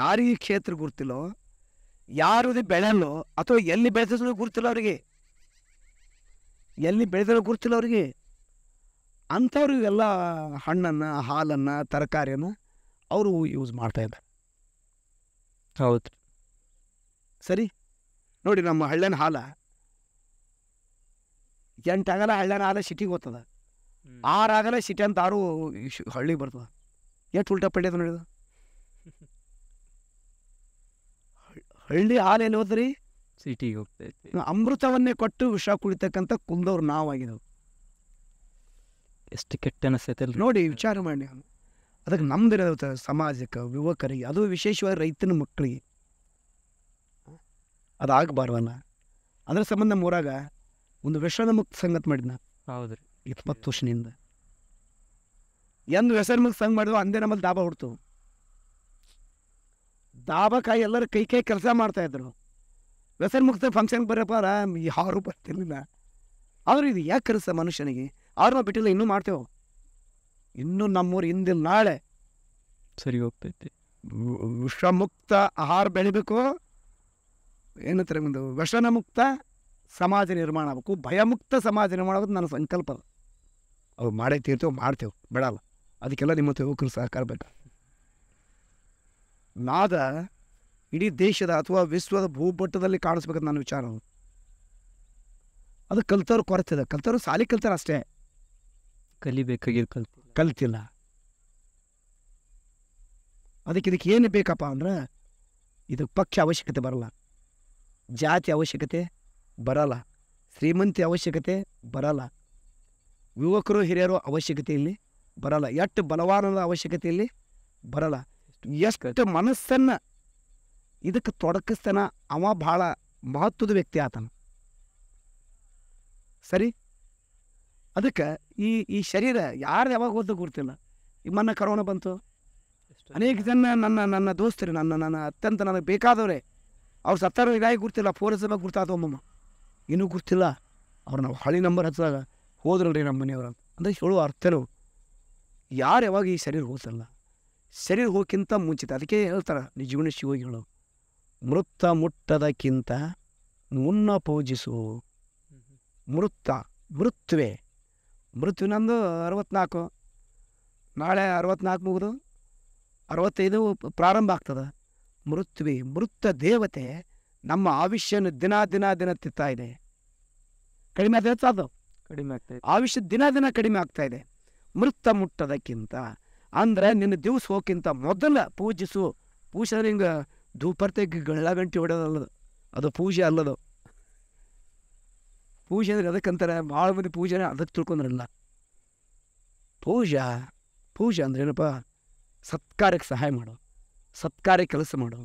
ಯಾರು ಈ ಕ್ಷೇತ್ರ ಗುರ್ತಿಲ್ಲೋ ಯಾರು ಇದು ಬೆಳೆಯಲ್ಲೋ ಅಥವಾ ಎಲ್ಲಿ ಬೆಳೆಸೋದು ಗುರ್ತಿಲ್ಲ ಅವರಿಗೆ ಎಲ್ಲಿ ಬೆಳೆದಲ್ಲೋ ಗುರ್ತಿಲ್ಲ ಅವರಿಗೆ ಅಂಥವ್ರಿಗೆಲ್ಲ ಹಣ್ಣನ್ನು ಹಾಲನ್ನು ತರಕಾರಿಯನ್ನು ಅವರು ಯೂಸ್ ಮಾಡ್ತಾಯಿದ್ದಾರೆ ಹೌದು ಸರಿ ನೋಡಿ ನಮ್ಮ ಹಳ್ಳನ ಹಾಲ ಆಗಲ್ಲ ಹಳ್ಳನ ಹಾಲ ಸಿಟಿಗೆ ಹೋಗ್ತದ ಆರಾಗಲ್ಲ ಸಿಟಿ ಅಂತ ಆರು ಹಳ್ಳಿಗೆ ಬರ್ತದೆ ಎಷ್ಟು ಉಲ್ಟಾ ಪಡ್ಯದ ನೋಡಿದ ಹಳ್ಳಿ ಹಾಲು ಎಲ್ಲಿ ಹೋದ್ರಿ ಸಿಟಿಗೆ ಹೋಗ್ತೈತಿ ಅಮೃತವನ್ನೇ ಕೊಟ್ಟು ವಿಷ ಕುಡಿತಕ್ಕಂಥ ಕುಂದವ್ರು ನಾವಾಗಿದ್ದವು ಎಷ್ಟು ಕೆಟ್ಟ ಅನಿಸ್ತೈತೆ ನೋಡಿ ವಿಚಾರ ಮಾಡಿ ಅದಕ್ಕೆ ನಮ್ದಿರೋ ಸಮಾಜಕ್ಕೆ ಯುವಕರಿಗೆ ಅದು ವಿಶೇಷವಾಗಿ ರೈತನ ಮಕ್ಕಳಿಗೆ ಅದಾಗಬಾರ್ದನ್ನ ಅದ್ರ ಸಂಬಂಧ ಮೂರಾಗ ಒಂದು ವ್ಯಸನ ಮುಕ್ತ ಸಂಗತಿ ಮಾಡಿದ್ನ ಹೌದು ರೀ ಇಪ್ಪತ್ತು ವರ್ಷದಿಂದ ಎಂದು ವ್ಯಸನ ಮುಕ್ತ ಸಂಘ ಮಾಡಿದ್ವು ಅಂದೇ ನಮ್ಮಲ್ಲಿ ದಾಬ ಹುಡ್ತವು ಕಾಯಿ ಎಲ್ಲರೂ ಕೈ ಕೈ ಕೆಲಸ ಇದ್ರು ವ್ಯಸನ ಮುಕ್ತ ಫಂಕ್ಷನ್ ಈ ಯಾರು ಬರ್ತಿರ್ಲಿಲ್ಲ ಆದ್ರೆ ಇದು ಯಾಕೆ ಕೆಲಸ ಮನುಷ್ಯನಿಗೆ ಆರು ಬಿಟ್ಟಿಲ್ಲ ಇನ್ನೂ ಮಾಡ್ತೇವೆ ಇನ್ನೂ ನಮ್ಮೂರು ಹಿಂದಿಲ್ ನಾಳೆ ಸರಿ ಹೋಗ್ತೈತಿ ವಿಷಮುಕ್ತ ಆಹಾರ ಬೆಳಿಬೇಕು ಏನಂತಾರೆ ಒಂದು ವ್ಯಸನ ಮುಕ್ತ ಸಮಾಜ ನಿರ್ಮಾಣ ಆಗಬೇಕು ಭಯಮುಕ್ತ ಸಮಾಜ ನಿರ್ಮಾಣ ಆಗೋದು ನನ್ನ ಸಂಕಲ್ಪ ಅವು ಮಾಡೇ ತೀರ್ತೇವೆ ಮಾಡ್ತೇವೆ ಬಿಡಲ್ಲ ಅದಕ್ಕೆಲ್ಲ ನಿಮ್ಮ ಯುವಕರು ಸಹಕಾರ ಬೇಕು ನಾದ ಇಡೀ ದೇಶದ ಅಥವಾ ವಿಶ್ವದ ಭೂಪಟ್ಟದಲ್ಲಿ ಕಾಣಿಸ್ಬೇಕಂತ ನನ್ನ ವಿಚಾರ ಅದು ಕಲ್ತವ್ರು ಕೊರತಿದೆ ಕಲ್ತವ್ರು ಸಾಲಿ ಕಲ್ತಾರೆ ಅಷ್ಟೇ ಕಲಿಬೇಕಾಗಿದ್ದು ಕಲ್ತಿಲ್ಲ ಅದಕ್ಕೆ ಇದಕ್ಕೆ ಏನು ಬೇಕಪ್ಪ ಅಂದ್ರೆ ಇದಕ್ಕೆ ಪಕ್ಷ ಅವಶ್ಯಕತೆ ಬರಲ್ಲ ಜಾತಿ ಅವಶ್ಯಕತೆ ಬರಲ್ಲ ಶ್ರೀಮಂತಿ ಅವಶ್ಯಕತೆ ಬರಲ್ಲ ಯುವಕರು ಹಿರಿಯರು ಅವಶ್ಯಕತೆ ಇಲ್ಲಿ ಬರಲ್ಲ ಎಷ್ಟು ಬಲವಾನದ ಅವಶ್ಯಕತೆ ಇಲ್ಲಿ ಬರಲ್ಲ ಎಷ್ಟು ಮನಸ್ಸನ್ನು ಇದಕ್ಕೆ ತೊಡಕಿಸ್ತಾನ ಅವ ಭಾಳ ಮಹತ್ವದ ವ್ಯಕ್ತಿ ಆತನ ಸರಿ ಅದಕ್ಕೆ ಈ ಈ ಶರೀರ ಯಾರು ಯಾವಾಗ ಓದೋ ಗೊತ್ತಿಲ್ಲ ಈ ಮೊನ್ನೆ ಕರೋನಾ ಬಂತು ಅನೇಕ ಜನ ನನ್ನ ನನ್ನ ದೋಸ್ತರು ನನ್ನ ನನ್ನ ಅತ್ಯಂತ ನನಗೆ ಬೇಕಾದವರೇ ಅವ್ರು ಸತ್ತಾರ ಇದಾಗಿ ಗುರ್ತಿಲ್ಲ ಫೋರ್ ಎಸ್ ಗುರ್ತಾತ ಒಮ್ಮಮ್ಮ ಇನ್ನೂ ಗುರ್ತಿಲ್ಲ ಅವ್ರು ನಾವು ಹಳಿ ನಂಬರ್ ಹಚ್ಚಿದಾಗ ಹೋದ್ರಲ್ರಿ ನಮ್ಮ ಮನೆಯವ್ರು ಅಂದರೆ ಹೇಳುವ ಅರ್ಥನು ಯಾರು ಯಾವಾಗ ಈ ಶರೀರ ಹೋಗ್ತಲ್ಲ ಶರೀರ ಹೋಗಕ್ಕಿಂತ ಮುಂಚಿತ ಅದಕ್ಕೆ ಹೇಳ್ತಾರೆ ನಿಜ ಜೀವನ ಶಿವೋಗಿ ಹೇಳು ಮೃತ ಮುಟ್ಟದಕ್ಕಿಂತ ಮುನ್ನ ಪೂಜಿಸು ಮೃತ ಮೃತ್ವೆ ಮೃತ್ಯು ನಂದು ಅರವತ್ತ್ನಾಲ್ಕು ನಾಳೆ ಅರವತ್ತ್ನಾಲ್ಕು ಮುಗಿದು ಅರವತ್ತೈದು ಪ್ರಾರಂಭ ಆಗ್ತದೆ ಮೃತ್ವಿ ಮೃತ ದೇವತೆ ನಮ್ಮ ಆವಿಷ್ಯನ ದಿನ ದಿನ ದಿನ ತಿತ್ತಾ ಇದೆ ಕಡಿಮೆ ಆದ ಅದು ಕಡಿಮೆ ಆಗ್ತಾ ಆವಿಷ್ಯ ದಿನ ದಿನ ಕಡಿಮೆ ಆಗ್ತಾ ಇದೆ ಮೃತ ಮುಟ್ಟದಕ್ಕಿಂತ ಅಂದರೆ ನಿನ್ನ ದಿವಸ ಹೋಗಿಂತ ಮೊದಲ ಪೂಜಿಸು ಪೂಜೆ ಹಿಂಗೆ ಧೂಪರ್ತೆಗೆ ಗಂಟೆ ಹೊಡೆಯೋದಲ್ಲದು ಅದು ಪೂಜೆ ಅಲ್ಲದು ಪೂಜೆ ಅಂದರೆ ಅದಕ್ಕಂತಾರೆ ಭಾಳ ಮಂದಿ ಪೂಜೆನೇ ಅದಕ್ಕೆ ತಿಳ್ಕೊಂಡ್ರಲ್ಲ ಪೂಜಾ ಪೂಜೆ ಅಂದ್ರೆ ಏನಪ್ಪ ಸತ್ಕಾರಕ್ಕೆ ಸಹಾಯ ಮಾಡು ಸತ್ಕಾರ ಕೆಲಸ ಮಾಡು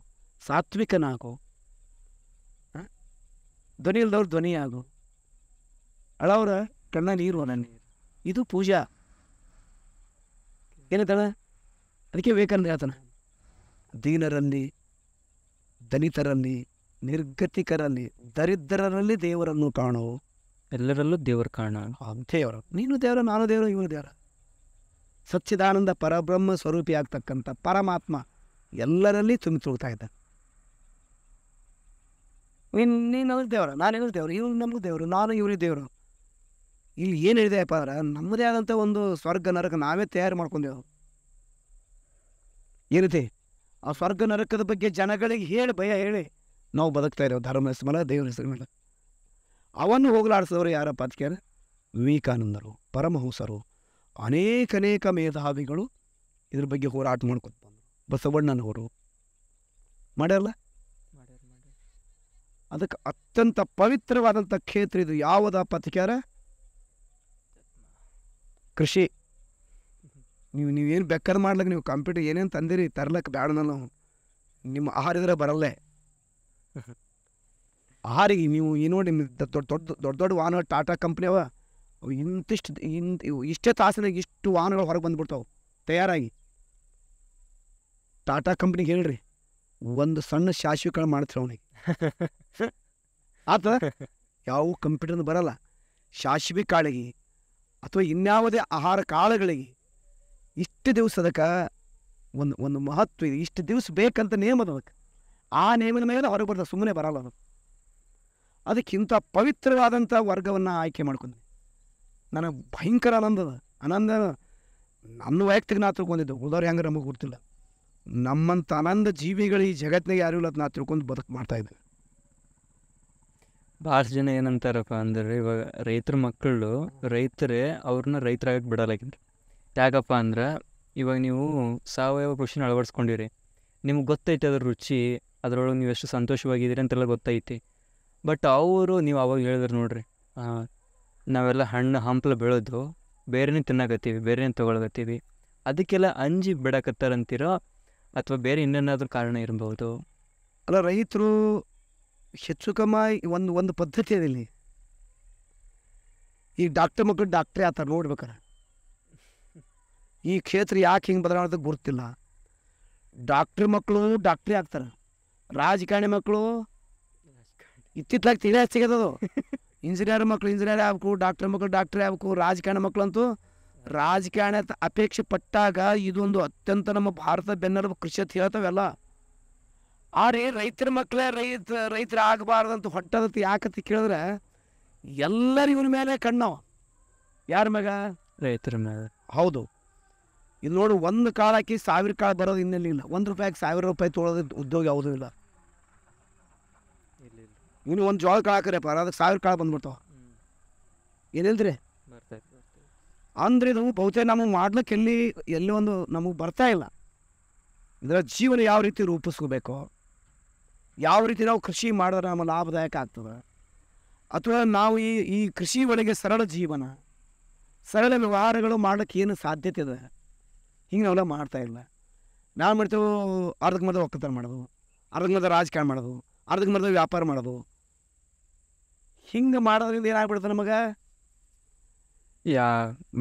ಸಾತ್ವಿಕನಾಗು ಧ್ವನಿ ಇಲ್ದವ್ರು ಧ್ವನಿ ಆಗು ಅಳವ್ರ ಕಣ್ಣ ನೀರು ನನ್ನ ಇದು ಪೂಜಾ ಏನಂತಾಳೆ ಅದಕ್ಕೆ ಬೇಕಂದ್ರೆ ಹೇಳ್ತಾನೆ ದೀನರಲ್ಲಿ ದಲಿತರಲ್ಲಿ ನಿರ್ಗತಿಕರಲ್ಲಿ ದರಿದ್ರರಲ್ಲಿ ದೇವರನ್ನು ಕಾಣೋ ಎಲ್ಲರಲ್ಲೂ ದೇವರು ಕಾರಣ ದೇವರು ನೀನು ದೇವರ ನಾನು ದೇವರು ಇವರು ದೇವರ ಸಚ್ಚಿದಾನಂದ ಪರಬ್ರಹ್ಮ ಸ್ವರೂಪಿ ಆಗ್ತಕ್ಕಂಥ ಪರಮಾತ್ಮ ಎಲ್ಲರಲ್ಲಿ ತುಂಬಿ ತುಳುಕ್ತಾ ಇದ್ದ ನೀನು ದೇವರ ನಾನು ಇವರು ದೇವರು ಇವ್ರು ನಮಗೂ ದೇವರು ನಾನು ಇವರು ದೇವರು ಇಲ್ಲಿ ಏನು ಹೇಳಿದೆಯಪ್ಪ ಅಂದ್ರೆ ನಮ್ಮದೇ ಆದಂಥ ಒಂದು ಸ್ವರ್ಗ ನರಕ ನಾವೇ ತಯಾರು ಮಾಡ್ಕೊಂಡೆವು ಏನಿದೆ ಆ ಸ್ವರ್ಗ ನರಕದ ಬಗ್ಗೆ ಜನಗಳಿಗೆ ಹೇಳಿ ಭಯ ಹೇಳಿ ನಾವು ಬದುಕ್ತಾ ಇದ್ದೇವೆ ಧರ್ಮ ಹೆಸರು ಮೇಲೆ ಹೆಸರು ಮೇಲೆ ಅವನ್ನು ಹೋಗಲಾಡಿಸಿದವರು ಯಾರ ಅಂತ ವಿವೇಕಾನಂದರು ಪರಮಹಂಸರು ಅನೇಕನೇಕ ಮೇಧಾವಿಗಳು ಇದ್ರ ಬಗ್ಗೆ ಹೋರಾಟ ಮಾಡ್ಕೊತ ಬಸವಣ್ಣನವರು ಮಾಡ್ಯಾರಲ್ಲ ಅದಕ್ಕೆ ಅತ್ಯಂತ ಪವಿತ್ರವಾದಂಥ ಕ್ಷೇತ್ರ ಇದು ಯಾವುದ ಅತಿಕಾರ ಕೃಷಿ ನೀವು ನೀವೇನು ಬೆಕ್ಕರ್ ಮಾಡ್ಲಿಕ್ಕೆ ನೀವು ಕಂಪ್ಯೂಟರ್ ಏನೇನು ತಂದಿರಿ ತರ್ಲಕ್ಕೆ ಬೇಡ ನಾನು ನಿಮ್ಮ ಆಹಾರ ಇದ್ರೆ ಬರಲ್ಲೇ ಆರಿಗೆ ನೀವು ಈ ನೋಡಿ ದೊಡ್ಡ ದೊಡ್ಡ ದೊಡ್ಡ ದೊಡ್ಡ ವಾಹನ ಟಾಟಾ ಕಂಪ್ನಿ ಅವ ಇಂತಿಷ್ಟು ಇಂತ ಇಷ್ಟೇ ತಾಸಿನಾಗ ಇಷ್ಟು ವಾಹನಗಳು ಹೊರಗೆ ಬಂದುಬಿಡ್ತಾವೆ ತಯಾರಾಗಿ ಟಾಟಾ ಕಂಪ್ನಿಗೆ ಹೇಳ್ರಿ ಒಂದು ಸಣ್ಣ ಶಾಶ್ವಿ ಕಳ ಮಾಡ್ತಾರೆ ಅವನಿಗೆ (laughs) ಆತ ಯಾವ ಕಂಪ್ಯೂಟರ್ ಬರಲ್ಲ ಶಾಶ್ವಿ ಕಾಳಿಗೆ ಅಥವಾ ಇನ್ಯಾವುದೇ ಆಹಾರ ಕಾಳುಗಳಿಗೆ ಇಷ್ಟು ದಿವಸ ಅದಕ್ಕೆ ಒಂದು ಒಂದು ಮಹತ್ವ ಇದೆ ಇಷ್ಟು ದಿವಸ ಬೇಕಂತ ನೇಮದ ಅದಕ್ಕೆ ಆ ನೇಮದ ಮೇಲೆ ಹೊರಗೆ ಬರ್ತದೆ ಸುಮ್ಮನೆ ಬರಲ್ಲ ಅದು ಅದಕ್ಕಿಂತ ಪವಿತ್ರವಾದಂಥ ವರ್ಗವನ್ನು ಆಯ್ಕೆ ಮಾಡ್ಕೊಂಡ್ವಿ ನನಗೆ ಭಯಂಕರ ಆನಂದದ ಆನಂದ ನನ್ನ ವೈಯಕ್ತಿಕ ನಾ ತಿಳ್ಕೊಂಡಿದ್ದು ಉಳಿದವ್ರು ಹೆಂಗೆ ನಮಗೆ ಗೊತ್ತಿಲ್ಲ ನಮ್ಮಂಥ ಆನಂದ ಜೀವಿಗಳು ಈ ಜಗತ್ತಿನಾಗ ಯಾರು ಇಲ್ಲ ನಾ ತಿಳ್ಕೊಂಡು ಬದುಕು ಇದ್ದೆ ಭಾಳಷ್ಟು ಜನ ಏನಂತಾರಪ್ಪ ಅಂದ್ರೆ ಇವಾಗ ರೈತರ ಮಕ್ಕಳು ರೈತರೇ ಅವ್ರನ್ನ ರೈತರಾಗಕ್ಕೆ ಬಿಡಲಾಗಿದ್ರು ಯಾಕಪ್ಪ ಅಂದ್ರೆ ಇವಾಗ ನೀವು ಸಾವಯವ ಕೃಷಿನ ಅಳವಡಿಸ್ಕೊಂಡಿರಿ ನಿಮ್ಗೆ ಗೊತ್ತೈತೆ ಅದ್ರ ರುಚಿ ಅದರೊಳಗೆ ನೀವು ಎಷ್ಟು ಸಂತೋಷವಾಗಿದ್ದೀರಿ ಅಂತೆಲ್ಲ ಗೊತ್ತೈತಿ ಬಟ್ ಅವರು ನೀವು ಅವಾಗ ಹೇಳಿದ್ರು ನೋಡ್ರಿ ನಾವೆಲ್ಲ ಹಣ್ಣು ಹಂಪ್ಲು ಬೆಳೆದು ಬೇರೆನೇ ತಿನ್ನಕತ್ತೀವಿ ಬೇರೆನೇ ತೊಗೊಳಕತ್ತೀವಿ ಅದಕ್ಕೆಲ್ಲ ಅಂಜಿ ಬಿಡಕತ್ತಾರಂತೀರೋ ಅಥವಾ ಬೇರೆ ಇನ್ನೇನಾದರೂ ಕಾರಣ ಇರಬಹುದು ಅಲ್ಲ ರೈತರು ಹೆಚ್ಚು ಕಮ್ಮಿ ಒಂದು ಒಂದು ಪದ್ಧತಿ ಅದಿಲ್ಲಿ ಈಗ ಡಾಕ್ಟರ್ ಮಕ್ಕಳು ಡಾಕ್ಟ್ರೇ ಆತ ನೋಡ್ಬೇಕಾರೆ ಈ ಕ್ಷೇತ್ರ ಯಾಕೆ ಹಿಂಗೆ ಬದಲಾವಣೆ ಗೊತ್ತಿಲ್ಲ ಡಾಕ್ಟ್ರ್ ಮಕ್ಕಳು ಡಾಕ್ಟ್ರೇ ಆಗ್ತಾರೆ ರಾಜಕಾರಣಿ ಮಕ್ಕಳು ಇತ್ತಿತ್ಲಾಗ ತಿಳಿಯ ಸಿಗದದು ಇಂಜಿನಿಯರ್ ಮಕ್ಕಳು ಇಂಜಿನಿಯರ್ ಆಗ್ಬೇಕು ಡಾಕ್ಟರ್ ಮಕ್ಕಳು ಡಾಕ್ಟರ್ ಆಗ್ಬೇಕು ರಾಜಕಾರಣ ಮಕ್ಕಳಂತೂ ರಾಜಕಾರಣ ಅಪೇಕ್ಷೆ ಪಟ್ಟಾಗ ಇದೊಂದು ಅತ್ಯಂತ ನಮ್ಮ ಭಾರತ ಬೆನ್ನೆಲುಬು ಕೃಷಿ ಅಂತ ಹೇಳ್ತಾವೆಲ್ಲ ಆರೆ ರೈತರ ಮಕ್ಕಳೇ ರೈತ ರೈತರ ಆಗಬಾರ್ದಂತ ಹೊಟ್ಟದಂತ ಯಾಕಂತ ಕೇಳಿದ್ರೆ ಎಲ್ಲರೂ ಇವನ ಮೇಲೆ ಕಣ್ಣವ ಯಾರ ಮಗ ರೈತರ ಮೇಲೆ ಹೌದು ಇಲ್ಲಿ ನೋಡು ಒಂದು ಕಾಲಕ್ಕೆ ಸಾವಿರ ಕಾಳು ಬರೋದು ಇನ್ನೆಲ್ಲ ಇಲ್ಲ ಒಂದು ರೂಪಾಯಿಗೆ ಸಾವಿರ ರೂಪಾಯಿ ತೊಗೊಳೋದು ಉದ್ಯೋಗ ಯಾವುದೂ ಇಲ್ಲ ಇವನು ಒಂದು ಜೋಳ ಕಾಳ ಅದಕ್ಕೆ ಸಾವಿರ ಕಾಳು ಬಂದ್ಬಿಡ್ತಾವ ಏನಿಲ್ರಿ ಅಂದ್ರೆ ಇದು ಬಹುತೇಕ ನಮಗೆ ಮಾಡ್ಲಿಕ್ಕೆ ಎಲ್ಲಿ ಎಲ್ಲಿ ಒಂದು ನಮಗೆ ಬರ್ತಾ ಇಲ್ಲ ಇದರ ಜೀವನ ಯಾವ ರೀತಿ ರೂಪಿಸ್ಕೋಬೇಕು ಯಾವ ರೀತಿ ನಾವು ಕೃಷಿ ಮಾಡಿದ್ರೆ ನಮ್ಮ ಲಾಭದಾಯಕ ಆಗ್ತದೆ ಅಥವಾ ನಾವು ಈ ಈ ಕೃಷಿ ಒಳಗೆ ಸರಳ ಜೀವನ ಸರಳ ವ್ಯವಹಾರಗಳು ಮಾಡ್ಲಿಕ್ಕೆ ಏನು ಸಾಧ್ಯತೆ ಇದೆ ಹಿಂಗೆ ನಾವೆಲ್ಲ ಮಾಡ್ತಾ ಇಲ್ಲ ನಾವು ಮಾಡ್ತೇವೆ ಅರ್ಧಕ್ಕೆ ಮಧ್ಯ ಒಕ್ಕತನ ಮಾಡೋದು ಅರ್ಧಕ್ಕೆ ಮದ ರಾಜಕಾರಣ ಮಾಡೋದು ಅರ್ಧಕ್ಕೆ ಮರ್ದ ವ್ಯಾಪಾರ ಮಾಡೋದು ಹಿಂಗೆ ಮಾಡೋದ್ರಿಂದ ಏನಾಗ್ಬಿಡುತ್ತೆ ನಮಗೆ ಯಾ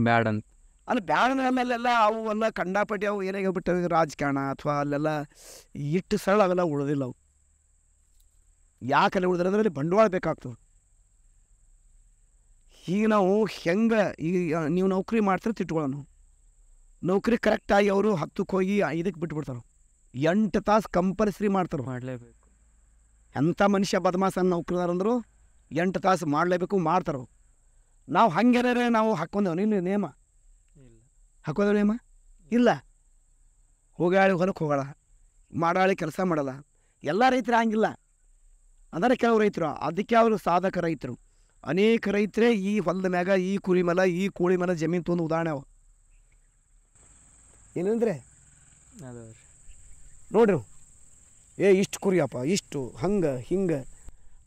ಬ್ಯಾಡ ಅಂತ ಅಲ್ಲ ಬ್ಯಾಡ ಆಮೇಲೆಲ್ಲ ಅವು ಎಲ್ಲ ಕಂಡಾಪಟ್ಟಿ ಅವು ಏನಾಗ ಬಿಟ್ಟವೆ ರಾಜಕಾರಣ ಅಥವಾ ಅಲ್ಲೆಲ್ಲ ಇಟ್ಟು ಸರಳ ಅವೆಲ್ಲ ಉಳಿದಿಲ್ಲ ಅವು ಯಾಕೆಲ್ಲ ಉಳಿದ್ರೆ ಅದರಲ್ಲಿ ಬಂಡವಾಳ ಬೇಕಾಗ್ತದೆ ಈಗ ನಾವು ಹೆಂಗೆ ಈಗ ನೀವು ನೌಕರಿ ಮಾಡ್ತಾರೆ ತಿಟ್ಕೊಳ್ಳೋಣ ನೌಕರಿ ಕರೆಕ್ಟಾಗಿ ಅವರು ಹತ್ತಕ್ಕೆ ಹೋಗಿ ಇದಕ್ಕೆ ಬಿಟ್ಬಿಡ್ತಾರೆ ಎಂಟು ತಾಸು ಕಂಪಲ್ಸರಿ ಮಾಡ್ತಾರೆ ಮಾಡಲೇಬೇಕು ಎಂಥ ಮನುಷ್ಯ ಬದಮಾಸನ ನೌಕರದಾರಂದ್ರು ಎಂಟು ತಾಸು ಮಾಡಲೇಬೇಕು ಮಾಡ್ತಾರೆ ನಾವು ಹಂಗೆರೇ ನಾವು ಹಾಕ್ಕೊಂಡೇವೆ ಇಲ್ಲ ನಿಯಮ ಹಾಕೋದೇವು ನಿಯಮ ಇಲ್ಲ ಹೋಗಾಳಿ ಹೊಲಕ್ಕೆ ಹೋಗೋಣ ಮಾಡಾಳಿ ಕೆಲಸ ಮಾಡಲ್ಲ ಎಲ್ಲ ರೈತರು ಹಂಗಿಲ್ಲ ಅಂದರೆ ಕೆಲವು ರೈತರು ಅದಕ್ಕೆ ಅವರು ಸಾಧಕ ರೈತರು ಅನೇಕ ರೈತರೇ ಈ ಹೊಲದ ಮ್ಯಾಗ ಈ ಕುರಿ ಮೇಲೆ ಈ ಕೋಳಿ ಮೇಲೆ ಜಮೀನು ತೊಂದು ಉದಾಹರಣೆ ಅವು ಏನಂದ್ರೆ ನೋಡ್ರಿ ಏ ಇಷ್ಟು ಕುರಿಯಪ್ಪ ಇಷ್ಟು ಹಂಗ ಹಿಂಗ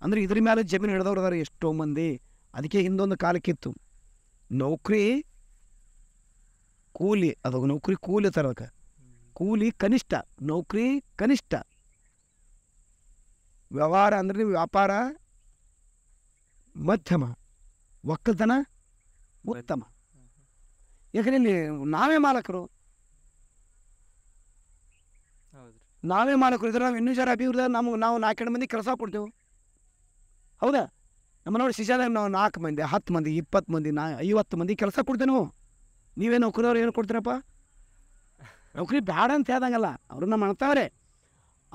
ಅಂದ್ರೆ ಇದ್ರ ಮೇಲೆ ಜಮೀನು ಹಿಡಿದವ್ರು ಅದಾರೆ ಎಷ್ಟೋ ಮಂದಿ ಅದಕ್ಕೆ ಹಿಂದೊಂದು ಕಾಲಕ್ಕಿತ್ತು ನೌಕರಿ ಕೂಲಿ ಅದು ನೌಕರಿ ಕೂಲಿ ತರಕ ಕೂಲಿ ಕನಿಷ್ಠ ನೌಕರಿ ಕನಿಷ್ಠ ವ್ಯವಹಾರ ಅಂದ್ರೆ ವ್ಯಾಪಾರ ಮಧ್ಯಮ ಒಕ್ಕಲ್ತನ ಉತ್ತಮ ಯಾಕಂದ್ರೆ ಇಲ್ಲಿ ನಾವೇ ಮಾಲಕರು ನಾವೇ ಇದ್ರೆ ನಾವು ಇನ್ನೂ ಜನ ಅಭಿವೃದ್ಧಿ ನಮ್ಗೆ ನಾವು ನಾಲ್ಕು ಮಂದಿ ಕೆಲಸ ಕೊಡ್ತೇವೆ ಹೌದಾ ನಮ್ಮ ನೋಡಿ ಶಿಷ್ಯದಾಗ ನಾವು ನಾಲ್ಕು ಮಂದಿ ಹತ್ತು ಮಂದಿ ಇಪ್ಪತ್ತು ಮಂದಿ ನಾ ಐವತ್ತು ಮಂದಿ ಕೆಲಸ ಕೊಡ್ತೇವೆ ನಾವು ನೀವೇ ನೌಕರಿಯವ್ರು ಏನು ಕೊಡ್ತೀರಪ್ಪ ನೌಕರಿ ಬೇಡ ಅಂತ ಹೇಳ್ದಂಗಲ್ಲ ಅವ್ರನ್ನ ಮಾಡ್ತಾವ್ರೆ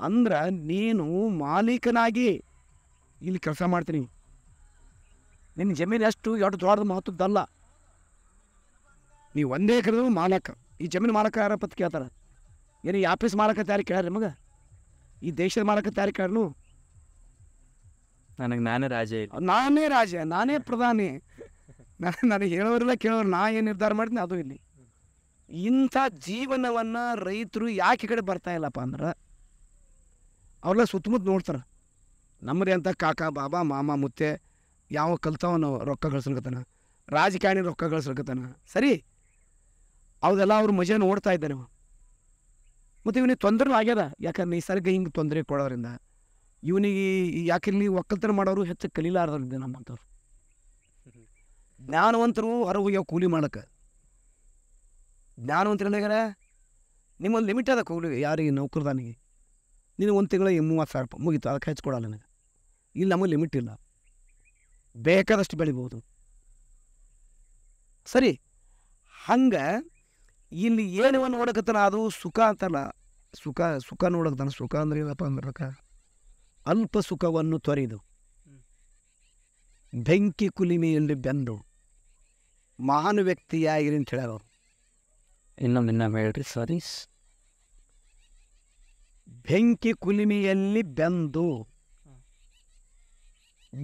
ಅಂದ್ರೆ ನೀನು ಮಾಲೀಕನಾಗಿ ಇಲ್ಲಿ ಕೆಲಸ ಮಾಡ್ತೀನಿ ನಿನ್ನ ಜಮೀನು ಎಷ್ಟು ಎರಡು ದೊಡ್ಡದು ಮಹತ್ವದ್ದಲ್ಲ ನೀವು ಒಂದೇ ಕರೆದು ಮಾಲಕ ಈ ಜಮೀನು ಮಾಲಕ ಯಾರಪ್ಪ ಕೇಳ್ತಾರೆ ಏನು ಈ ಆಫೀಸ್ ತಯಾರಿ ಕೇಳ್ರಿ ನಿಮಗೆ ಈ ದೇಶದ ತಯಾರಿ ಕೇಳನು ನನಗೆ ನಾನೇ ರಾಜ ನಾನೇ ರಾಜ ನಾನೇ ಪ್ರಧಾನಿ ನಾನು ನನಗೆ ಹೇಳೋರಿಲ್ಲ ಕೇಳೋರು ನಾ ಏನು ನಿರ್ಧಾರ ಮಾಡ್ತೀನಿ ಅದು ಇಲ್ಲಿ ಇಂಥ ಜೀವನವನ್ನು ರೈತರು ಯಾಕೆ ಕಡೆ ಬರ್ತಾ ಇಲ್ಲಪ್ಪ ಅಂದ್ರೆ ಅವ್ರೆಲ್ಲ ಸುತ್ತಮುತ್ತ ನೋಡ್ತಾರೆ ನಮ್ಮದೇ ಅಂತ ಕಾಕ ಬಾಬಾ ಮಾಮ ಮುತ್ತೆ ಯಾವ ಕಲ್ತವನ ರೊಕ್ಕ ಗಳಿಸ್ಲಿಕತ್ತಾನ ರಾಜಕಾರಣಿ ರೊಕ್ಕ ಗಳಿಸ್ಲಿಕತ್ತಾನ ಸರಿ ಅವೆಲ್ಲ ಅವ್ರ ಮಜಾ ನೋಡ್ತಾ ಇದ್ದಾನೆ ಮತ್ತು ಇವನಿಗೆ ತೊಂದರೆ ಆಗ್ಯದ ಯಾಕಂದ್ರೆ ನಿಸರ್ಗ ಹಿಂಗೆ ತೊಂದರೆ ಕೊಡೋದ್ರಿಂದ ಇವನಿಗೆ ಯಾಕೆ ಇಲ್ಲಿ ಒಕ್ಕಲ್ತನ ಮಾಡೋರು ಹೆಚ್ಚು ಕಲೀಲಾರ್ದು ನಮ್ಮಂಥವ್ರು ಜ್ಞಾನವಂತರು ಹೊರಗೆ ಹೋಗ್ಯಾವ ಕೂಲಿ ಮಾಡೋಕೆ ಅಂದಾಗ ನಿಮ್ಮಲ್ಲಿ ಲಿಮಿಟ್ ಅದ ಕೂಲಿ ಯಾರಿಗೆ ನೌಕರದಾನಿಗೆ ನೀನು ಒಂದು ತಿಂಗಳಿಗೆ ಮೂವತ್ತು ಸಾವಿರ ರೂಪಾಯಿ ಮುಗೀತು ಅದಕ್ಕೆ ಹೆಚ್ಚು ಕೊಡಲ್ಲ ನನಗೆ ಇಲ್ಲಿ ನಮಗೆ ಲಿಮಿಟ್ ಇಲ್ಲ ಬೇಕಾದಷ್ಟು ಬೆಳಿಬೋದು ಸರಿ ಹಂಗೆ ಇಲ್ಲಿ ಏನು ನೋಡಕತ್ತಾನ ಅದು ಸುಖ ಅಂತಲ್ಲ ಸುಖ ಸುಖ ನೋಡಕತ್ತಾನ ಸುಖ ಅಂದ್ರೆ ಏನಪ್ಪ ಅಂದ್ರಕ ಅಲ್ಪ ಸುಖವನ್ನು ತೊರೆದು ಬೆಂಕಿ ಕುಲಿಮೆಯಲ್ಲಿ ಬೆಂದು ಮಹಾನ್ ವ್ಯಕ್ತಿಯಾಗಿರಿ ಅಂತ ಹೇಳೋರು ಇನ್ನೊಮ್ಮೆ ಇನ್ನೊಮ್ಮೆ ಹೇಳ್ರಿ ಸಾರಿ ಬೆಂಕಿ ಕುಲಿಮೆಯಲ್ಲಿ ಬೆಂದು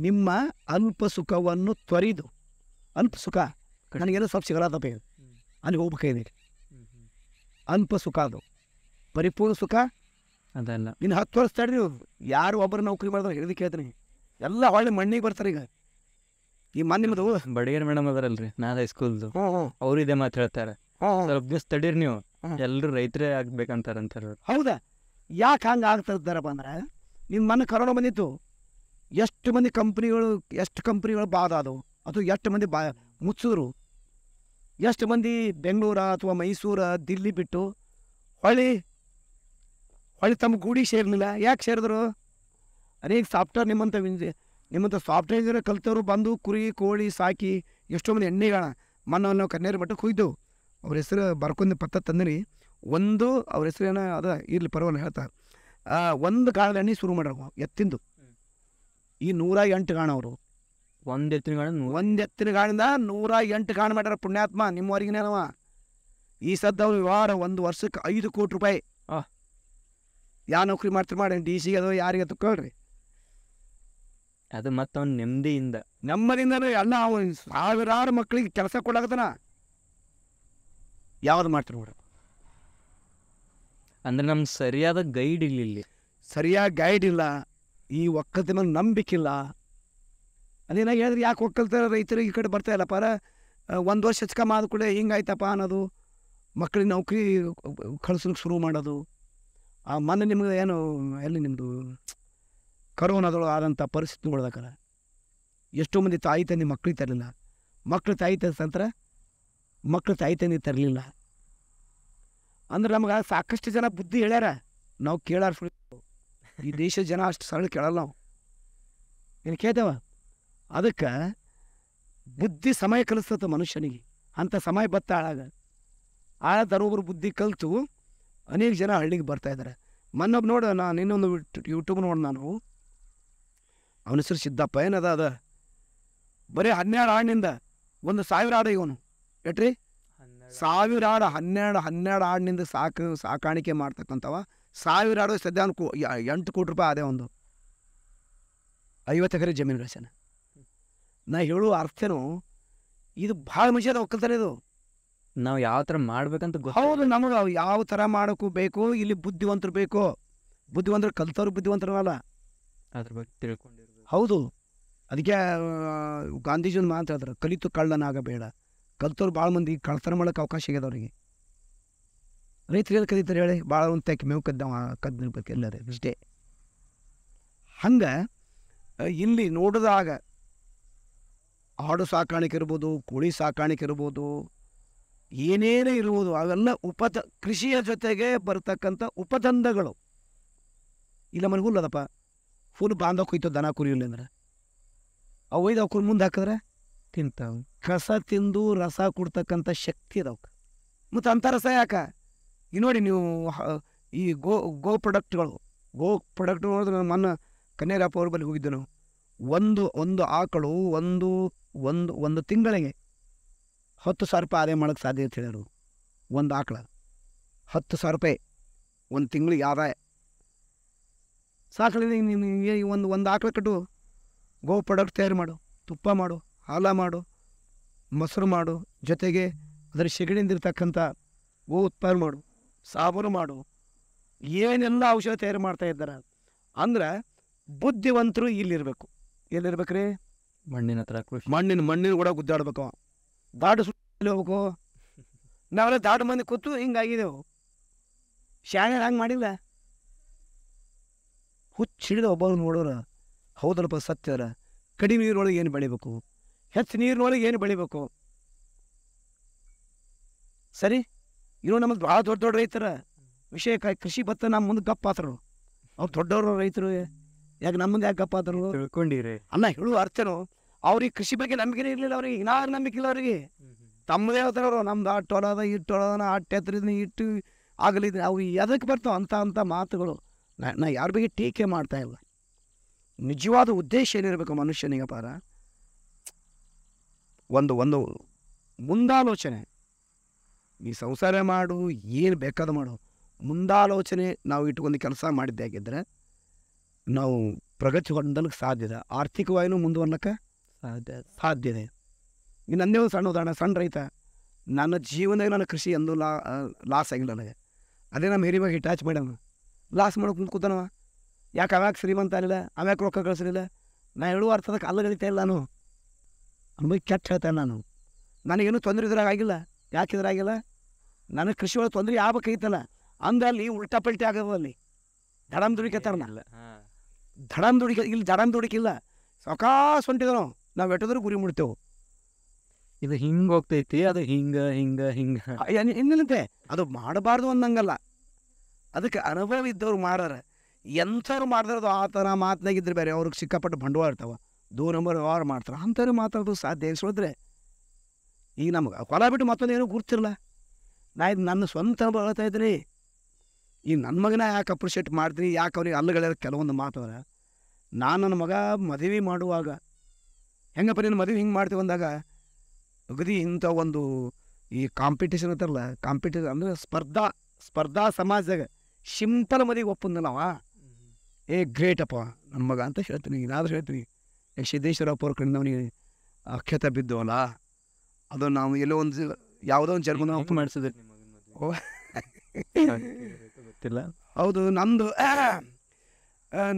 ನಿಮ್ಮ ಅಲ್ಪ ಸುಖವನ್ನು ತೊರೆದು ಅಲ್ಪ ಸುಖ ನನಗೇನೋ ಸ್ವಲ್ಪ ಸಿಗಲಾದಪ್ಪ ಅಲ್ಲಿ ಹೋಗ್ಬೇಕಾಗಿದೆ ಅಲ್ಪ ಸುಖ ಅದು ಪರಿಪೂರ್ಣ ಸುಖ ಅದಲ್ಲ ಇನ್ನು ಹತ್ತು ವರ್ಷ ತಡ್ರಿ ಯಾರು ಒಬ್ಬರು ನೌಕರಿ ಮಾಡಿದ್ರೆ ಹಿಡಿದು ಕೇಳ್ತೀನಿ ಎಲ್ಲ ಒಳ್ಳೆ ಮಣ್ಣಿಗೆ ಬರ್ತಾರೆ ಈಗ ಈ ಮನೆ ನಿಮ್ಮದು ಬಡಿಗೇರ್ ಮೇಡಮ್ ಅದರಲ್ರಿ ನಾನು ಹೈಸ್ಕೂಲ್ದು ಹ್ಞೂ ಇದೇ ಮಾತು ಹೇಳ್ತಾರೆ ಸ್ವಲ್ಪ ದಿವಸ ತಡೀರಿ ನೀವು ಎಲ್ಲರೂ ರೈತರೇ ಆಗ್ಬೇಕಂತಾರೆ ಅಂತಾರೆ ಹೌದಾ ಯಾಕೆ ಹಂಗೆ ಆಗ್ತದಾರಪ್ಪ ಅಂದ್ರೆ ನಿಮ್ಮ ಮನೆ ಕರೋನಾ ಬಂದಿತ್ತು ಎಷ್ಟು ಮಂದಿ ಕಂಪ್ನಿಗಳು ಎಷ್ಟು ಕಂಪ್ನಿಗಳು ಬಾದ ಅದು ಅಥವಾ ಎಷ್ಟು ಮಂದಿ ಬಾ ಮುಚ್ಚಿದ್ರು ಎಷ್ಟು ಮಂದಿ ಬೆಂಗಳೂರ ಅಥವಾ ಮೈಸೂರ ದಿಲ್ಲಿ ಬಿಟ್ಟು ಹೊಳ್ಳಿ ಹೊಳಿ ತಮ್ಮ ಗೂಡಿಗೆ ಸೇರಲಿಲ್ಲ ಯಾಕೆ ಸೇರಿದ್ರು ಅನೇಕ ಸಾಫ್ಟ್ವೇರ್ ನಿಮ್ಮಂಥ ವಿಂಜಿ ನಿಮ್ಮಂಥ ಸಾಫ್ಟ್ವೇರ್ ಇಂಜಿನಿಯರ್ ಕಲಿತವ್ರು ಬಂದು ಕುರಿ ಕೋಳಿ ಸಾಕಿ ಎಷ್ಟೋ ಮಂದಿ ಎಣ್ಣೆಗಳ ಮಣ್ಣವನ್ನು ನಾವು ಕನ್ನೇರಿ ಮಟ್ಟಕ್ಕೆ ಕುಯ್ದು ಅವ್ರ ಹೆಸರು ಬರ್ಕೊಂಡು ಪತ್ತ ತಂದಿರಿ ಒಂದು ಅವ್ರ ಏನೋ ಅದ ಇರಲಿ ಪರ್ವನ ಹೇಳ್ತಾರೆ ಒಂದು ಕಾಲದ ಎಣ್ಣೆ ಶುರು ಮಾಡ್ಯಾರ ಎತ್ತಿಂದು ಈ ನೂರ ಎಂಟು ಕಾಣವರು ಒಂದು ಎತ್ತಿನ ಗಾಡಿನ ಒಂದು ಎತ್ತಿನ ಗಾಡಿಂದ ನೂರ ಎಂಟು ಕಾಣ್ ಮಾಡ್ಯಾರ ಪುಣ್ಯಾತ್ಮ ನಿಮ್ಮವರೆಗಿನೇನವ ಈ ಸದ್ದ ಅವ್ರು ವ್ಯವಹಾರ ಒಂದು ವರ್ಷಕ್ಕೆ ಐದು ಕೋಟಿ ರೂಪಾಯಿ ಯಾ ನೌಕರಿ ಮಾಡ್ತೀರಿ ಮಾಡಿ ಡಿ ಸಿ ಅದು ಯಾರಿಗೆ ತಗೊಳ್ರಿ ಅದು ಮತ್ತೆ ಅವ್ನು ನೆಮ್ಮದಿಯಿಂದ ನೆಮ್ಮದಿಯಿಂದ ಎಲ್ಲ ಅವನು ಸಾವಿರಾರು ಮಕ್ಕಳಿಗೆ ಕೆಲಸ ಕೊಡಾಕತ್ತಾನ ಯಾವ್ದು ಮಾಡ್ತೀರಿ ನೋಡ್ರಿ ಅಂದ್ರೆ ನಮ್ಗೆ ಸರಿಯಾದ ಗೈಡ್ ಇಲ್ಲ ಇಲ್ಲಿ ಸರಿಯಾದ ಗೈಡ್ ಇಲ್ಲ ಈ ನಂಬಿಕೆ ನಂಬಿಕಿಲ್ಲ ಅದೇನ ಹೇಳಿದ್ರೆ ಯಾಕೆ ಒಕ್ಕಲ್ತಾರ ರೈತರು ಈ ಕಡೆ ಬರ್ತಾ ಇಲ್ಲ ಪರ ಒಂದು ವರ್ಷ ಹೆಚ್ಕಮ್ಮ ಆದ ಕೂಡ ಹಿಂಗಾಯ್ತಪ್ಪ ಅನ್ನೋದು ಮಕ್ಕಳಿಗೆ ನೌಕರಿ ಕಳ್ಸೋಕ್ಕೆ ಶುರು ಮಾಡೋದು ಆ ಮೊನ್ನೆ ನಿಮ್ಗೆ ಏನು ಎಲ್ಲಿ ನಿಮ್ಮದು ಕರೋನಾದೊಳಗೆ ಆದಂಥ ಪರಿಸ್ಥಿತಿ ನೋಡ್ದಾಕಲ್ಲ ಎಷ್ಟೋ ಮಂದಿ ತಾಯಿ ತಂದೆ ಮಕ್ಕಳಿಗೆ ತರಲಿಲ್ಲ ಮಕ್ಕಳು ತಾಯಿ ತಂದ ನಂತರ ಮಕ್ಕಳು ತಾಯಿ ತಂದೆ ತರಲಿಲ್ಲ ಅಂದ್ರೆ ನಮ್ಗೆ ಸಾಕಷ್ಟು ಜನ ಬುದ್ಧಿ ಹೇಳ್ಯಾರ ನಾವು ಕೇಳಾರ ಈ ದೇಶದ ಜನ ಅಷ್ಟು ಸರಳ ಕೇಳಲ್ಲ ನಾವು ಏನು ಕೇಳ್ತೇವ ಅದಕ್ಕೆ ಬುದ್ಧಿ ಸಮಯ ಕಲಿಸ್ತದೆ ಮನುಷ್ಯನಿಗೆ ಅಂಥ ಸಮಯ ಬತ್ತ ಆಳಾಗ ಆಳದರೊಬ್ಬರು ಬುದ್ಧಿ ಕಲಿತು ಅನೇಕ ಜನ ಹಳ್ಳಿಗೆ ಬರ್ತಾಯಿದ್ದಾರೆ ಮನ್ನೊಬ್ಬ ನೋಡ ನಾನು ಇನ್ನೊಂದು ಯೂಟ್ಯೂಬ್ ನೋಡ ನಾನು ಅವನ ಹೆಸರು ಸಿದ್ದಪ್ಪ ಏನದ ಅದ ಬರೀ ಹನ್ನೆರಡು ಹಾಡಿನಿಂದ ಒಂದು ಸಾವಿರ ಆಡ ಇವನು ಎಟ್ರಿ ಸಾವಿರ ಆಡ ಹನ್ನೆರಡು ಹನ್ನೆರಡು ಆಡಿನಿಂದ ಸಾಕು ಸಾಕಾಣಿಕೆ ಮಾಡ್ತಕ್ಕಂಥವ ಸಾವಿರ ಆಡೋ ಸದ್ಯ ಎಂಟು ಕೋಟಿ ರೂಪಾಯಿ ಅದೇ ಒಂದು ಐವತ್ತು ಎಕರೆ ಜಮೀನು ರಸನ ನಾ ಹೇಳುವ ಅರ್ಥನೂ ಇದು ಭಾಳ ಮನುಷ್ಯ ಅದ ಒಕ್ಕಲ್ತಾರೆ ಇದು ನಾವು ಯಾವ ಥರ ಮಾಡ್ಬೇಕಂತ ಹೌದು ನಮಗೆ ಯಾವ ಥರ ಮಾಡೋಕ್ಕೂ ಬೇಕು ಇಲ್ಲಿ ಬುದ್ಧಿವಂತರು ಬೇಕು ಬುದ್ಧಿವಂತರು ಕಲ್ತವ್ರು ಬುದ್ಧಿವಂತರಲ್ಲ ಅದ್ರ ಬಗ್ಗೆ ತಿಳ್ಕೊಂಡಿರ್ಬೋದು ಹೌದು ಅದಕ್ಕೆ ಗಾಂಧೀಜಿ ಒಂದು ಮಾತು ಹೇಳ್ತಾರೆ ಕಲಿತು ಕಳ್ಳನಾಗಬೇಡ ಕಲ್ತವ್ರು ಭಾಳ ಮಂದಿ ಕಳ್ತನ ಮಾಡೋಕ್ಕೆ ಅವಕಾಶ ಆಗ್ಯದ ಅವರಿಗೆ ರೈತರಿಗೆ ಕಲಿತಾರೆ ಹೇಳಿ ಭಾಳ ಒಂದು ತೆಕ್ಕ ಮೇವು ಕದ್ದ ಕದ್ದಿರ್ಬೇಕು ಎಲ್ಲರೇ ಇಷ್ಟೇ ಹಂಗೆ ಇಲ್ಲಿ ನೋಡಿದಾಗ ಆಡು ಸಾಕಾಣಿಕೆ ಇರ್ಬೋದು ಕೋಳಿ ಸಾಕಾಣಿಕೆ ಇರ್ಬೋದು ಏನೇನೇ ಇರ್ಬೋದು ಅವೆಲ್ಲ ಉಪತ ಕೃಷಿಯ ಜೊತೆಗೆ ಬರ್ತಕ್ಕಂಥ ಉಪತಂದಗಳು ಇಲ್ಲ ಮನೆಗೂ ಅದಪ್ಪ ಫುಲ್ ಬಾಂಧವ್ ಕುಯ್ತು ದನ ಕುರಿಯಿಲ್ಲ ಅಂದ್ರೆ ಅವು ಅವ್ರು ಮುಂದೆ ಹಾಕಿದ್ರೆ ತಿಂತಾವೆ ಕಸ ತಿಂದು ರಸ ಕೊಡ್ತಕ್ಕಂಥ ಶಕ್ತಿ ಅದಾವಕ್ಕೆ ಮತ್ತು ಅಂಥ ರಸ ಯಾಕೆ ಈ ನೋಡಿ ನೀವು ಈ ಗೋ ಗೋ ಪ್ರಾಡಕ್ಟ್ಗಳು ಗೋ ಪ್ರೊಡಕ್ಟ್ ನೋಡಿದ್ರೆ ನಮ್ಮ ಮೊನ್ನೆ ಅವ್ರ ಬಳಿ ಹೋಗಿದ್ದೆ ನಾವು ಒಂದು ಒಂದು ಆಕಳು ಒಂದು ಒಂದು ಒಂದು ತಿಂಗಳಿಗೆ ಹತ್ತು ಸಾವಿರ ರೂಪಾಯಿ ಆದಾಯ ಮಾಡೋಕ್ಕೆ ಸಾಧ್ಯ ಅಂತ ಹೇಳಿದರು ಒಂದು ಆಕಳ ಹತ್ತು ಸಾವಿರ ರೂಪಾಯಿ ಒಂದು ತಿಂಗಳಿಗೆ ಆದಾಯ ಸಾಕಳಿದ ನಿಮಗೆ ಒಂದು ಒಂದು ಆಕಳ ಕಟ್ಟು ಗೋ ಪ್ರಾಡಕ್ಟ್ ತಯಾರು ಮಾಡು ತುಪ್ಪ ಮಾಡು ಹಾಲ ಮಾಡು ಮೊಸರು ಮಾಡು ಜೊತೆಗೆ ಅದರ ಇರ್ತಕ್ಕಂಥ ಗೋ ಉತ್ಪಾದನೆ ಮಾಡು ಸಾಬೂನು ಮಾಡು ಏನೆಲ್ಲ ಔಷಧ ತಯಾರು ಮಾಡ್ತಾ ಇದ್ದಾರೆ ಅಂದ್ರೆ ಬುದ್ಧಿವಂತರು ಇಲ್ಲಿರಬೇಕು ಎಲ್ಲಿರ್ಬೇಕ್ರಿ ಮಣ್ಣಿನ ಹತ್ರ ಕೃಷಿ ಮಣ್ಣಿನ ಮಣ್ಣಿನ ಕೂಡ ಗುದ್ದಾಡ್ಬೇಕು ದಾಟ ಸುಳ್ಳಿ ಹೋಗ್ಬೇಕು ನಾವೆಲ್ಲ ದಾಟ ಮಂದಿ ಕೂತು ಹಿಂಗಾಗಿದ್ದೆವು ಶಾಲೆ ಹಂಗೆ ಮಾಡಿಲ್ಲ ಹುಚ್ಚಿಡಿದ ಹಿಡಿದ ಒಬ್ಬ ನೋಡೋರ ಹೌದಲ್ಲಪ್ಪ ಸತ್ಯರ ಕಡಿಮೆ ನೀರೊಳಗೆ ಏನು ಬೆಳಿಬೇಕು ಹೆಚ್ಚು ನೀರಿನೊಳಗೆ ಏನು ಬೆಳಿಬೇಕು ಸರಿ ಇನ್ನು ನಮ್ಮದು ಭಾಳ ದೊಡ್ಡ ದೊಡ್ಡ ರೈತರ ವಿಷಯ ಕೃಷಿ ಭತ್ತ ನಮ್ಮ ಮುಂದೆ ಗಪ್ಪಾತರು ಅವ್ರು ದೊಡ್ಡವರು ರೈತರು ಯಾಕೆ ನಮ್ಮದು ಯಾಕಪ್ಪ ಅದ್ರ ತಿಳ್ಕೊಂಡಿರಿ ಅಣ್ಣ ಹೇಳುವ ಅರ್ಥನು ಅವ್ರಿಗೆ ಕೃಷಿ ಬಗ್ಗೆ ನಂಬಿಕೆ ಇರಲಿಲ್ಲ ಅವ್ರಿಗೆ ಇನ್ನಾರು ನಂಬಿಕೆ ಇಲ್ಲ ಅವ್ರಿಗೆ ತಮ್ಮದೇ ಅವ್ರು ನಮ್ದು ಆ ಟೊಲದ ಇಟ್ಟು ಹೊಲದನ ಆ ಟೆತ್ರಿದ್ನ ಇಟ್ಟು ಆಗಲಿದ್ರೆ ಅವು ಎದಕ್ಕೆ ಬರ್ತಾವ ಅಂತ ಅಂತ ಮಾತುಗಳು ನಾ ಯಾರ ಬಗ್ಗೆ ಟೀಕೆ ಮಾಡ್ತಾ ಇಲ್ಲ ನಿಜವಾದ ಉದ್ದೇಶ ಏನಿರಬೇಕು ಮನುಷ್ಯನಿಗೆ ಪಾರ ಒಂದು ಒಂದು ಮುಂದಾಲೋಚನೆ ನೀ ಸಂಸಾರ ಮಾಡು ಏನು ಬೇಕಾದ ಮಾಡು ಮುಂದಾಲೋಚನೆ ನಾವು ಇಟ್ಟುಕೊಂಡು ಕೆಲಸ ಮಾಡಿದ್ದಾಗಿದ್ದರೆ ನಾವು ಪ್ರಗತಿ ಹೊಂದಲಿಕ್ಕೆ ಸಾಧ್ಯದ ಆರ್ಥಿಕವಾಗಿಯೂ ಮುಂದುವರ್ಲಿಕ್ಕೆ ಸಾಧ್ಯ ಇದೆ ಇನ್ನು ನನ್ನೇ ಒಂದು ಸಣ್ಣ ಉದಾಹರಣೆ ಸಣ್ಣ ರೈತ ನನ್ನ ಜೀವನದಾಗ ನನ್ನ ಕೃಷಿ ಎಂದು ಲಾ ಲಾಸ್ ಆಗಿಲ್ಲ ನನಗೆ ಅದೇ ನಮ್ಮ ಹಿರಿಯ ಹಿಟ್ಯಾಚ್ ಮೇಡಮ್ ಲಾಸ್ ಮಾಡೋಕೆ ಮುಂದೆ ಕೂತಾನವ ಯಾಕೆ ಅವ್ಯಾಕೆ ಶ್ರೀಮಂತ ಆಗಲಿಲ್ಲ ಅವ್ಯಾಕೆ ರೊಕ್ಕ ಕಳಿಸಲಿಲ್ಲ ನಾ ಹೇಳುವ ಅರ್ಥದಕ್ಕೆ ಗಳಿತಾ ಇಲ್ಲ ನಾನು ಅನ್ಭವ ಕೆಟ್ಟ ಹೇಳ್ತೇನೆ ನಾನು ನನಗೇನು ತೊಂದರೆ ಇದ್ರಾಗ ಆಗಿಲ್ಲ ಯಾಕೆ ಇದ್ರಾಗಿಲ್ಲ ನನಗೆ ಕೃಷಿ ಒಳಗೆ ತೊಂದರೆ ಆಗ್ಬೇಕೈತಲ್ಲ ಅಂದ್ರೆ ಅಲ್ಲಿ ಉಲ್ಟಾ ಪಲ್ಟಿ ಅಲ್ಲಿ ದಡಮ್ ದುಡಿಕತ್ತಾರಲ್ಲ ದಡಾನ್ ದುಡಿಕ ಇಲ್ಲಿ ಜಡಾನ್ ದುಡಿಕಿಲ್ಲ ಸಕಾಸ್ ಹೊಂಟಿದ್ರು ನಾವು ನಾವು ಗುರಿ ಮುಡ್ತೇವೆ ಇದು ಹಿಂಗೆ ಹೋಗ್ತೈತಿ ಅದು ಹಿಂಗ ಹಿಂಗೆ ಹಿಂಗೆ ಅದು ಮಾಡಬಾರ್ದು ಅಂದಂಗಲ್ಲ ಅದಕ್ಕೆ ಅನುಭವ ಇದ್ದವ್ರು ಮಾಡಾರ ಎಂಥವ್ರು ಮಾಡ್ದಾರ ಅದು ಆ ಥರ ಮಾತನಾಗಿದ್ರೆ ಬೇರೆ ಅವ್ರಿಗೆ ಸಿಕ್ಕಾಪಟ್ಟು ಬಂಡವಾಳ ಇರ್ತಾವೆ ದೂ ನಂಬರ್ ವ್ಯವಹಾರ ಮಾಡ್ತಾರೆ ಅಂಥವ್ರು ಮಾತಾಡೋದು ಸಾಧ್ಯ ಎನಿಸೋದ್ರೆ ಈಗ ನಮ್ಗೆ ಕೊಲ ಬಿಟ್ಟು ಮತ್ತೊಂದು ಏನೂ ಗುರ್ತಿರಲ್ಲ ನಾ ಇದು ನನ್ನ ಸ್ವಂತ ಅನುಭವ ಹೇಳ್ತಾ ಇದ್ರಿ ಈ ನನ್ನ ಮಗನ ಯಾಕೆ ಅಪ್ರಿಷಿಯೇಟ್ ಮಾಡ್ತೀನಿ ಯಾಕೆ ಅವ್ರಿಗೆ ಅಲ್ಲುಗಳ ಕೆಲವೊಂದು ಮಾತವ್ರೆ ನಾನು ನನ್ನ ಮಗ ಮದುವೆ ಮಾಡುವಾಗ ಹೆಂಗಪ್ಪ ನೀನು ಮದುವೆ ಹಿಂಗೆ ಮಾಡ್ತೀವಿ ಅಂದಾಗ ಅಗದಿ ಇಂಥ ಒಂದು ಈ ಕಾಂಪಿಟೇಷನ್ ಅಂತಾರಲ್ಲ ಕಾಂಪಿಟೇಷನ್ ಅಂದರೆ ಸ್ಪರ್ಧಾ ಸ್ಪರ್ಧಾ ಸಮಾಜದಾಗ ಸಿಂಪಲ್ ಮದುವೆ ಒಪ್ಪಂದಲ್ಲವ ಏ ಗ್ರೇಟ್ ಅಪ್ಪ ನನ್ನ ಮಗ ಅಂತ ಹೇಳ್ತೀನಿ ಏನಾದರೂ ಹೇಳ್ತೀನಿ ಈಗ ಸಿದ್ದೇಶ್ವರಪ್ಪ ಅವ್ರ ಕಡೆಯಿಂದ ಅವನಿಗೆ ಅಖ್ಯತ ಬಿದ್ದವಲ್ಲ ಅದು ನಾವು ಎಲ್ಲೋ ಒಂದು ಯಾವುದೋ ಒಂದು ಜನ್ಮನ ಒಪ್ಪು ಮಾಡಿಸಿದ್ರೆ ಓ ಗೊತ್ತಿಲ್ಲ ಹೌದು ನಂದು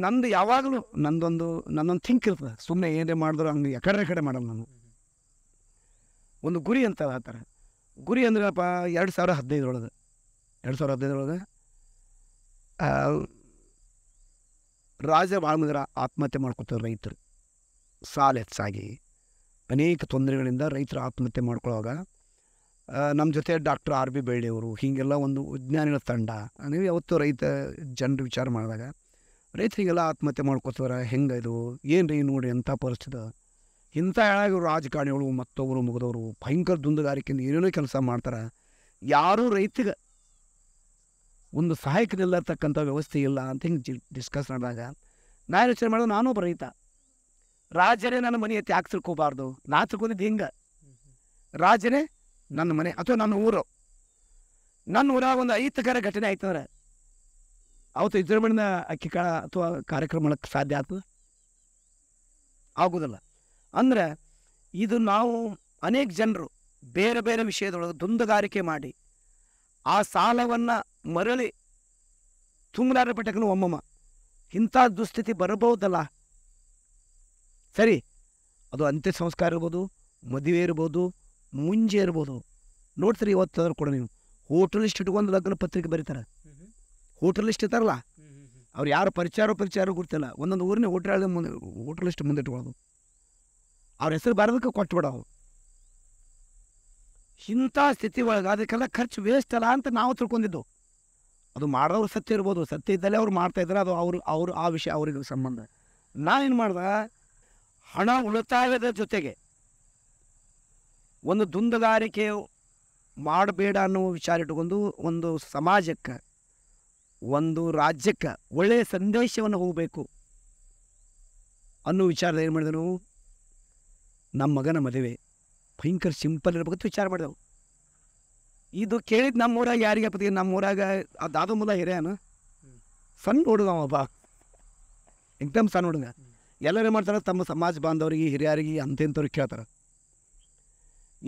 ನಂದು ಯಾವಾಗಲೂ ನಂದೊಂದು ನನ್ನೊಂದು ಥಿಂಕ್ ಇರ್ತದೆ ಸುಮ್ಮನೆ ಏನೇ ಮಾಡಿದ್ರು ಹಂಗೆ ಎಕರೆ ಕಡೆ ಮಾಡಲ್ಲ ನಾನು ಒಂದು ಗುರಿ ಅಂತ ಆ ಥರ ಗುರಿ ಅಂದ್ರಪ್ಪ ಎರಡು ಸಾವಿರ ಹದಿನೈದರೊಳಗೆ ಎರಡು ಸಾವಿರ ಹದಿನೈದರೊಳಗೆ ರಾಜ ಭಾಳ ಮಾಡ್ಕೊತ ಆತ್ಮಹತ್ಯೆ ಮಾಡ್ಕೊತಾರೆ ರೈತರು ಸಾಲ ಹೆಚ್ಚಾಗಿ ಅನೇಕ ತೊಂದರೆಗಳಿಂದ ರೈತರು ಆತ್ಮಹತ್ಯೆ ಮಾಡ್ಕೊಳ್ಳೋವಾಗ ನಮ್ಮ ಜೊತೆ ಡಾಕ್ಟರ್ ಆರ್ ಬಿ ಬೆಳ್ಳಿಯವರು ಹೀಗೆಲ್ಲ ಒಂದು ವಿಜ್ಞಾನಿಗಳ ತಂಡ ನೀವು ಯಾವತ್ತೂ ರೈತ ಜನರು ವಿಚಾರ ಮಾಡಿದಾಗ ರೈತರಿಗೆಲ್ಲ ಆತ್ಮಹತ್ಯೆ ಮಾಡ್ಕೋತಾರ ಹೆಂಗೆ ಇದು ಏನು ರೀ ನೋಡಿ ಎಂಥ ಪರಿಸ್ಥಿತಿ ಇಂಥ ಹೇಳಾಗ ರಾಜಕಾರಣಿಗಳು ಮತ್ತೊಬ್ಬರು ಮುಗಿದವರು ಭಯಂಕರ ದುಂದುಗಾರಿಕೆಯಿಂದ ಏನೇನೋ ಕೆಲಸ ಮಾಡ್ತಾರೆ ಯಾರೂ ರೈತಗೆ ಒಂದು ಸಹಾಯಕನಿಲ್ಲ ವ್ಯವಸ್ಥೆ ಇಲ್ಲ ಅಂತ ಹಿಂಗೆ ಡಿಸ್ಕಸ್ ಮಾಡಿದಾಗ ನಾನು ಯೋಚನೆ ಮಾಡೋದು ನಾನೊಬ್ಬ ರೈತ ರಾಜರೇ ನನ್ನ ಮನೆಯ ಎತ್ತಿ ಹಾಕಿ ತಿಳ್ಕೋಬಾರ್ದು ನಾ ತಿಳ್ಕೊಂಡಿದ್ದು ಹಿಂಗೆ ರಾಜನೇ ನನ್ನ ಮನೆ ಅಥವಾ ನನ್ನ ಊರು ನನ್ನ ಊರಾಗ ಒಂದು ಐತಕರ ಘಟನೆ ಆಯ್ತಂದ್ರೆ ಅವತ್ತು ವಿಜೃಂಭಣೆಯಿಂದ ಅಕ್ಕಿ ಕಾಳ ಅಥವಾ ಕಾರ್ಯಕ್ರಮಕ್ಕೆ ಸಾಧ್ಯ ಆಗ್ತದೆ ಆಗೋದಿಲ್ಲ ಅಂದರೆ ಇದು ನಾವು ಅನೇಕ ಜನರು ಬೇರೆ ಬೇರೆ ವಿಷಯದೊಳಗೆ ದುಂದಗಾರಿಕೆ ಮಾಡಿ ಆ ಸಾಲವನ್ನು ಮರಳಿ ತುಂಬಲಾರ ಪಟ್ಟಕ್ಕೂ ಒಮ್ಮಮ್ಮ ಇಂಥ ದುಸ್ಥಿತಿ ಬರಬಹುದಲ್ಲ ಸರಿ ಅದು ಅಂತ್ಯ ಸಂಸ್ಕಾರ ಇರ್ಬೋದು ಮದುವೆ ಇರ್ಬೋದು ಮುಂಜೆ ಇರ್ಬೋದು ನೋಡ್ತೀರಿ ಇವತ್ತಾದ್ರೂ ಕೂಡ ನೀವು ಹೋಟೆಲ್ ಲಿಸ್ಟ್ ಇಟ್ಕೊಂಡು ಲಗ್ನ ಪತ್ರಿಕೆ ಬರೀತಾರೆ ಹೋಟೆಲ್ ಲಿಸ್ಟ್ ಇರ್ತಾರಲ್ಲ ಅವ್ರು ಯಾರು ಪರಿಚಯ ಪರಿಚಯ ಗೊತ್ತಿಲ್ಲ ಒಂದೊಂದು ಊರಿನ ಹೋಟೆಲ್ ಮುಂದೆ ಹೋಟೆಲ್ ಲಿಸ್ಟ್ ಮುಂದೆ ಇಟ್ಕೊಳ್ಳೋದು ಅವ್ರ ಹೆಸರು ಬರೋದಕ್ಕೆ ಕೊಟ್ಬಿಡೋವು ಇಂಥ ಸ್ಥಿತಿ ಒಳಗೆ ಅದಕ್ಕೆಲ್ಲ ಖರ್ಚು ವೇಸ್ಟ್ ಅಲ್ಲ ಅಂತ ನಾವು ತಿಳ್ಕೊಂಡಿದ್ದು ಅದು ಮಾಡೋರು ಸತ್ಯ ಇರ್ಬೋದು ಸತ್ಯ ಇದ್ದಲ್ಲೇ ಅವ್ರು ಮಾಡ್ತಾಯಿದ್ದಾರೆ ಅದು ಅವರು ಅವರು ಆ ವಿಷಯ ಅವ್ರಿಗೆ ಸಂಬಂಧ ನಾನೇನು ಮಾಡ್ದೆ ಹಣ ಉಳಿತಾಯದ ಜೊತೆಗೆ ಒಂದು ದುಂದುಗಾರಿಕೆ ಮಾಡಬೇಡ ಅನ್ನೋ ವಿಚಾರ ಇಟ್ಕೊಂಡು ಒಂದು ಸಮಾಜಕ್ಕೆ ಒಂದು ರಾಜ್ಯಕ್ಕೆ ಒಳ್ಳೆಯ ಸಂದೇಶವನ್ನು ಹೋಗಬೇಕು ಅನ್ನೋ ವಿಚಾರದ ಏನು ಮಾಡಿದೆವು ನಮ್ಮ ಮಗನ ಮದುವೆ ಭಯಂಕರ ಸಿಂಪಲ್ ಇರ್ಬೇಕಂತ ವಿಚಾರ ಮಾಡಿದೆವು ಇದು ಕೇಳಿದ್ದು ನಮ್ಮೂರಾಗ ಯಾರಿಗೆ ಪತಿ ನಮ್ಮೂರಾಗ ಆ ದಾದು ಮುಲ ಹಿರಿಯನು ಸಣ್ಣ ಬಾ ಎಕ್ದಮ್ ಸಣ್ಣ ಹುಡುಗ ಎಲ್ಲರೂ ಮಾಡ್ತಾರೆ ತಮ್ಮ ಸಮಾಜ ಬಾಂಧವರಿಗೆ ಹಿರಿಯರಿಗೆ ಅಂತೆಂಥವ್ರಿಗೆ ಕೇಳ್ತಾರೆ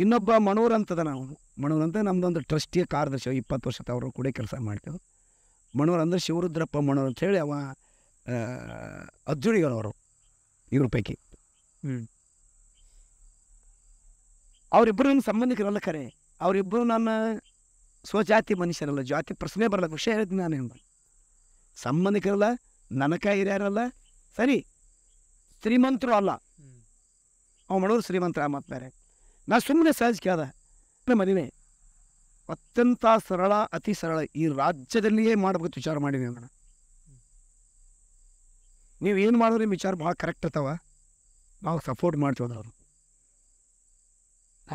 ಇನ್ನೊಬ್ಬ ಮಣೂರ್ ಅಂತದ ನಾವು ಮಣೂರ್ ಅಂತ ನಮ್ಮದೊಂದು ಟ್ರಸ್ಟಿಯ ಕಾರ್ಯದರ್ಶಿ ಇಪ್ಪತ್ತು ವರ್ಷ ಅವರು ಕೂಡ ಕೆಲಸ ಮಾಡ್ತೇವೆ ಮಣೂರ್ ಅಂದರೆ ಶಿವರುದ್ರಪ್ಪ ಮಣೂರ್ ಹೇಳಿ ಅವ ಅಜ್ಜುಡಿಗಳವರು ಇವ್ರ ಪೈಕಿ ಹ್ಞೂ ಅವರಿಬ್ಬರು ನನ್ನ ಸಂಬಂಧಿಕರಲ್ಲ ಖರೆ ಅವರಿಬ್ರು ನನ್ನ ಸ್ವಜಾತಿ ಮನುಷ್ಯರಲ್ಲ ಜಾತಿ ಪ್ರಶ್ನೆ ಬರಲ್ಲ ವಿಷಯ ಹೇಳ್ತೀನಿ ನಾನೇನು ಸಂಬಂಧಿಕರಲ್ಲ ನನಕ ಹಿರಿಯರಲ್ಲ ಸರಿ ಶ್ರೀಮಂತರು ಅಲ್ಲ ಅವ ಆ ಶ್ರೀಮಂತರ ಮಾತಾರೆ ನಾ ಸುಮ್ಮನೆ ಸಹಜ ಕೇಳ್ದೆ ಮದುವೆ ಅತ್ಯಂತ ಸರಳ ಅತಿ ಸರಳ ಈ ರಾಜ್ಯದಲ್ಲಿಯೇ ಮಾಡ್ಬೇಕು ವಿಚಾರ ಮಾಡೀನಿ ಅಣ್ಣ ನೀವು ಏನು ಮಾಡಿದ್ರೆ ನಿಮ್ಮ ವಿಚಾರ ಭಾಳ ಕರೆಕ್ಟ್ ಇರ್ತಾವ ನಾವು ಸಪೋರ್ಟ್ ಮಾಡ್ತೀವಿ ಅವರು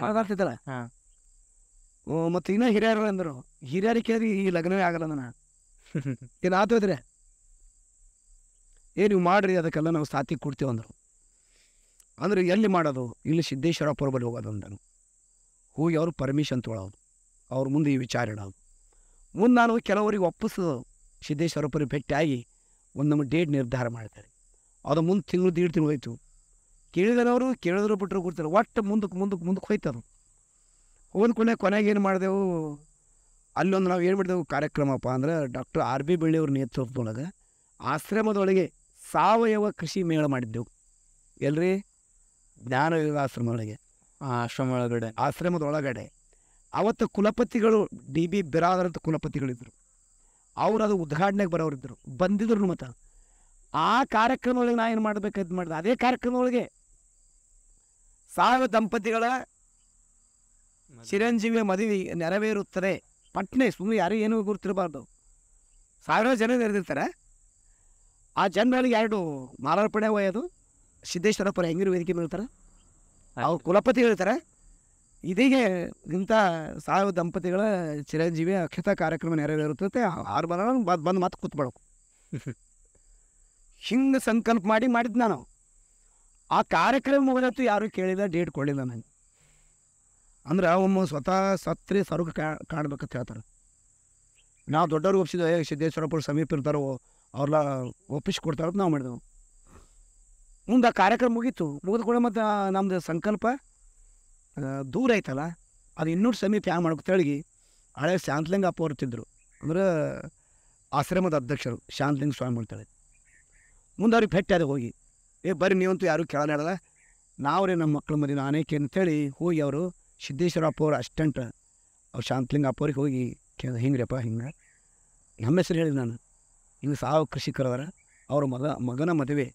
ಹಾಗಾಗ್ತಿದ್ದಲ್ಲ ಹಾಂ ಮತ್ತು ಇನ್ನೂ ಹಿರಿಯರು ಅಂದರು ಹಿರಿಯರಿಗೆ ಈ ಲಗ್ನವೇ ಆಗಲ್ಲ ನಾನು (laughs) ಏನು ಆತೋದ್ರೆ ಏನು ನೀವು ಮಾಡ್ರಿ ಅದಕ್ಕೆಲ್ಲ ನಾವು ಸಾಥಿ ಕೊಡ್ತೀವಿ ಅಂದರು ಅಂದರೆ ಎಲ್ಲಿ ಮಾಡೋದು ಇಲ್ಲಿ ಸಿದ್ದೇಶ್ವರಪ್ಪರ ಬಳಿ ಹೋಗೋದು ಅಂದನು ಹೋಗಿ ಅವರು ಪರ್ಮಿಷನ್ ತೊಳೋದು ಅವ್ರ ಮುಂದೆ ಈ ವಿಚಾರ ಇಡೋದು ಮುಂದೆ ನಾನು ಕೆಲವರಿಗೆ ಒಪ್ಪಿಸೋದು ಭೇಟಿ ಭೇಟಿಯಾಗಿ ಒಂದು ನಮ್ಮ ಡೇಟ್ ನಿರ್ಧಾರ ಮಾಡ್ತಾರೆ ಅದು ಮುಂದೆ ತಿಂಗಳು ದೀಡ್ ತಿಂಗಳು ಹೋಯ್ತು ಕೇಳಿದನವರು ಕೇಳಿದ್ರು ಬಿಟ್ಟರು ಕೊಡ್ತಾರೆ ಒಟ್ಟು ಮುಂದಕ್ಕೆ ಮುಂದಕ್ಕೆ ಮುಂದಕ್ಕೆ ಹೋಯ್ತದ ಹೋದ ಕೊನೆ ಕೊನೆಗೆ ಏನು ಮಾಡಿದೆವು ಅಲ್ಲೊಂದು ನಾವು ಏನು ಕಾರ್ಯಕ್ರಮಪ್ಪ ಅಂದ್ರೆ ಡಾಕ್ಟರ್ ಆರ್ ಬಿ ಬೆಳ್ಳಿಯವ್ರ ನೇತೃತ್ವದೊಳಗೆ ಆಶ್ರಮದೊಳಗೆ ಸಾವಯವ ಕೃಷಿ ಮೇಳ ಮಾಡಿದ್ದೆವು ಎಲ್ರಿ ಜ್ಞಾನ ಆಶ್ರಮ ಒಳಗೆ ಆಶ್ರಮ ಒಳಗಡೆ ಆಶ್ರಮದ ಒಳಗಡೆ ಅವತ್ತು ಕುಲಪತಿಗಳು ಡಿ ಬಿ ಬಿರಾದರ್ ಅಂತ ಕುಲಪತಿಗಳಿದ್ದರು ಅವರು ಅದು ಉದ್ಘಾಟನೆಗೆ ಬರೋರಿದ್ದರು ಬಂದಿದ್ರು ಮತ್ತು ಆ ಕಾರ್ಯಕ್ರಮದೊಳಗೆ ನಾ ಏನು ಮಾಡ್ಬೇಕಂತ ಮಾಡಿದೆ ಅದೇ ಕಾರ್ಯಕ್ರಮದೊಳಗೆ ಸಾವಿರ ದಂಪತಿಗಳ ಚಿರಂಜೀವಿಯ ಮದುವೆ ನೆರವೇರುತ್ತದೆ ಪಟ್ನೆ ಸುಮ್ಮನೆ ಯಾರು ಏನೂ ಗುರುತಿರಬಾರ್ದು ಸಾವಿರಾರು ಜನ ನೆರೆದಿರ್ತಾರೆ ಆ ಜನರಲ್ಲಿ ಎರಡು ಮಾರಾರ್ಪಣೆ ಒಯ್ಯೋದು ಸಿದ್ದೇಶ್ವರಪ್ಪರ ಹೆಂಗಿರು ವೇದಿಕೆ ಹೇಳ್ತಾರೆ ಅವ್ರು ಕುಲಪತಿ ಹೇಳ್ತಾರೆ ಇದೀಗ ಇಂಥ ಸಾವಿರ ದಂಪತಿಗಳ ಚಿರಂಜೀವಿ ಅಕ್ಷತಾ ಕಾರ್ಯಕ್ರಮ ನೆರವೇರುತ್ತೆ ಆರು ಬಂದ ಬಂದು ಮತ್ತೆ ಕೂತ್ಬೇಕು (laughs) ಹಿಂಗೆ ಸಂಕಲ್ಪ ಮಾಡಿ ಮಾಡಿದ್ದು ನಾನು ಆ ಕಾರ್ಯಕ್ರಮ ಮುಗಿದತ್ತು ಯಾರು ಕೇಳಿಲ್ಲ ಡೇಟ್ ಕೊಡಲಿಲ್ಲ ನನಗೆ ಅಂದ್ರೆ ಒಮ್ಮ ಸ್ವತಃ ಸತ್ರಿ ಸ್ವರ್ಗ ಕಾಣ್ಬೇಕಂತ ಹೇಳ್ತಾರೆ ನಾವು ದೊಡ್ಡವ್ರಿಗೆ ಒಪ್ಸಿದ್ವಿ ಸಿದ್ದೇಶ್ವರಪ್ಪ ಸಮೀಪ ಇರ್ತಾರೋ ಅವ್ರಲ್ಲ ಅಂತ ನಾವು ಮಾಡಿದೆವು ಮುಂದೆ ಆ ಕಾರ್ಯಕ್ರಮ ಮುಗೀತು ಮುಗಿದ ಕೂಡ ಮತ್ತು ನಮ್ಮದು ಸಂಕಲ್ಪ ದೂರ ಆಯ್ತಲ್ಲ ಅದು ಇನ್ನೂ ಸಮೀಪ ಯಾವ ಮಾಡ್ಬೇಕು ತೆಳಗಿ ಹಳೆ ಶಾಂತಲಿಂಗ ಅಪ್ಪ ಅಂದ್ರೆ ಆಶ್ರಮದ ಅಧ್ಯಕ್ಷರು ಶಾಂತಲಿಂಗ ಸ್ವಾಮಿ ಮಾಡ್ತಾಳೆ ಮುಂದೆ ಅವ್ರಿಗೆ ಭೇಟಿ ಅದಕ್ಕೆ ಹೋಗಿ ಏ ಬರ್ರಿ ನೀವಂತೂ ಯಾರೂ ಕೇಳಲ್ಲ ರೀ ನಮ್ಮ ಮಕ್ಕಳು ಮದಿ ನಾನೇಕೆ ಅಂತೇಳಿ ಹೋಗಿ ಅವರು ಸಿದ್ದೇಶ್ವರ ಅಪ್ಪ ಅವ್ರ ಅಸ್ಟೆಂಟ್ ಅವ್ರು ಶಾಂತಲಿಂಗ ಅಪ್ಪ ಹೋಗಿ ಕೇಳಿದ ಹಿಂಗ್ರಿಪ್ಪ ಹಿಂಗೆ ನಮ್ಮ ಹೆಸರು ಹೇಳಿದೆ ನಾನು ಹಿಂಗೆ ಸಾವು ಕೃಷಿಕರವರ ಅವ್ರ ಮಗ ಮಗನ ಮದುವೆ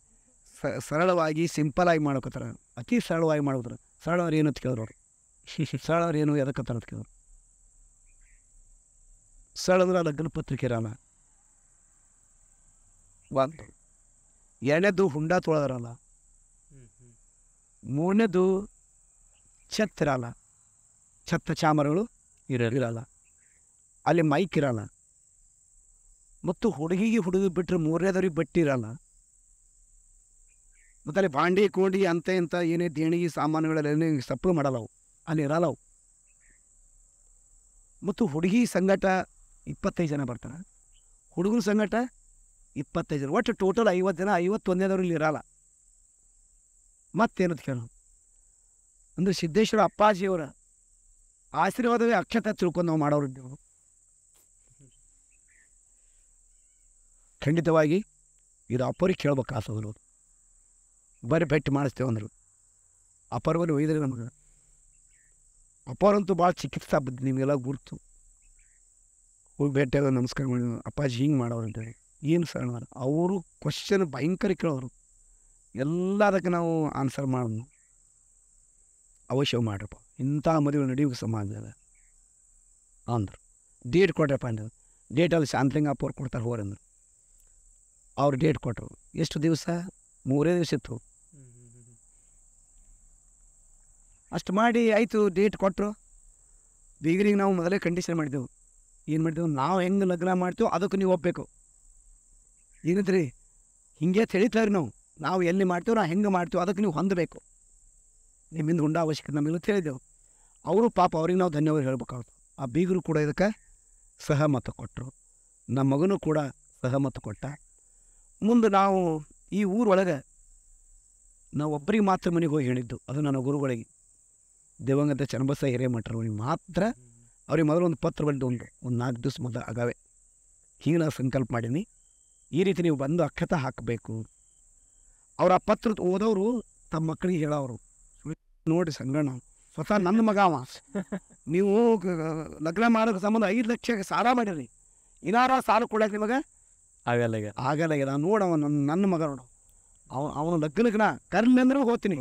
ಸರಳವಾಗಿ ಸರಳವಾಗಿ ಆಗಿ ಮಾಡ್ಕೋತಾರ ಅತಿ ಸರಳವಾಗಿ ಮಾಡ್ಕೋತಾರ ಸರಳವ್ರು ಏನು ಅಂತ ಕೇಳಿದ್ರು ಅವರು (laughs) ಸರಳವ್ರು ಏನು ಎದಕ್ಕತ್ತಾರ ಅಂತ ಕೇಳಿದ್ರು ಸರಳಂದ್ರೆ ಲಗ್ನ ಪತ್ರಿಕೆ ರಾಮ ಒಂದು ಎರಡನೇದು ಹುಂಡ ತೊಳೆದ್ರಲ್ಲ ಮೂರನೇದು ಇರಲ್ಲ ಛತ್ತ ಚಾಮರಗಳು ಇರಲ್ಲ ಅಲ್ಲಿ ಮೈಕ್ ಇರಲ್ಲ ಮತ್ತು ಹುಡುಗಿಗೆ ಹುಡುಗಿ ಬಿಟ್ಟರೆ ಮೂರನೇದವ್ರಿಗೆ ಬಟ್ಟೆ ಮತ್ತು ಅಲ್ಲಿ ಬಾಂಡಿ ಕೋಂಡಿ ಅಂತ ಇಂಥ ಏನೇ ದೇಣಿಗೆ ಸಾಮಾನುಗಳಲ್ಲಿ ಸಪ್ಲು ಮಾಡಲ್ಲವು ಅಲ್ಲಿ ಇರಲ್ಲವು ಮತ್ತು ಹುಡುಗಿ ಸಂಘಟ ಇಪ್ಪತ್ತೈದು ಜನ ಬರ್ತಾರೆ ಹುಡುಗನ ಸಂಘಟ ಇಪ್ಪತ್ತೈದು ಜನ ಒಟ್ಟು ಟೋಟಲ್ ಐವತ್ತು ಜನ ಐವತ್ತೊಂದನೇದವ್ರು ಇಲ್ಲಿ ಇರಲ್ಲ ಮತ್ತೇನದು ಕೇಳೋ ಅಂದರೆ ಸಿದ್ದೇಶ್ವರ ಅಪ್ಪಾಜಿಯವರ ಆಶೀರ್ವಾದವೇ ಅಕ್ಷತೆ ತಿಳ್ಕೊಂಡು ನಾವು ಮಾಡೋರು ಖಂಡಿತವಾಗಿ ಇದು ಅಪ್ಪರಿಗೆ ಕೇಳ್ಬೇಕು ಆಸೆ ಬರೀ ಪೆಟ್ಟು ಮಾಡಿಸ್ತೇವೆ ಅಂದರು ಅಪರ್ವನ ಒಯ್ದರೆ ನಮಗೆ ಅಪಾರಂತೂ ಭಾಳ ಚಿಕಿತ್ಸಾ ಬದ್ದು ನಿಮಗೆಲ್ಲ ಗುರ್ತು ಹೋಗಿ ಭೇಟಿಯಾಗ ನಮಸ್ಕಾರ ಮಾಡಿ ಅಪ್ಪಾಜಿ ಹಿಂಗೆ ಮಾಡೋರು ಅಂತೇಳಿ ಏನು ಸರ್ ಅವರು ಕ್ವಶನ್ ಭಯಂಕರ ಕೇಳೋರು ಅದಕ್ಕೆ ನಾವು ಆನ್ಸರ್ ಮಾಡೋದು ಅವಶ್ಯ ಮಾಡ್ರಪ್ಪ ಇಂಥ ಮದುವೆ ನಡೆಯುವ ಸಮಾಜ ಅಂದರು ಡೇಟ್ ಕೊಟ್ರಪ್ಪ ಅಂದರು ಡೇಟಲ್ಲಿ ಶಾಂತಲಿಂಗ ಅಪ್ಪವ್ರು ಕೊಡ್ತಾರೆ ಹೋರಂದರು ಅವ್ರು ಡೇಟ್ ಕೊಟ್ಟರು ಎಷ್ಟು ದಿವಸ ಮೂರೇ ದಿವಸ ಇತ್ತು ಅಷ್ಟು ಮಾಡಿ ಆಯಿತು ಡೇಟ್ ಕೊಟ್ಟರು ಬೀಗರಿಗೆ ನಾವು ಮೊದಲೇ ಕಂಡೀಷನ್ ಮಾಡಿದೆವು ಏನು ಮಾಡಿದೆವು ನಾವು ಹೆಂಗೆ ಲಗ್ನ ಮಾಡ್ತೀವೋ ಅದಕ್ಕೆ ನೀವು ಒಪ್ಪಬೇಕು ಏನಿದ್ರಿ ಹಿಂಗೆ ತಿಳಿತಾರೆ ನಾವು ನಾವು ಎಲ್ಲಿ ಮಾಡ್ತೀವೋ ನಾವು ಹೆಂಗೆ ಮಾಡ್ತೀವೋ ಅದಕ್ಕೆ ನೀವು ಹೊಂದಬೇಕು ನಿಮ್ಮಿಂದ ಉಂಡ ಅವಶ್ಯಕತೆ ನಮಗಿಲ್ಲ ತಿಳಿದೆವು ಅವರು ಪಾಪ ಅವ್ರಿಗೆ ನಾವು ಧನ್ಯವಾದ ಹೇಳ್ಬೇಕಾಗ್ತು ಆ ಬೀಗರು ಕೂಡ ಇದಕ್ಕೆ ಸಹಮತ ಕೊಟ್ಟರು ನಮ್ಮ ಮಗನೂ ಕೂಡ ಸಹಮತ ಕೊಟ್ಟ ಮುಂದೆ ನಾವು ಈ ಊರೊಳಗೆ ನಾವು ಒಬ್ಬರಿಗೆ ಮಾತ್ರ ಮನೆಗೆ ಹೋಗಿ ಹೇಳಿದ್ದು ಅದು ನನ್ನ ಗುರುಗಳಿಗೆ ದಿವಂಗತ ಚನ್ನಬಸವ ಹಿರೇಮಠರವ್ರಿಗೆ ಮಾತ್ರ ಅವ್ರಿಗೆ ಮೊದಲು ಒಂದು ಪತ್ರ ಬಂದು ಒಂದು ಒಂದು ನಾಲ್ಕು ದಿವಸ ಮೊದಲು ಆಗವೆ ಹೀಗೆ ಸಂಕಲ್ಪ ಮಾಡೀನಿ ಈ ರೀತಿ ನೀವು ಬಂದು ಅಕ್ಕತ ಹಾಕಬೇಕು ಅವ್ರು ಆ ಪತ್ರ ಓದೋರು ತಮ್ಮ ಮಕ್ಕಳಿಗೆ ಹೇಳೋರು ನೋಡಿ ಸಂಗಣ್ಣ ಸ್ವತಃ ನನ್ನ ಮಗ ಅವ ನೀವು ಲಗ್ನ ಮಾಡೋಕ್ಕೆ ಸಂಬಂಧ ಐದು ಲಕ್ಷ ಸಾಲ ಮಾಡಿರಿ ಇನ್ನಾರ ಸಾಲ ಕೊಡಕ್ಕೆ ನಿಮಗೆ ಆಗಲ್ಲ ಆಗಲ್ಲ ನೋಡವ ನನ್ನ ನನ್ನ ಮಗ ನೋಡು ಅವನು ಅವನ ಲಗ್ನಕ್ಕೆ ನಾ ಕರ್ಲಿ ಅಂದ್ರೆ ಹೋಗ್ತೀನಿ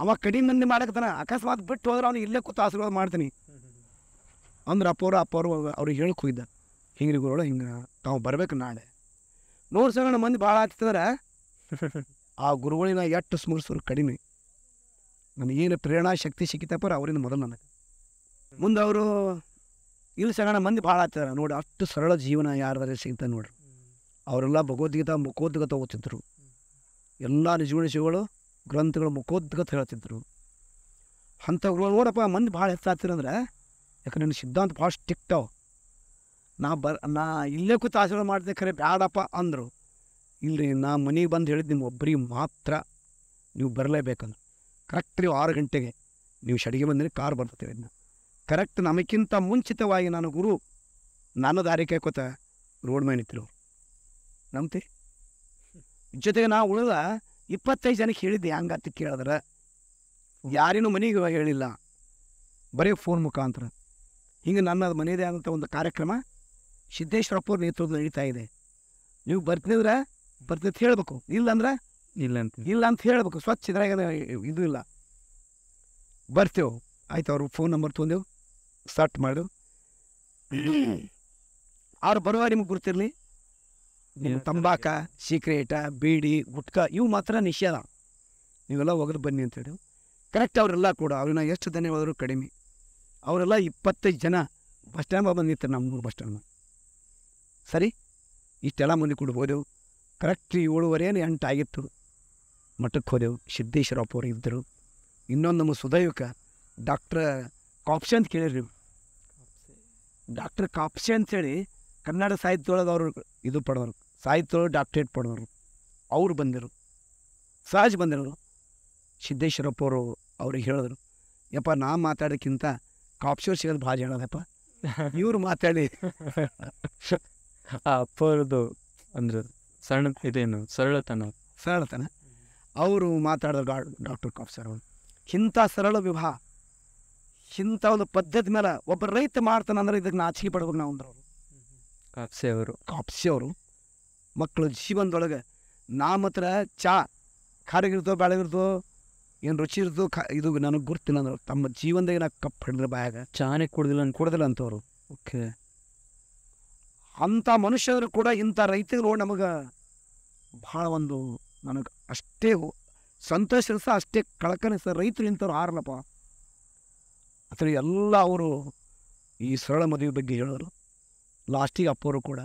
ಅವ ಕಡಿಮೆ ಮಂದಿ ಮಾಡಕತ್ತಾನ ಅಕಸ್ಮಾತ್ ಬಿಟ್ಟು ಹೋದ್ರೆ ಅವ್ನು ಇಲ್ಲೇ ಕೂತು ಆಶೀರ್ವಾದ ಮಾಡ್ತೀನಿ ಅಂದ್ರೆ ಅಪ್ಪವರು ಅಪ್ಪವರು ಅವ್ರಿಗೆ ಹೇಳಕ್ ಹೋಗಿದ್ದ ಹಿಂಗ್ರಿ ಗುರುಗಳು ಹಿಂಗ ತಾವು ಬರ್ಬೇಕು ನಾಳೆ ನೋಡಿ ಸಣ್ಣ ಮಂದಿ ಭಾಳ ಆಗ್ತದಂದ್ರೆ ಆ ಗುರುಗಳಿನ ಎಷ್ಟು ಸ್ಮರಿಸೋರು ಕಡಿಮೆ ನನಗೇನು ಪ್ರೇರಣಾ ಶಕ್ತಿ ಸಿಕ್ಕಿತಪ್ಪ ಅವರಿಂದ ಮೊದಲು ನನಗೆ ಮುಂದೆ ಅವರು ಇಲ್ಲಿ ಸಗಣ ಮಂದಿ ಭಾಳ ಆಗ್ತಾರೆ ನೋಡಿ ಅಷ್ಟು ಸರಳ ಜೀವನ ಯಾರಾದ್ರೆ ಸಿಗ್ತದೆ ನೋಡ್ರಿ ಅವರೆಲ್ಲ ಭಗವದ್ಗೀತಾ ಮುಖೋದ್ಗತ ಓದ್ತಿದ್ರು ಎಲ್ಲ ನಿಜವಣ ಶಿವಗಳು ಗ್ರಂಥಗಳು ಮುಖೋದ್ಗತ ಹೇಳ್ತಿದ್ರು ಅಂಥವ್ರು ನೋಡಪ್ಪ ಮಂದಿ ಭಾಳ ಅಂದ್ರೆ ಯಾಕಂದ್ರೆ ನನ್ನ ಸಿದ್ಧಾಂತ ಭಾಳ ಸ್ಟಿಕ್ಟ್ ನಾ ಬರ್ ನಾ ಇಲ್ಲೇ ಕೂತು ಆಚರಣೆ ಮಾಡಿದೆ ಖರೆ ಬ್ಯಾಡಪ್ಪ ಅಂದರು ಇಲ್ಲರಿ ನಾ ಮನೆಗೆ ಬಂದು ಹೇಳಿದ್ದು ನಿಮ್ಮ ಒಬ್ಬರಿಗೆ ಮಾತ್ರ ನೀವು ಬರಲೇಬೇಕಂದ್ರು ಕರೆಕ್ಟ್ ನೀವು ಆರು ಗಂಟೆಗೆ ನೀವು ಶಡಿಗೆ ಬಂದರೆ ಕಾರ್ ಬರ್ತೀವಿ ಇದನ್ನ ಕರೆಕ್ಟ್ ನಮಗಿಂತ ಮುಂಚಿತವಾಗಿ ನಾನು ಗುರು ನನ್ನ ದಾರಿ ಕೂತ ರೋಡ್ ಮೇಲೆ ಇತ್ತಿರು ನಂಬ್ತಿ ಜೊತೆಗೆ ನಾ ಉಳಿದ ಇಪ್ಪತ್ತೈದು ಜನಕ್ಕೆ ಹೇಳಿದ್ದೆ ಹಂಗತ್ತ ಕೇಳಿದ್ರೆ ಯಾರಿನೂ ಮನೆಗೆ ಹೇಳಿಲ್ಲ ಬರೀ ಫೋನ್ ಮುಖಾಂತರ ಹಿಂಗೆ ನನ್ನದು ಮನೆಯದೇ ಆದಂಥ ಒಂದು ಕಾರ್ಯಕ್ರಮ ಸಿದ್ದೇಶ್ವರಪ್ಪವ್ರ ನೇತೃತ್ವ ನಡೀತಾ ಇದೆ ನೀವು ಬರ್ತಿದ್ರೆ ಬರ್ತೈತೆ ಹೇಳಬೇಕು ಇಲ್ಲ ಇಲ್ಲ ಅಂತ ಇಲ್ಲ ಅಂತ ಹೇಳಬೇಕು ಸ್ವಚ್ಛ ಇದ್ರಾಗ ಇದು ಇಲ್ಲ ಬರ್ತೇವೆ ಆಯ್ತು ಅವ್ರ ಫೋನ್ ನಂಬರ್ ತೊಂದೆವು ಸ್ಟಾರ್ಟ್ ಮಾಡು ಅವ್ರು (coughs) ಬರುವ ನಿಮ್ಗೆ ಗೊತ್ತಿರಲಿ ತಂಬಾಕ ಸೀಕ್ರೇಟ ಬೀಡಿ ಗುಟ್ಕ ಇವು ಮಾತ್ರ ನಿಷೇಧ ನೀವೆಲ್ಲ ಒಗದು ಬನ್ನಿ ಅಂತೇಳಿ ಕರೆಕ್ಟ್ ಅವರೆಲ್ಲ ಕೂಡ ಅವ್ರನ್ನ ಎಷ್ಟು ಧನ್ಯವಾದರು ಕಡಿಮೆ ಅವರೆಲ್ಲ ಇಪ್ಪತ್ತೈದು ಜನ ಬಸ್ ಸ್ಟ್ಯಾಂಡ್ ಬಂದಿತ್ತು ನಮ್ಮೂರು ಬಸ್ ಸ್ಟ್ಯಾಂಡ್ ಸರಿ ಇಷ್ಟೆಲ್ಲ ಮುಂದೆ ಕೂಡ ಕರೆಕ್ಟ್ ಏಳುವರೆ ಎಂಟು ಆಗಿತ್ತು ಮಠಕ್ಕೆ ಹೋದೆವು ಸಿದ್ದೇಶ್ವರಪ್ಪ ಅವರು ಇದ್ದರು ಇನ್ನೊಂದು ನಮ್ಮ ಸುದೈವಕ ಡಾಕ್ಟರ್ ಕಾಪ್ಸೆ ಅಂತ ಕೇಳಿರಿ ಡಾಕ್ಟರ್ ಕಾಪ್ಸೆ ಅಂತೇಳಿ ಕನ್ನಡ ಸಾಹಿತ್ಯದೊಳಗೆ ಅವರು ಇದು ಪಡೋರು ಸಾಹಿತ್ಯರು ಡಾಕ್ಟ್ರೇಟ್ ಪಡೆದವರು ಅವ್ರು ಬಂದರು ಸಹಜ ಬಂದಿರೋರು ಸಿದ್ದೇಶ್ವರಪ್ಪ ಅವರು ಅವ್ರಿಗೆ ಹೇಳಿದ್ರು ಯಪ್ಪ ನಾ ಮಾತಾಡೋಕ್ಕಿಂತ ಕಾಪ್ಶೋರ್ ಸಿಗೋದು ಭಾಳ ಹೇಳೋದಪ್ಪ ಇವರು ಮಾತಾಡಿ ಅಪ್ಪರದು ಅಂದರೆ ಸಣ್ಣ ಇದೇನು ಸರಳತನ ಸರಳತನ ಅವರು ಮಾತಾಡಿದ್ರು ಡಾ ಡಾಕ್ಟರ್ ಕಾಪ್ಸರ್ ಅವರು ಇಂಥ ಸರಳ ವಿವಾಹ ಇಂಥ ಒಂದು ಪದ್ಧತಿ ಮೇಲೆ ಒಬ್ಬ ರೈತ ಮಾಡ್ತಾನಂದ್ರೆ ಇದಕ್ಕೆ ನಾಚಿಕೆ ಪಡ್ಬೇಕು ನಾವು ಅಂದ್ರೆ ಅವರು ಕಾಪ್ಸೆ ಅವರು ಕಾಪ್ಸೆ ಅವರು ಮಕ್ಕಳ ಜೀವನದೊಳಗೆ ನಾ ಮಾತ್ರ ಚಾ ಖಾರಗಿರ್ತೋ ಬೆಳಗಿರ್ತೋ ಏನು ರುಚಿ ಇರ್ತೋ ಖಾ ಇದು ನನಗೆ ಗೊತ್ತಿಲ್ಲ ಅಂದ್ರೆ ತಮ್ಮ ಜೀವನದಾಗ ನಾ ಕಪ್ ಹಿಡಿದ್ರೆ ಬಾಯಾಗ ಚಾನೆ ಕುಡ್ದಿಲ್ಲ ಅಂತ ಕುಡ್ದಿಲ್ಲ ಅಂತವ್ರು ಓಕೆ ಅಂಥ ಮನುಷ್ಯರು ಕೂಡ ಇಂಥ ರೈತರು ನಮಗೆ ಭಾಳ ಒಂದು ನನಗೆ ಅಷ್ಟೇ ಸಂತೋಷ ಸಹ ಅಷ್ಟೇ ಕಳಕನ ರೈತರು ಇಂಥವ್ರು ಆರಲಪ್ಪ ಅಥವಾ ಎಲ್ಲ ಅವರು ಈ ಸರಳ ಮದುವೆ ಬಗ್ಗೆ ಹೇಳೋರು ಲಾಸ್ಟಿಗೆ ಅಪ್ಪವರು ಕೂಡ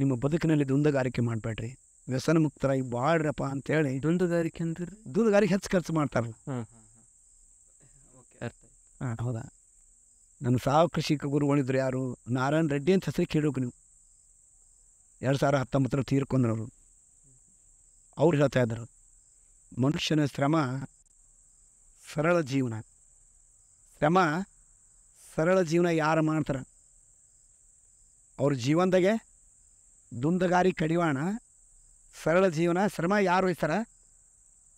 ನಿಮ್ಮ ಬದುಕಿನಲ್ಲಿ ದುಂದಗಾರಿಕೆ ಮಾಡಬೇಡ್ರಿ ವ್ಯಸನ ಮುಕ್ತರಾಗಿ ಬಾಳ್ರಪ್ಪ ಅಂತೇಳಿ ದುಂದಗಾರಿಕೆ ಅಂದ್ರೆ ದುಂದಗಾರಿಕೆ ಹೆಚ್ಚು ಖರ್ಚು ಮಾಡ್ತಾರ ಹಾ ಹೌದಾ ನನ್ನ ಸಾವು ಕೃಷಿಕ ಗುರುಗಳಿದ್ರು ಯಾರು ನಾರಾಯಣ ರೆಡ್ಡಿ ಅಂತ ಹೆಸರು ಕೇಳೋಕೆ ನೀವು ಎರಡು ಸಾವಿರ ಹತ್ತೊಂಬತ್ತರ ತೀರ್ಕೊಂಡ್ರವರು ಅವ್ರು ಹೇಳ್ತಾ ಇದ್ದರು ಮನುಷ್ಯನ ಶ್ರಮ ಸರಳ ಜೀವನ ಶ್ರಮ ಸರಳ ಜೀವನ ಯಾರು ಮಾಡ್ತಾರೆ ಅವ್ರ ಜೀವನದಾಗೆ ದುಂದಗಾರಿ ಕಡಿವಾಣ ಸರಳ ಜೀವನ ಶ್ರಮ ಯಾರು ಇರ್ತಾರ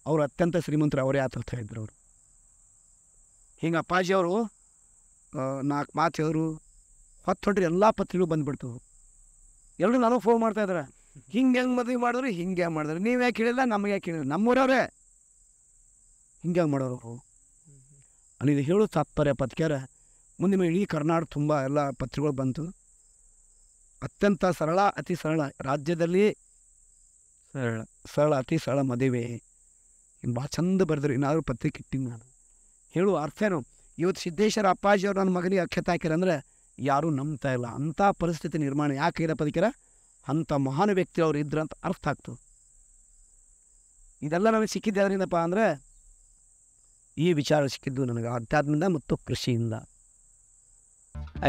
ಅವರು ಅತ್ಯಂತ ಶ್ರೀಮಂತರು ಅವರೇ ಆತ ಇದ್ರು ಅವರು ಹಿಂಗೆ ಅವರು ನಾಲ್ಕು ಮಾತು ಹೇಳರು ಹೊತ್ತು ಹೊಂಟ್ರಿ ಎಲ್ಲ ಪತ್ರಿಗಳು ಬಂದುಬಿಡ್ತು ಎಲ್ಲರೂ ನಾನು ಫೋನ್ ಇದ್ರ ಹಿಂಗೆ ಹೆಂಗೆ ಮದುವೆ ಮಾಡಿದ್ರು ಹಿಂಗೆ ಹೆಂಗೆ ಮಾಡಿದ್ರು ನೀವು ಯಾಕೆ ಹೇಳಿಲ್ಲ ನಮಗೆ ಯಾಕೆ ಹೇಳಿಲ್ಲ ನಮ್ಮೂರವ್ರೆ ಹಿಂಗೆ ಹೆಂಗೆ ಮಾಡೋರು ಅವರು ಅಲ್ಲಿ ಹೇಳು ತಾತ್ಪರ್ಯ ಪತ್ರಿಕೆಯರ ಮುಂದಿನ ಇಡೀ ಕರ್ನಾಟಕ ತುಂಬ ಎಲ್ಲ ಪತ್ರಿಕೆಗಳು ಬಂತು ಅತ್ಯಂತ ಸರಳ ಅತಿ ಸರಳ ರಾಜ್ಯದಲ್ಲಿ ಸರಳ ಸರಳ ಅತಿ ಸರಳ ಮದುವೆ ಭಾಳ ಚಂದ ಬರೆದ್ರು ಇನ್ನಾದರೂ ಪತ್ರಿಕೆ ಇಟ್ಟಿನಿ ನಾನು ಹೇಳುವ ಅರ್ಥೇನು ಇವತ್ತು ಸಿದ್ದೇಶ್ವರ ಅಪ್ಪಾಜಿ ಅವರು ನನ್ನ ಮಗನಿಗೆ ಅಕ್ಷತೆ ಹಾಕಿರಂದ್ರೆ ಯಾರೂ ನಂಬ್ತಾ ಇಲ್ಲ ಅಂಥ ಪರಿಸ್ಥಿತಿ ನಿರ್ಮಾಣ ಯಾಕೆ ಇರಪ್ಪ ಅದಕ್ಕಿರ ಅಂಥ ಮಹಾನ್ ವ್ಯಕ್ತಿ ಅವ್ರು ಇದ್ರ ಅಂತ ಅರ್ಥ ಆಗ್ತದೆ ಇದೆಲ್ಲ ನಮಗೆ ಸಿಕ್ಕಿದ್ದೆ ಅದರಿಂದಪ್ಪ ಅಂದರೆ ಈ ವಿಚಾರ ಸಿಕ್ಕಿದ್ದು ನನಗೆ ಆಧ್ಯಾತ್ಮದಿಂದ ಮತ್ತು ಕೃಷಿಯಿಂದ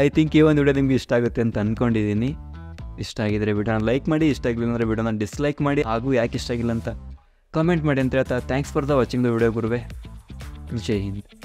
ಐ ಥಿಂಕ್ ಈ ಒಂದು ವಿಡಿಯೋ ನಿಮ್ಗೆ ಇಷ್ಟ ಆಗುತ್ತೆ ಅಂತ ಅಂದ್ಕೊಂಡಿದ್ದೀನಿ ಇಷ್ಟ ಆಗಿದ್ರೆ ವಿಡಿಯೋನ ಲೈಕ್ ಮಾಡಿ ಇಷ್ಟ ಆಗಿಲ್ಲ ಅಂದರೆ ವಿಡಿಯೋನ ಡಿಸ್ಲೈಕ್ ಮಾಡಿ ಹಾಗೂ ಯಾಕೆ ಇಷ್ಟ ಆಗಿಲ್ಲ ಅಂತ ಕಮೆಂಟ್ ಮಾಡಿ ಅಂತ ಹೇಳ್ತಾ thanks for the watching the video ಗುರುವೆ ಜೈ ಹಿಂದ್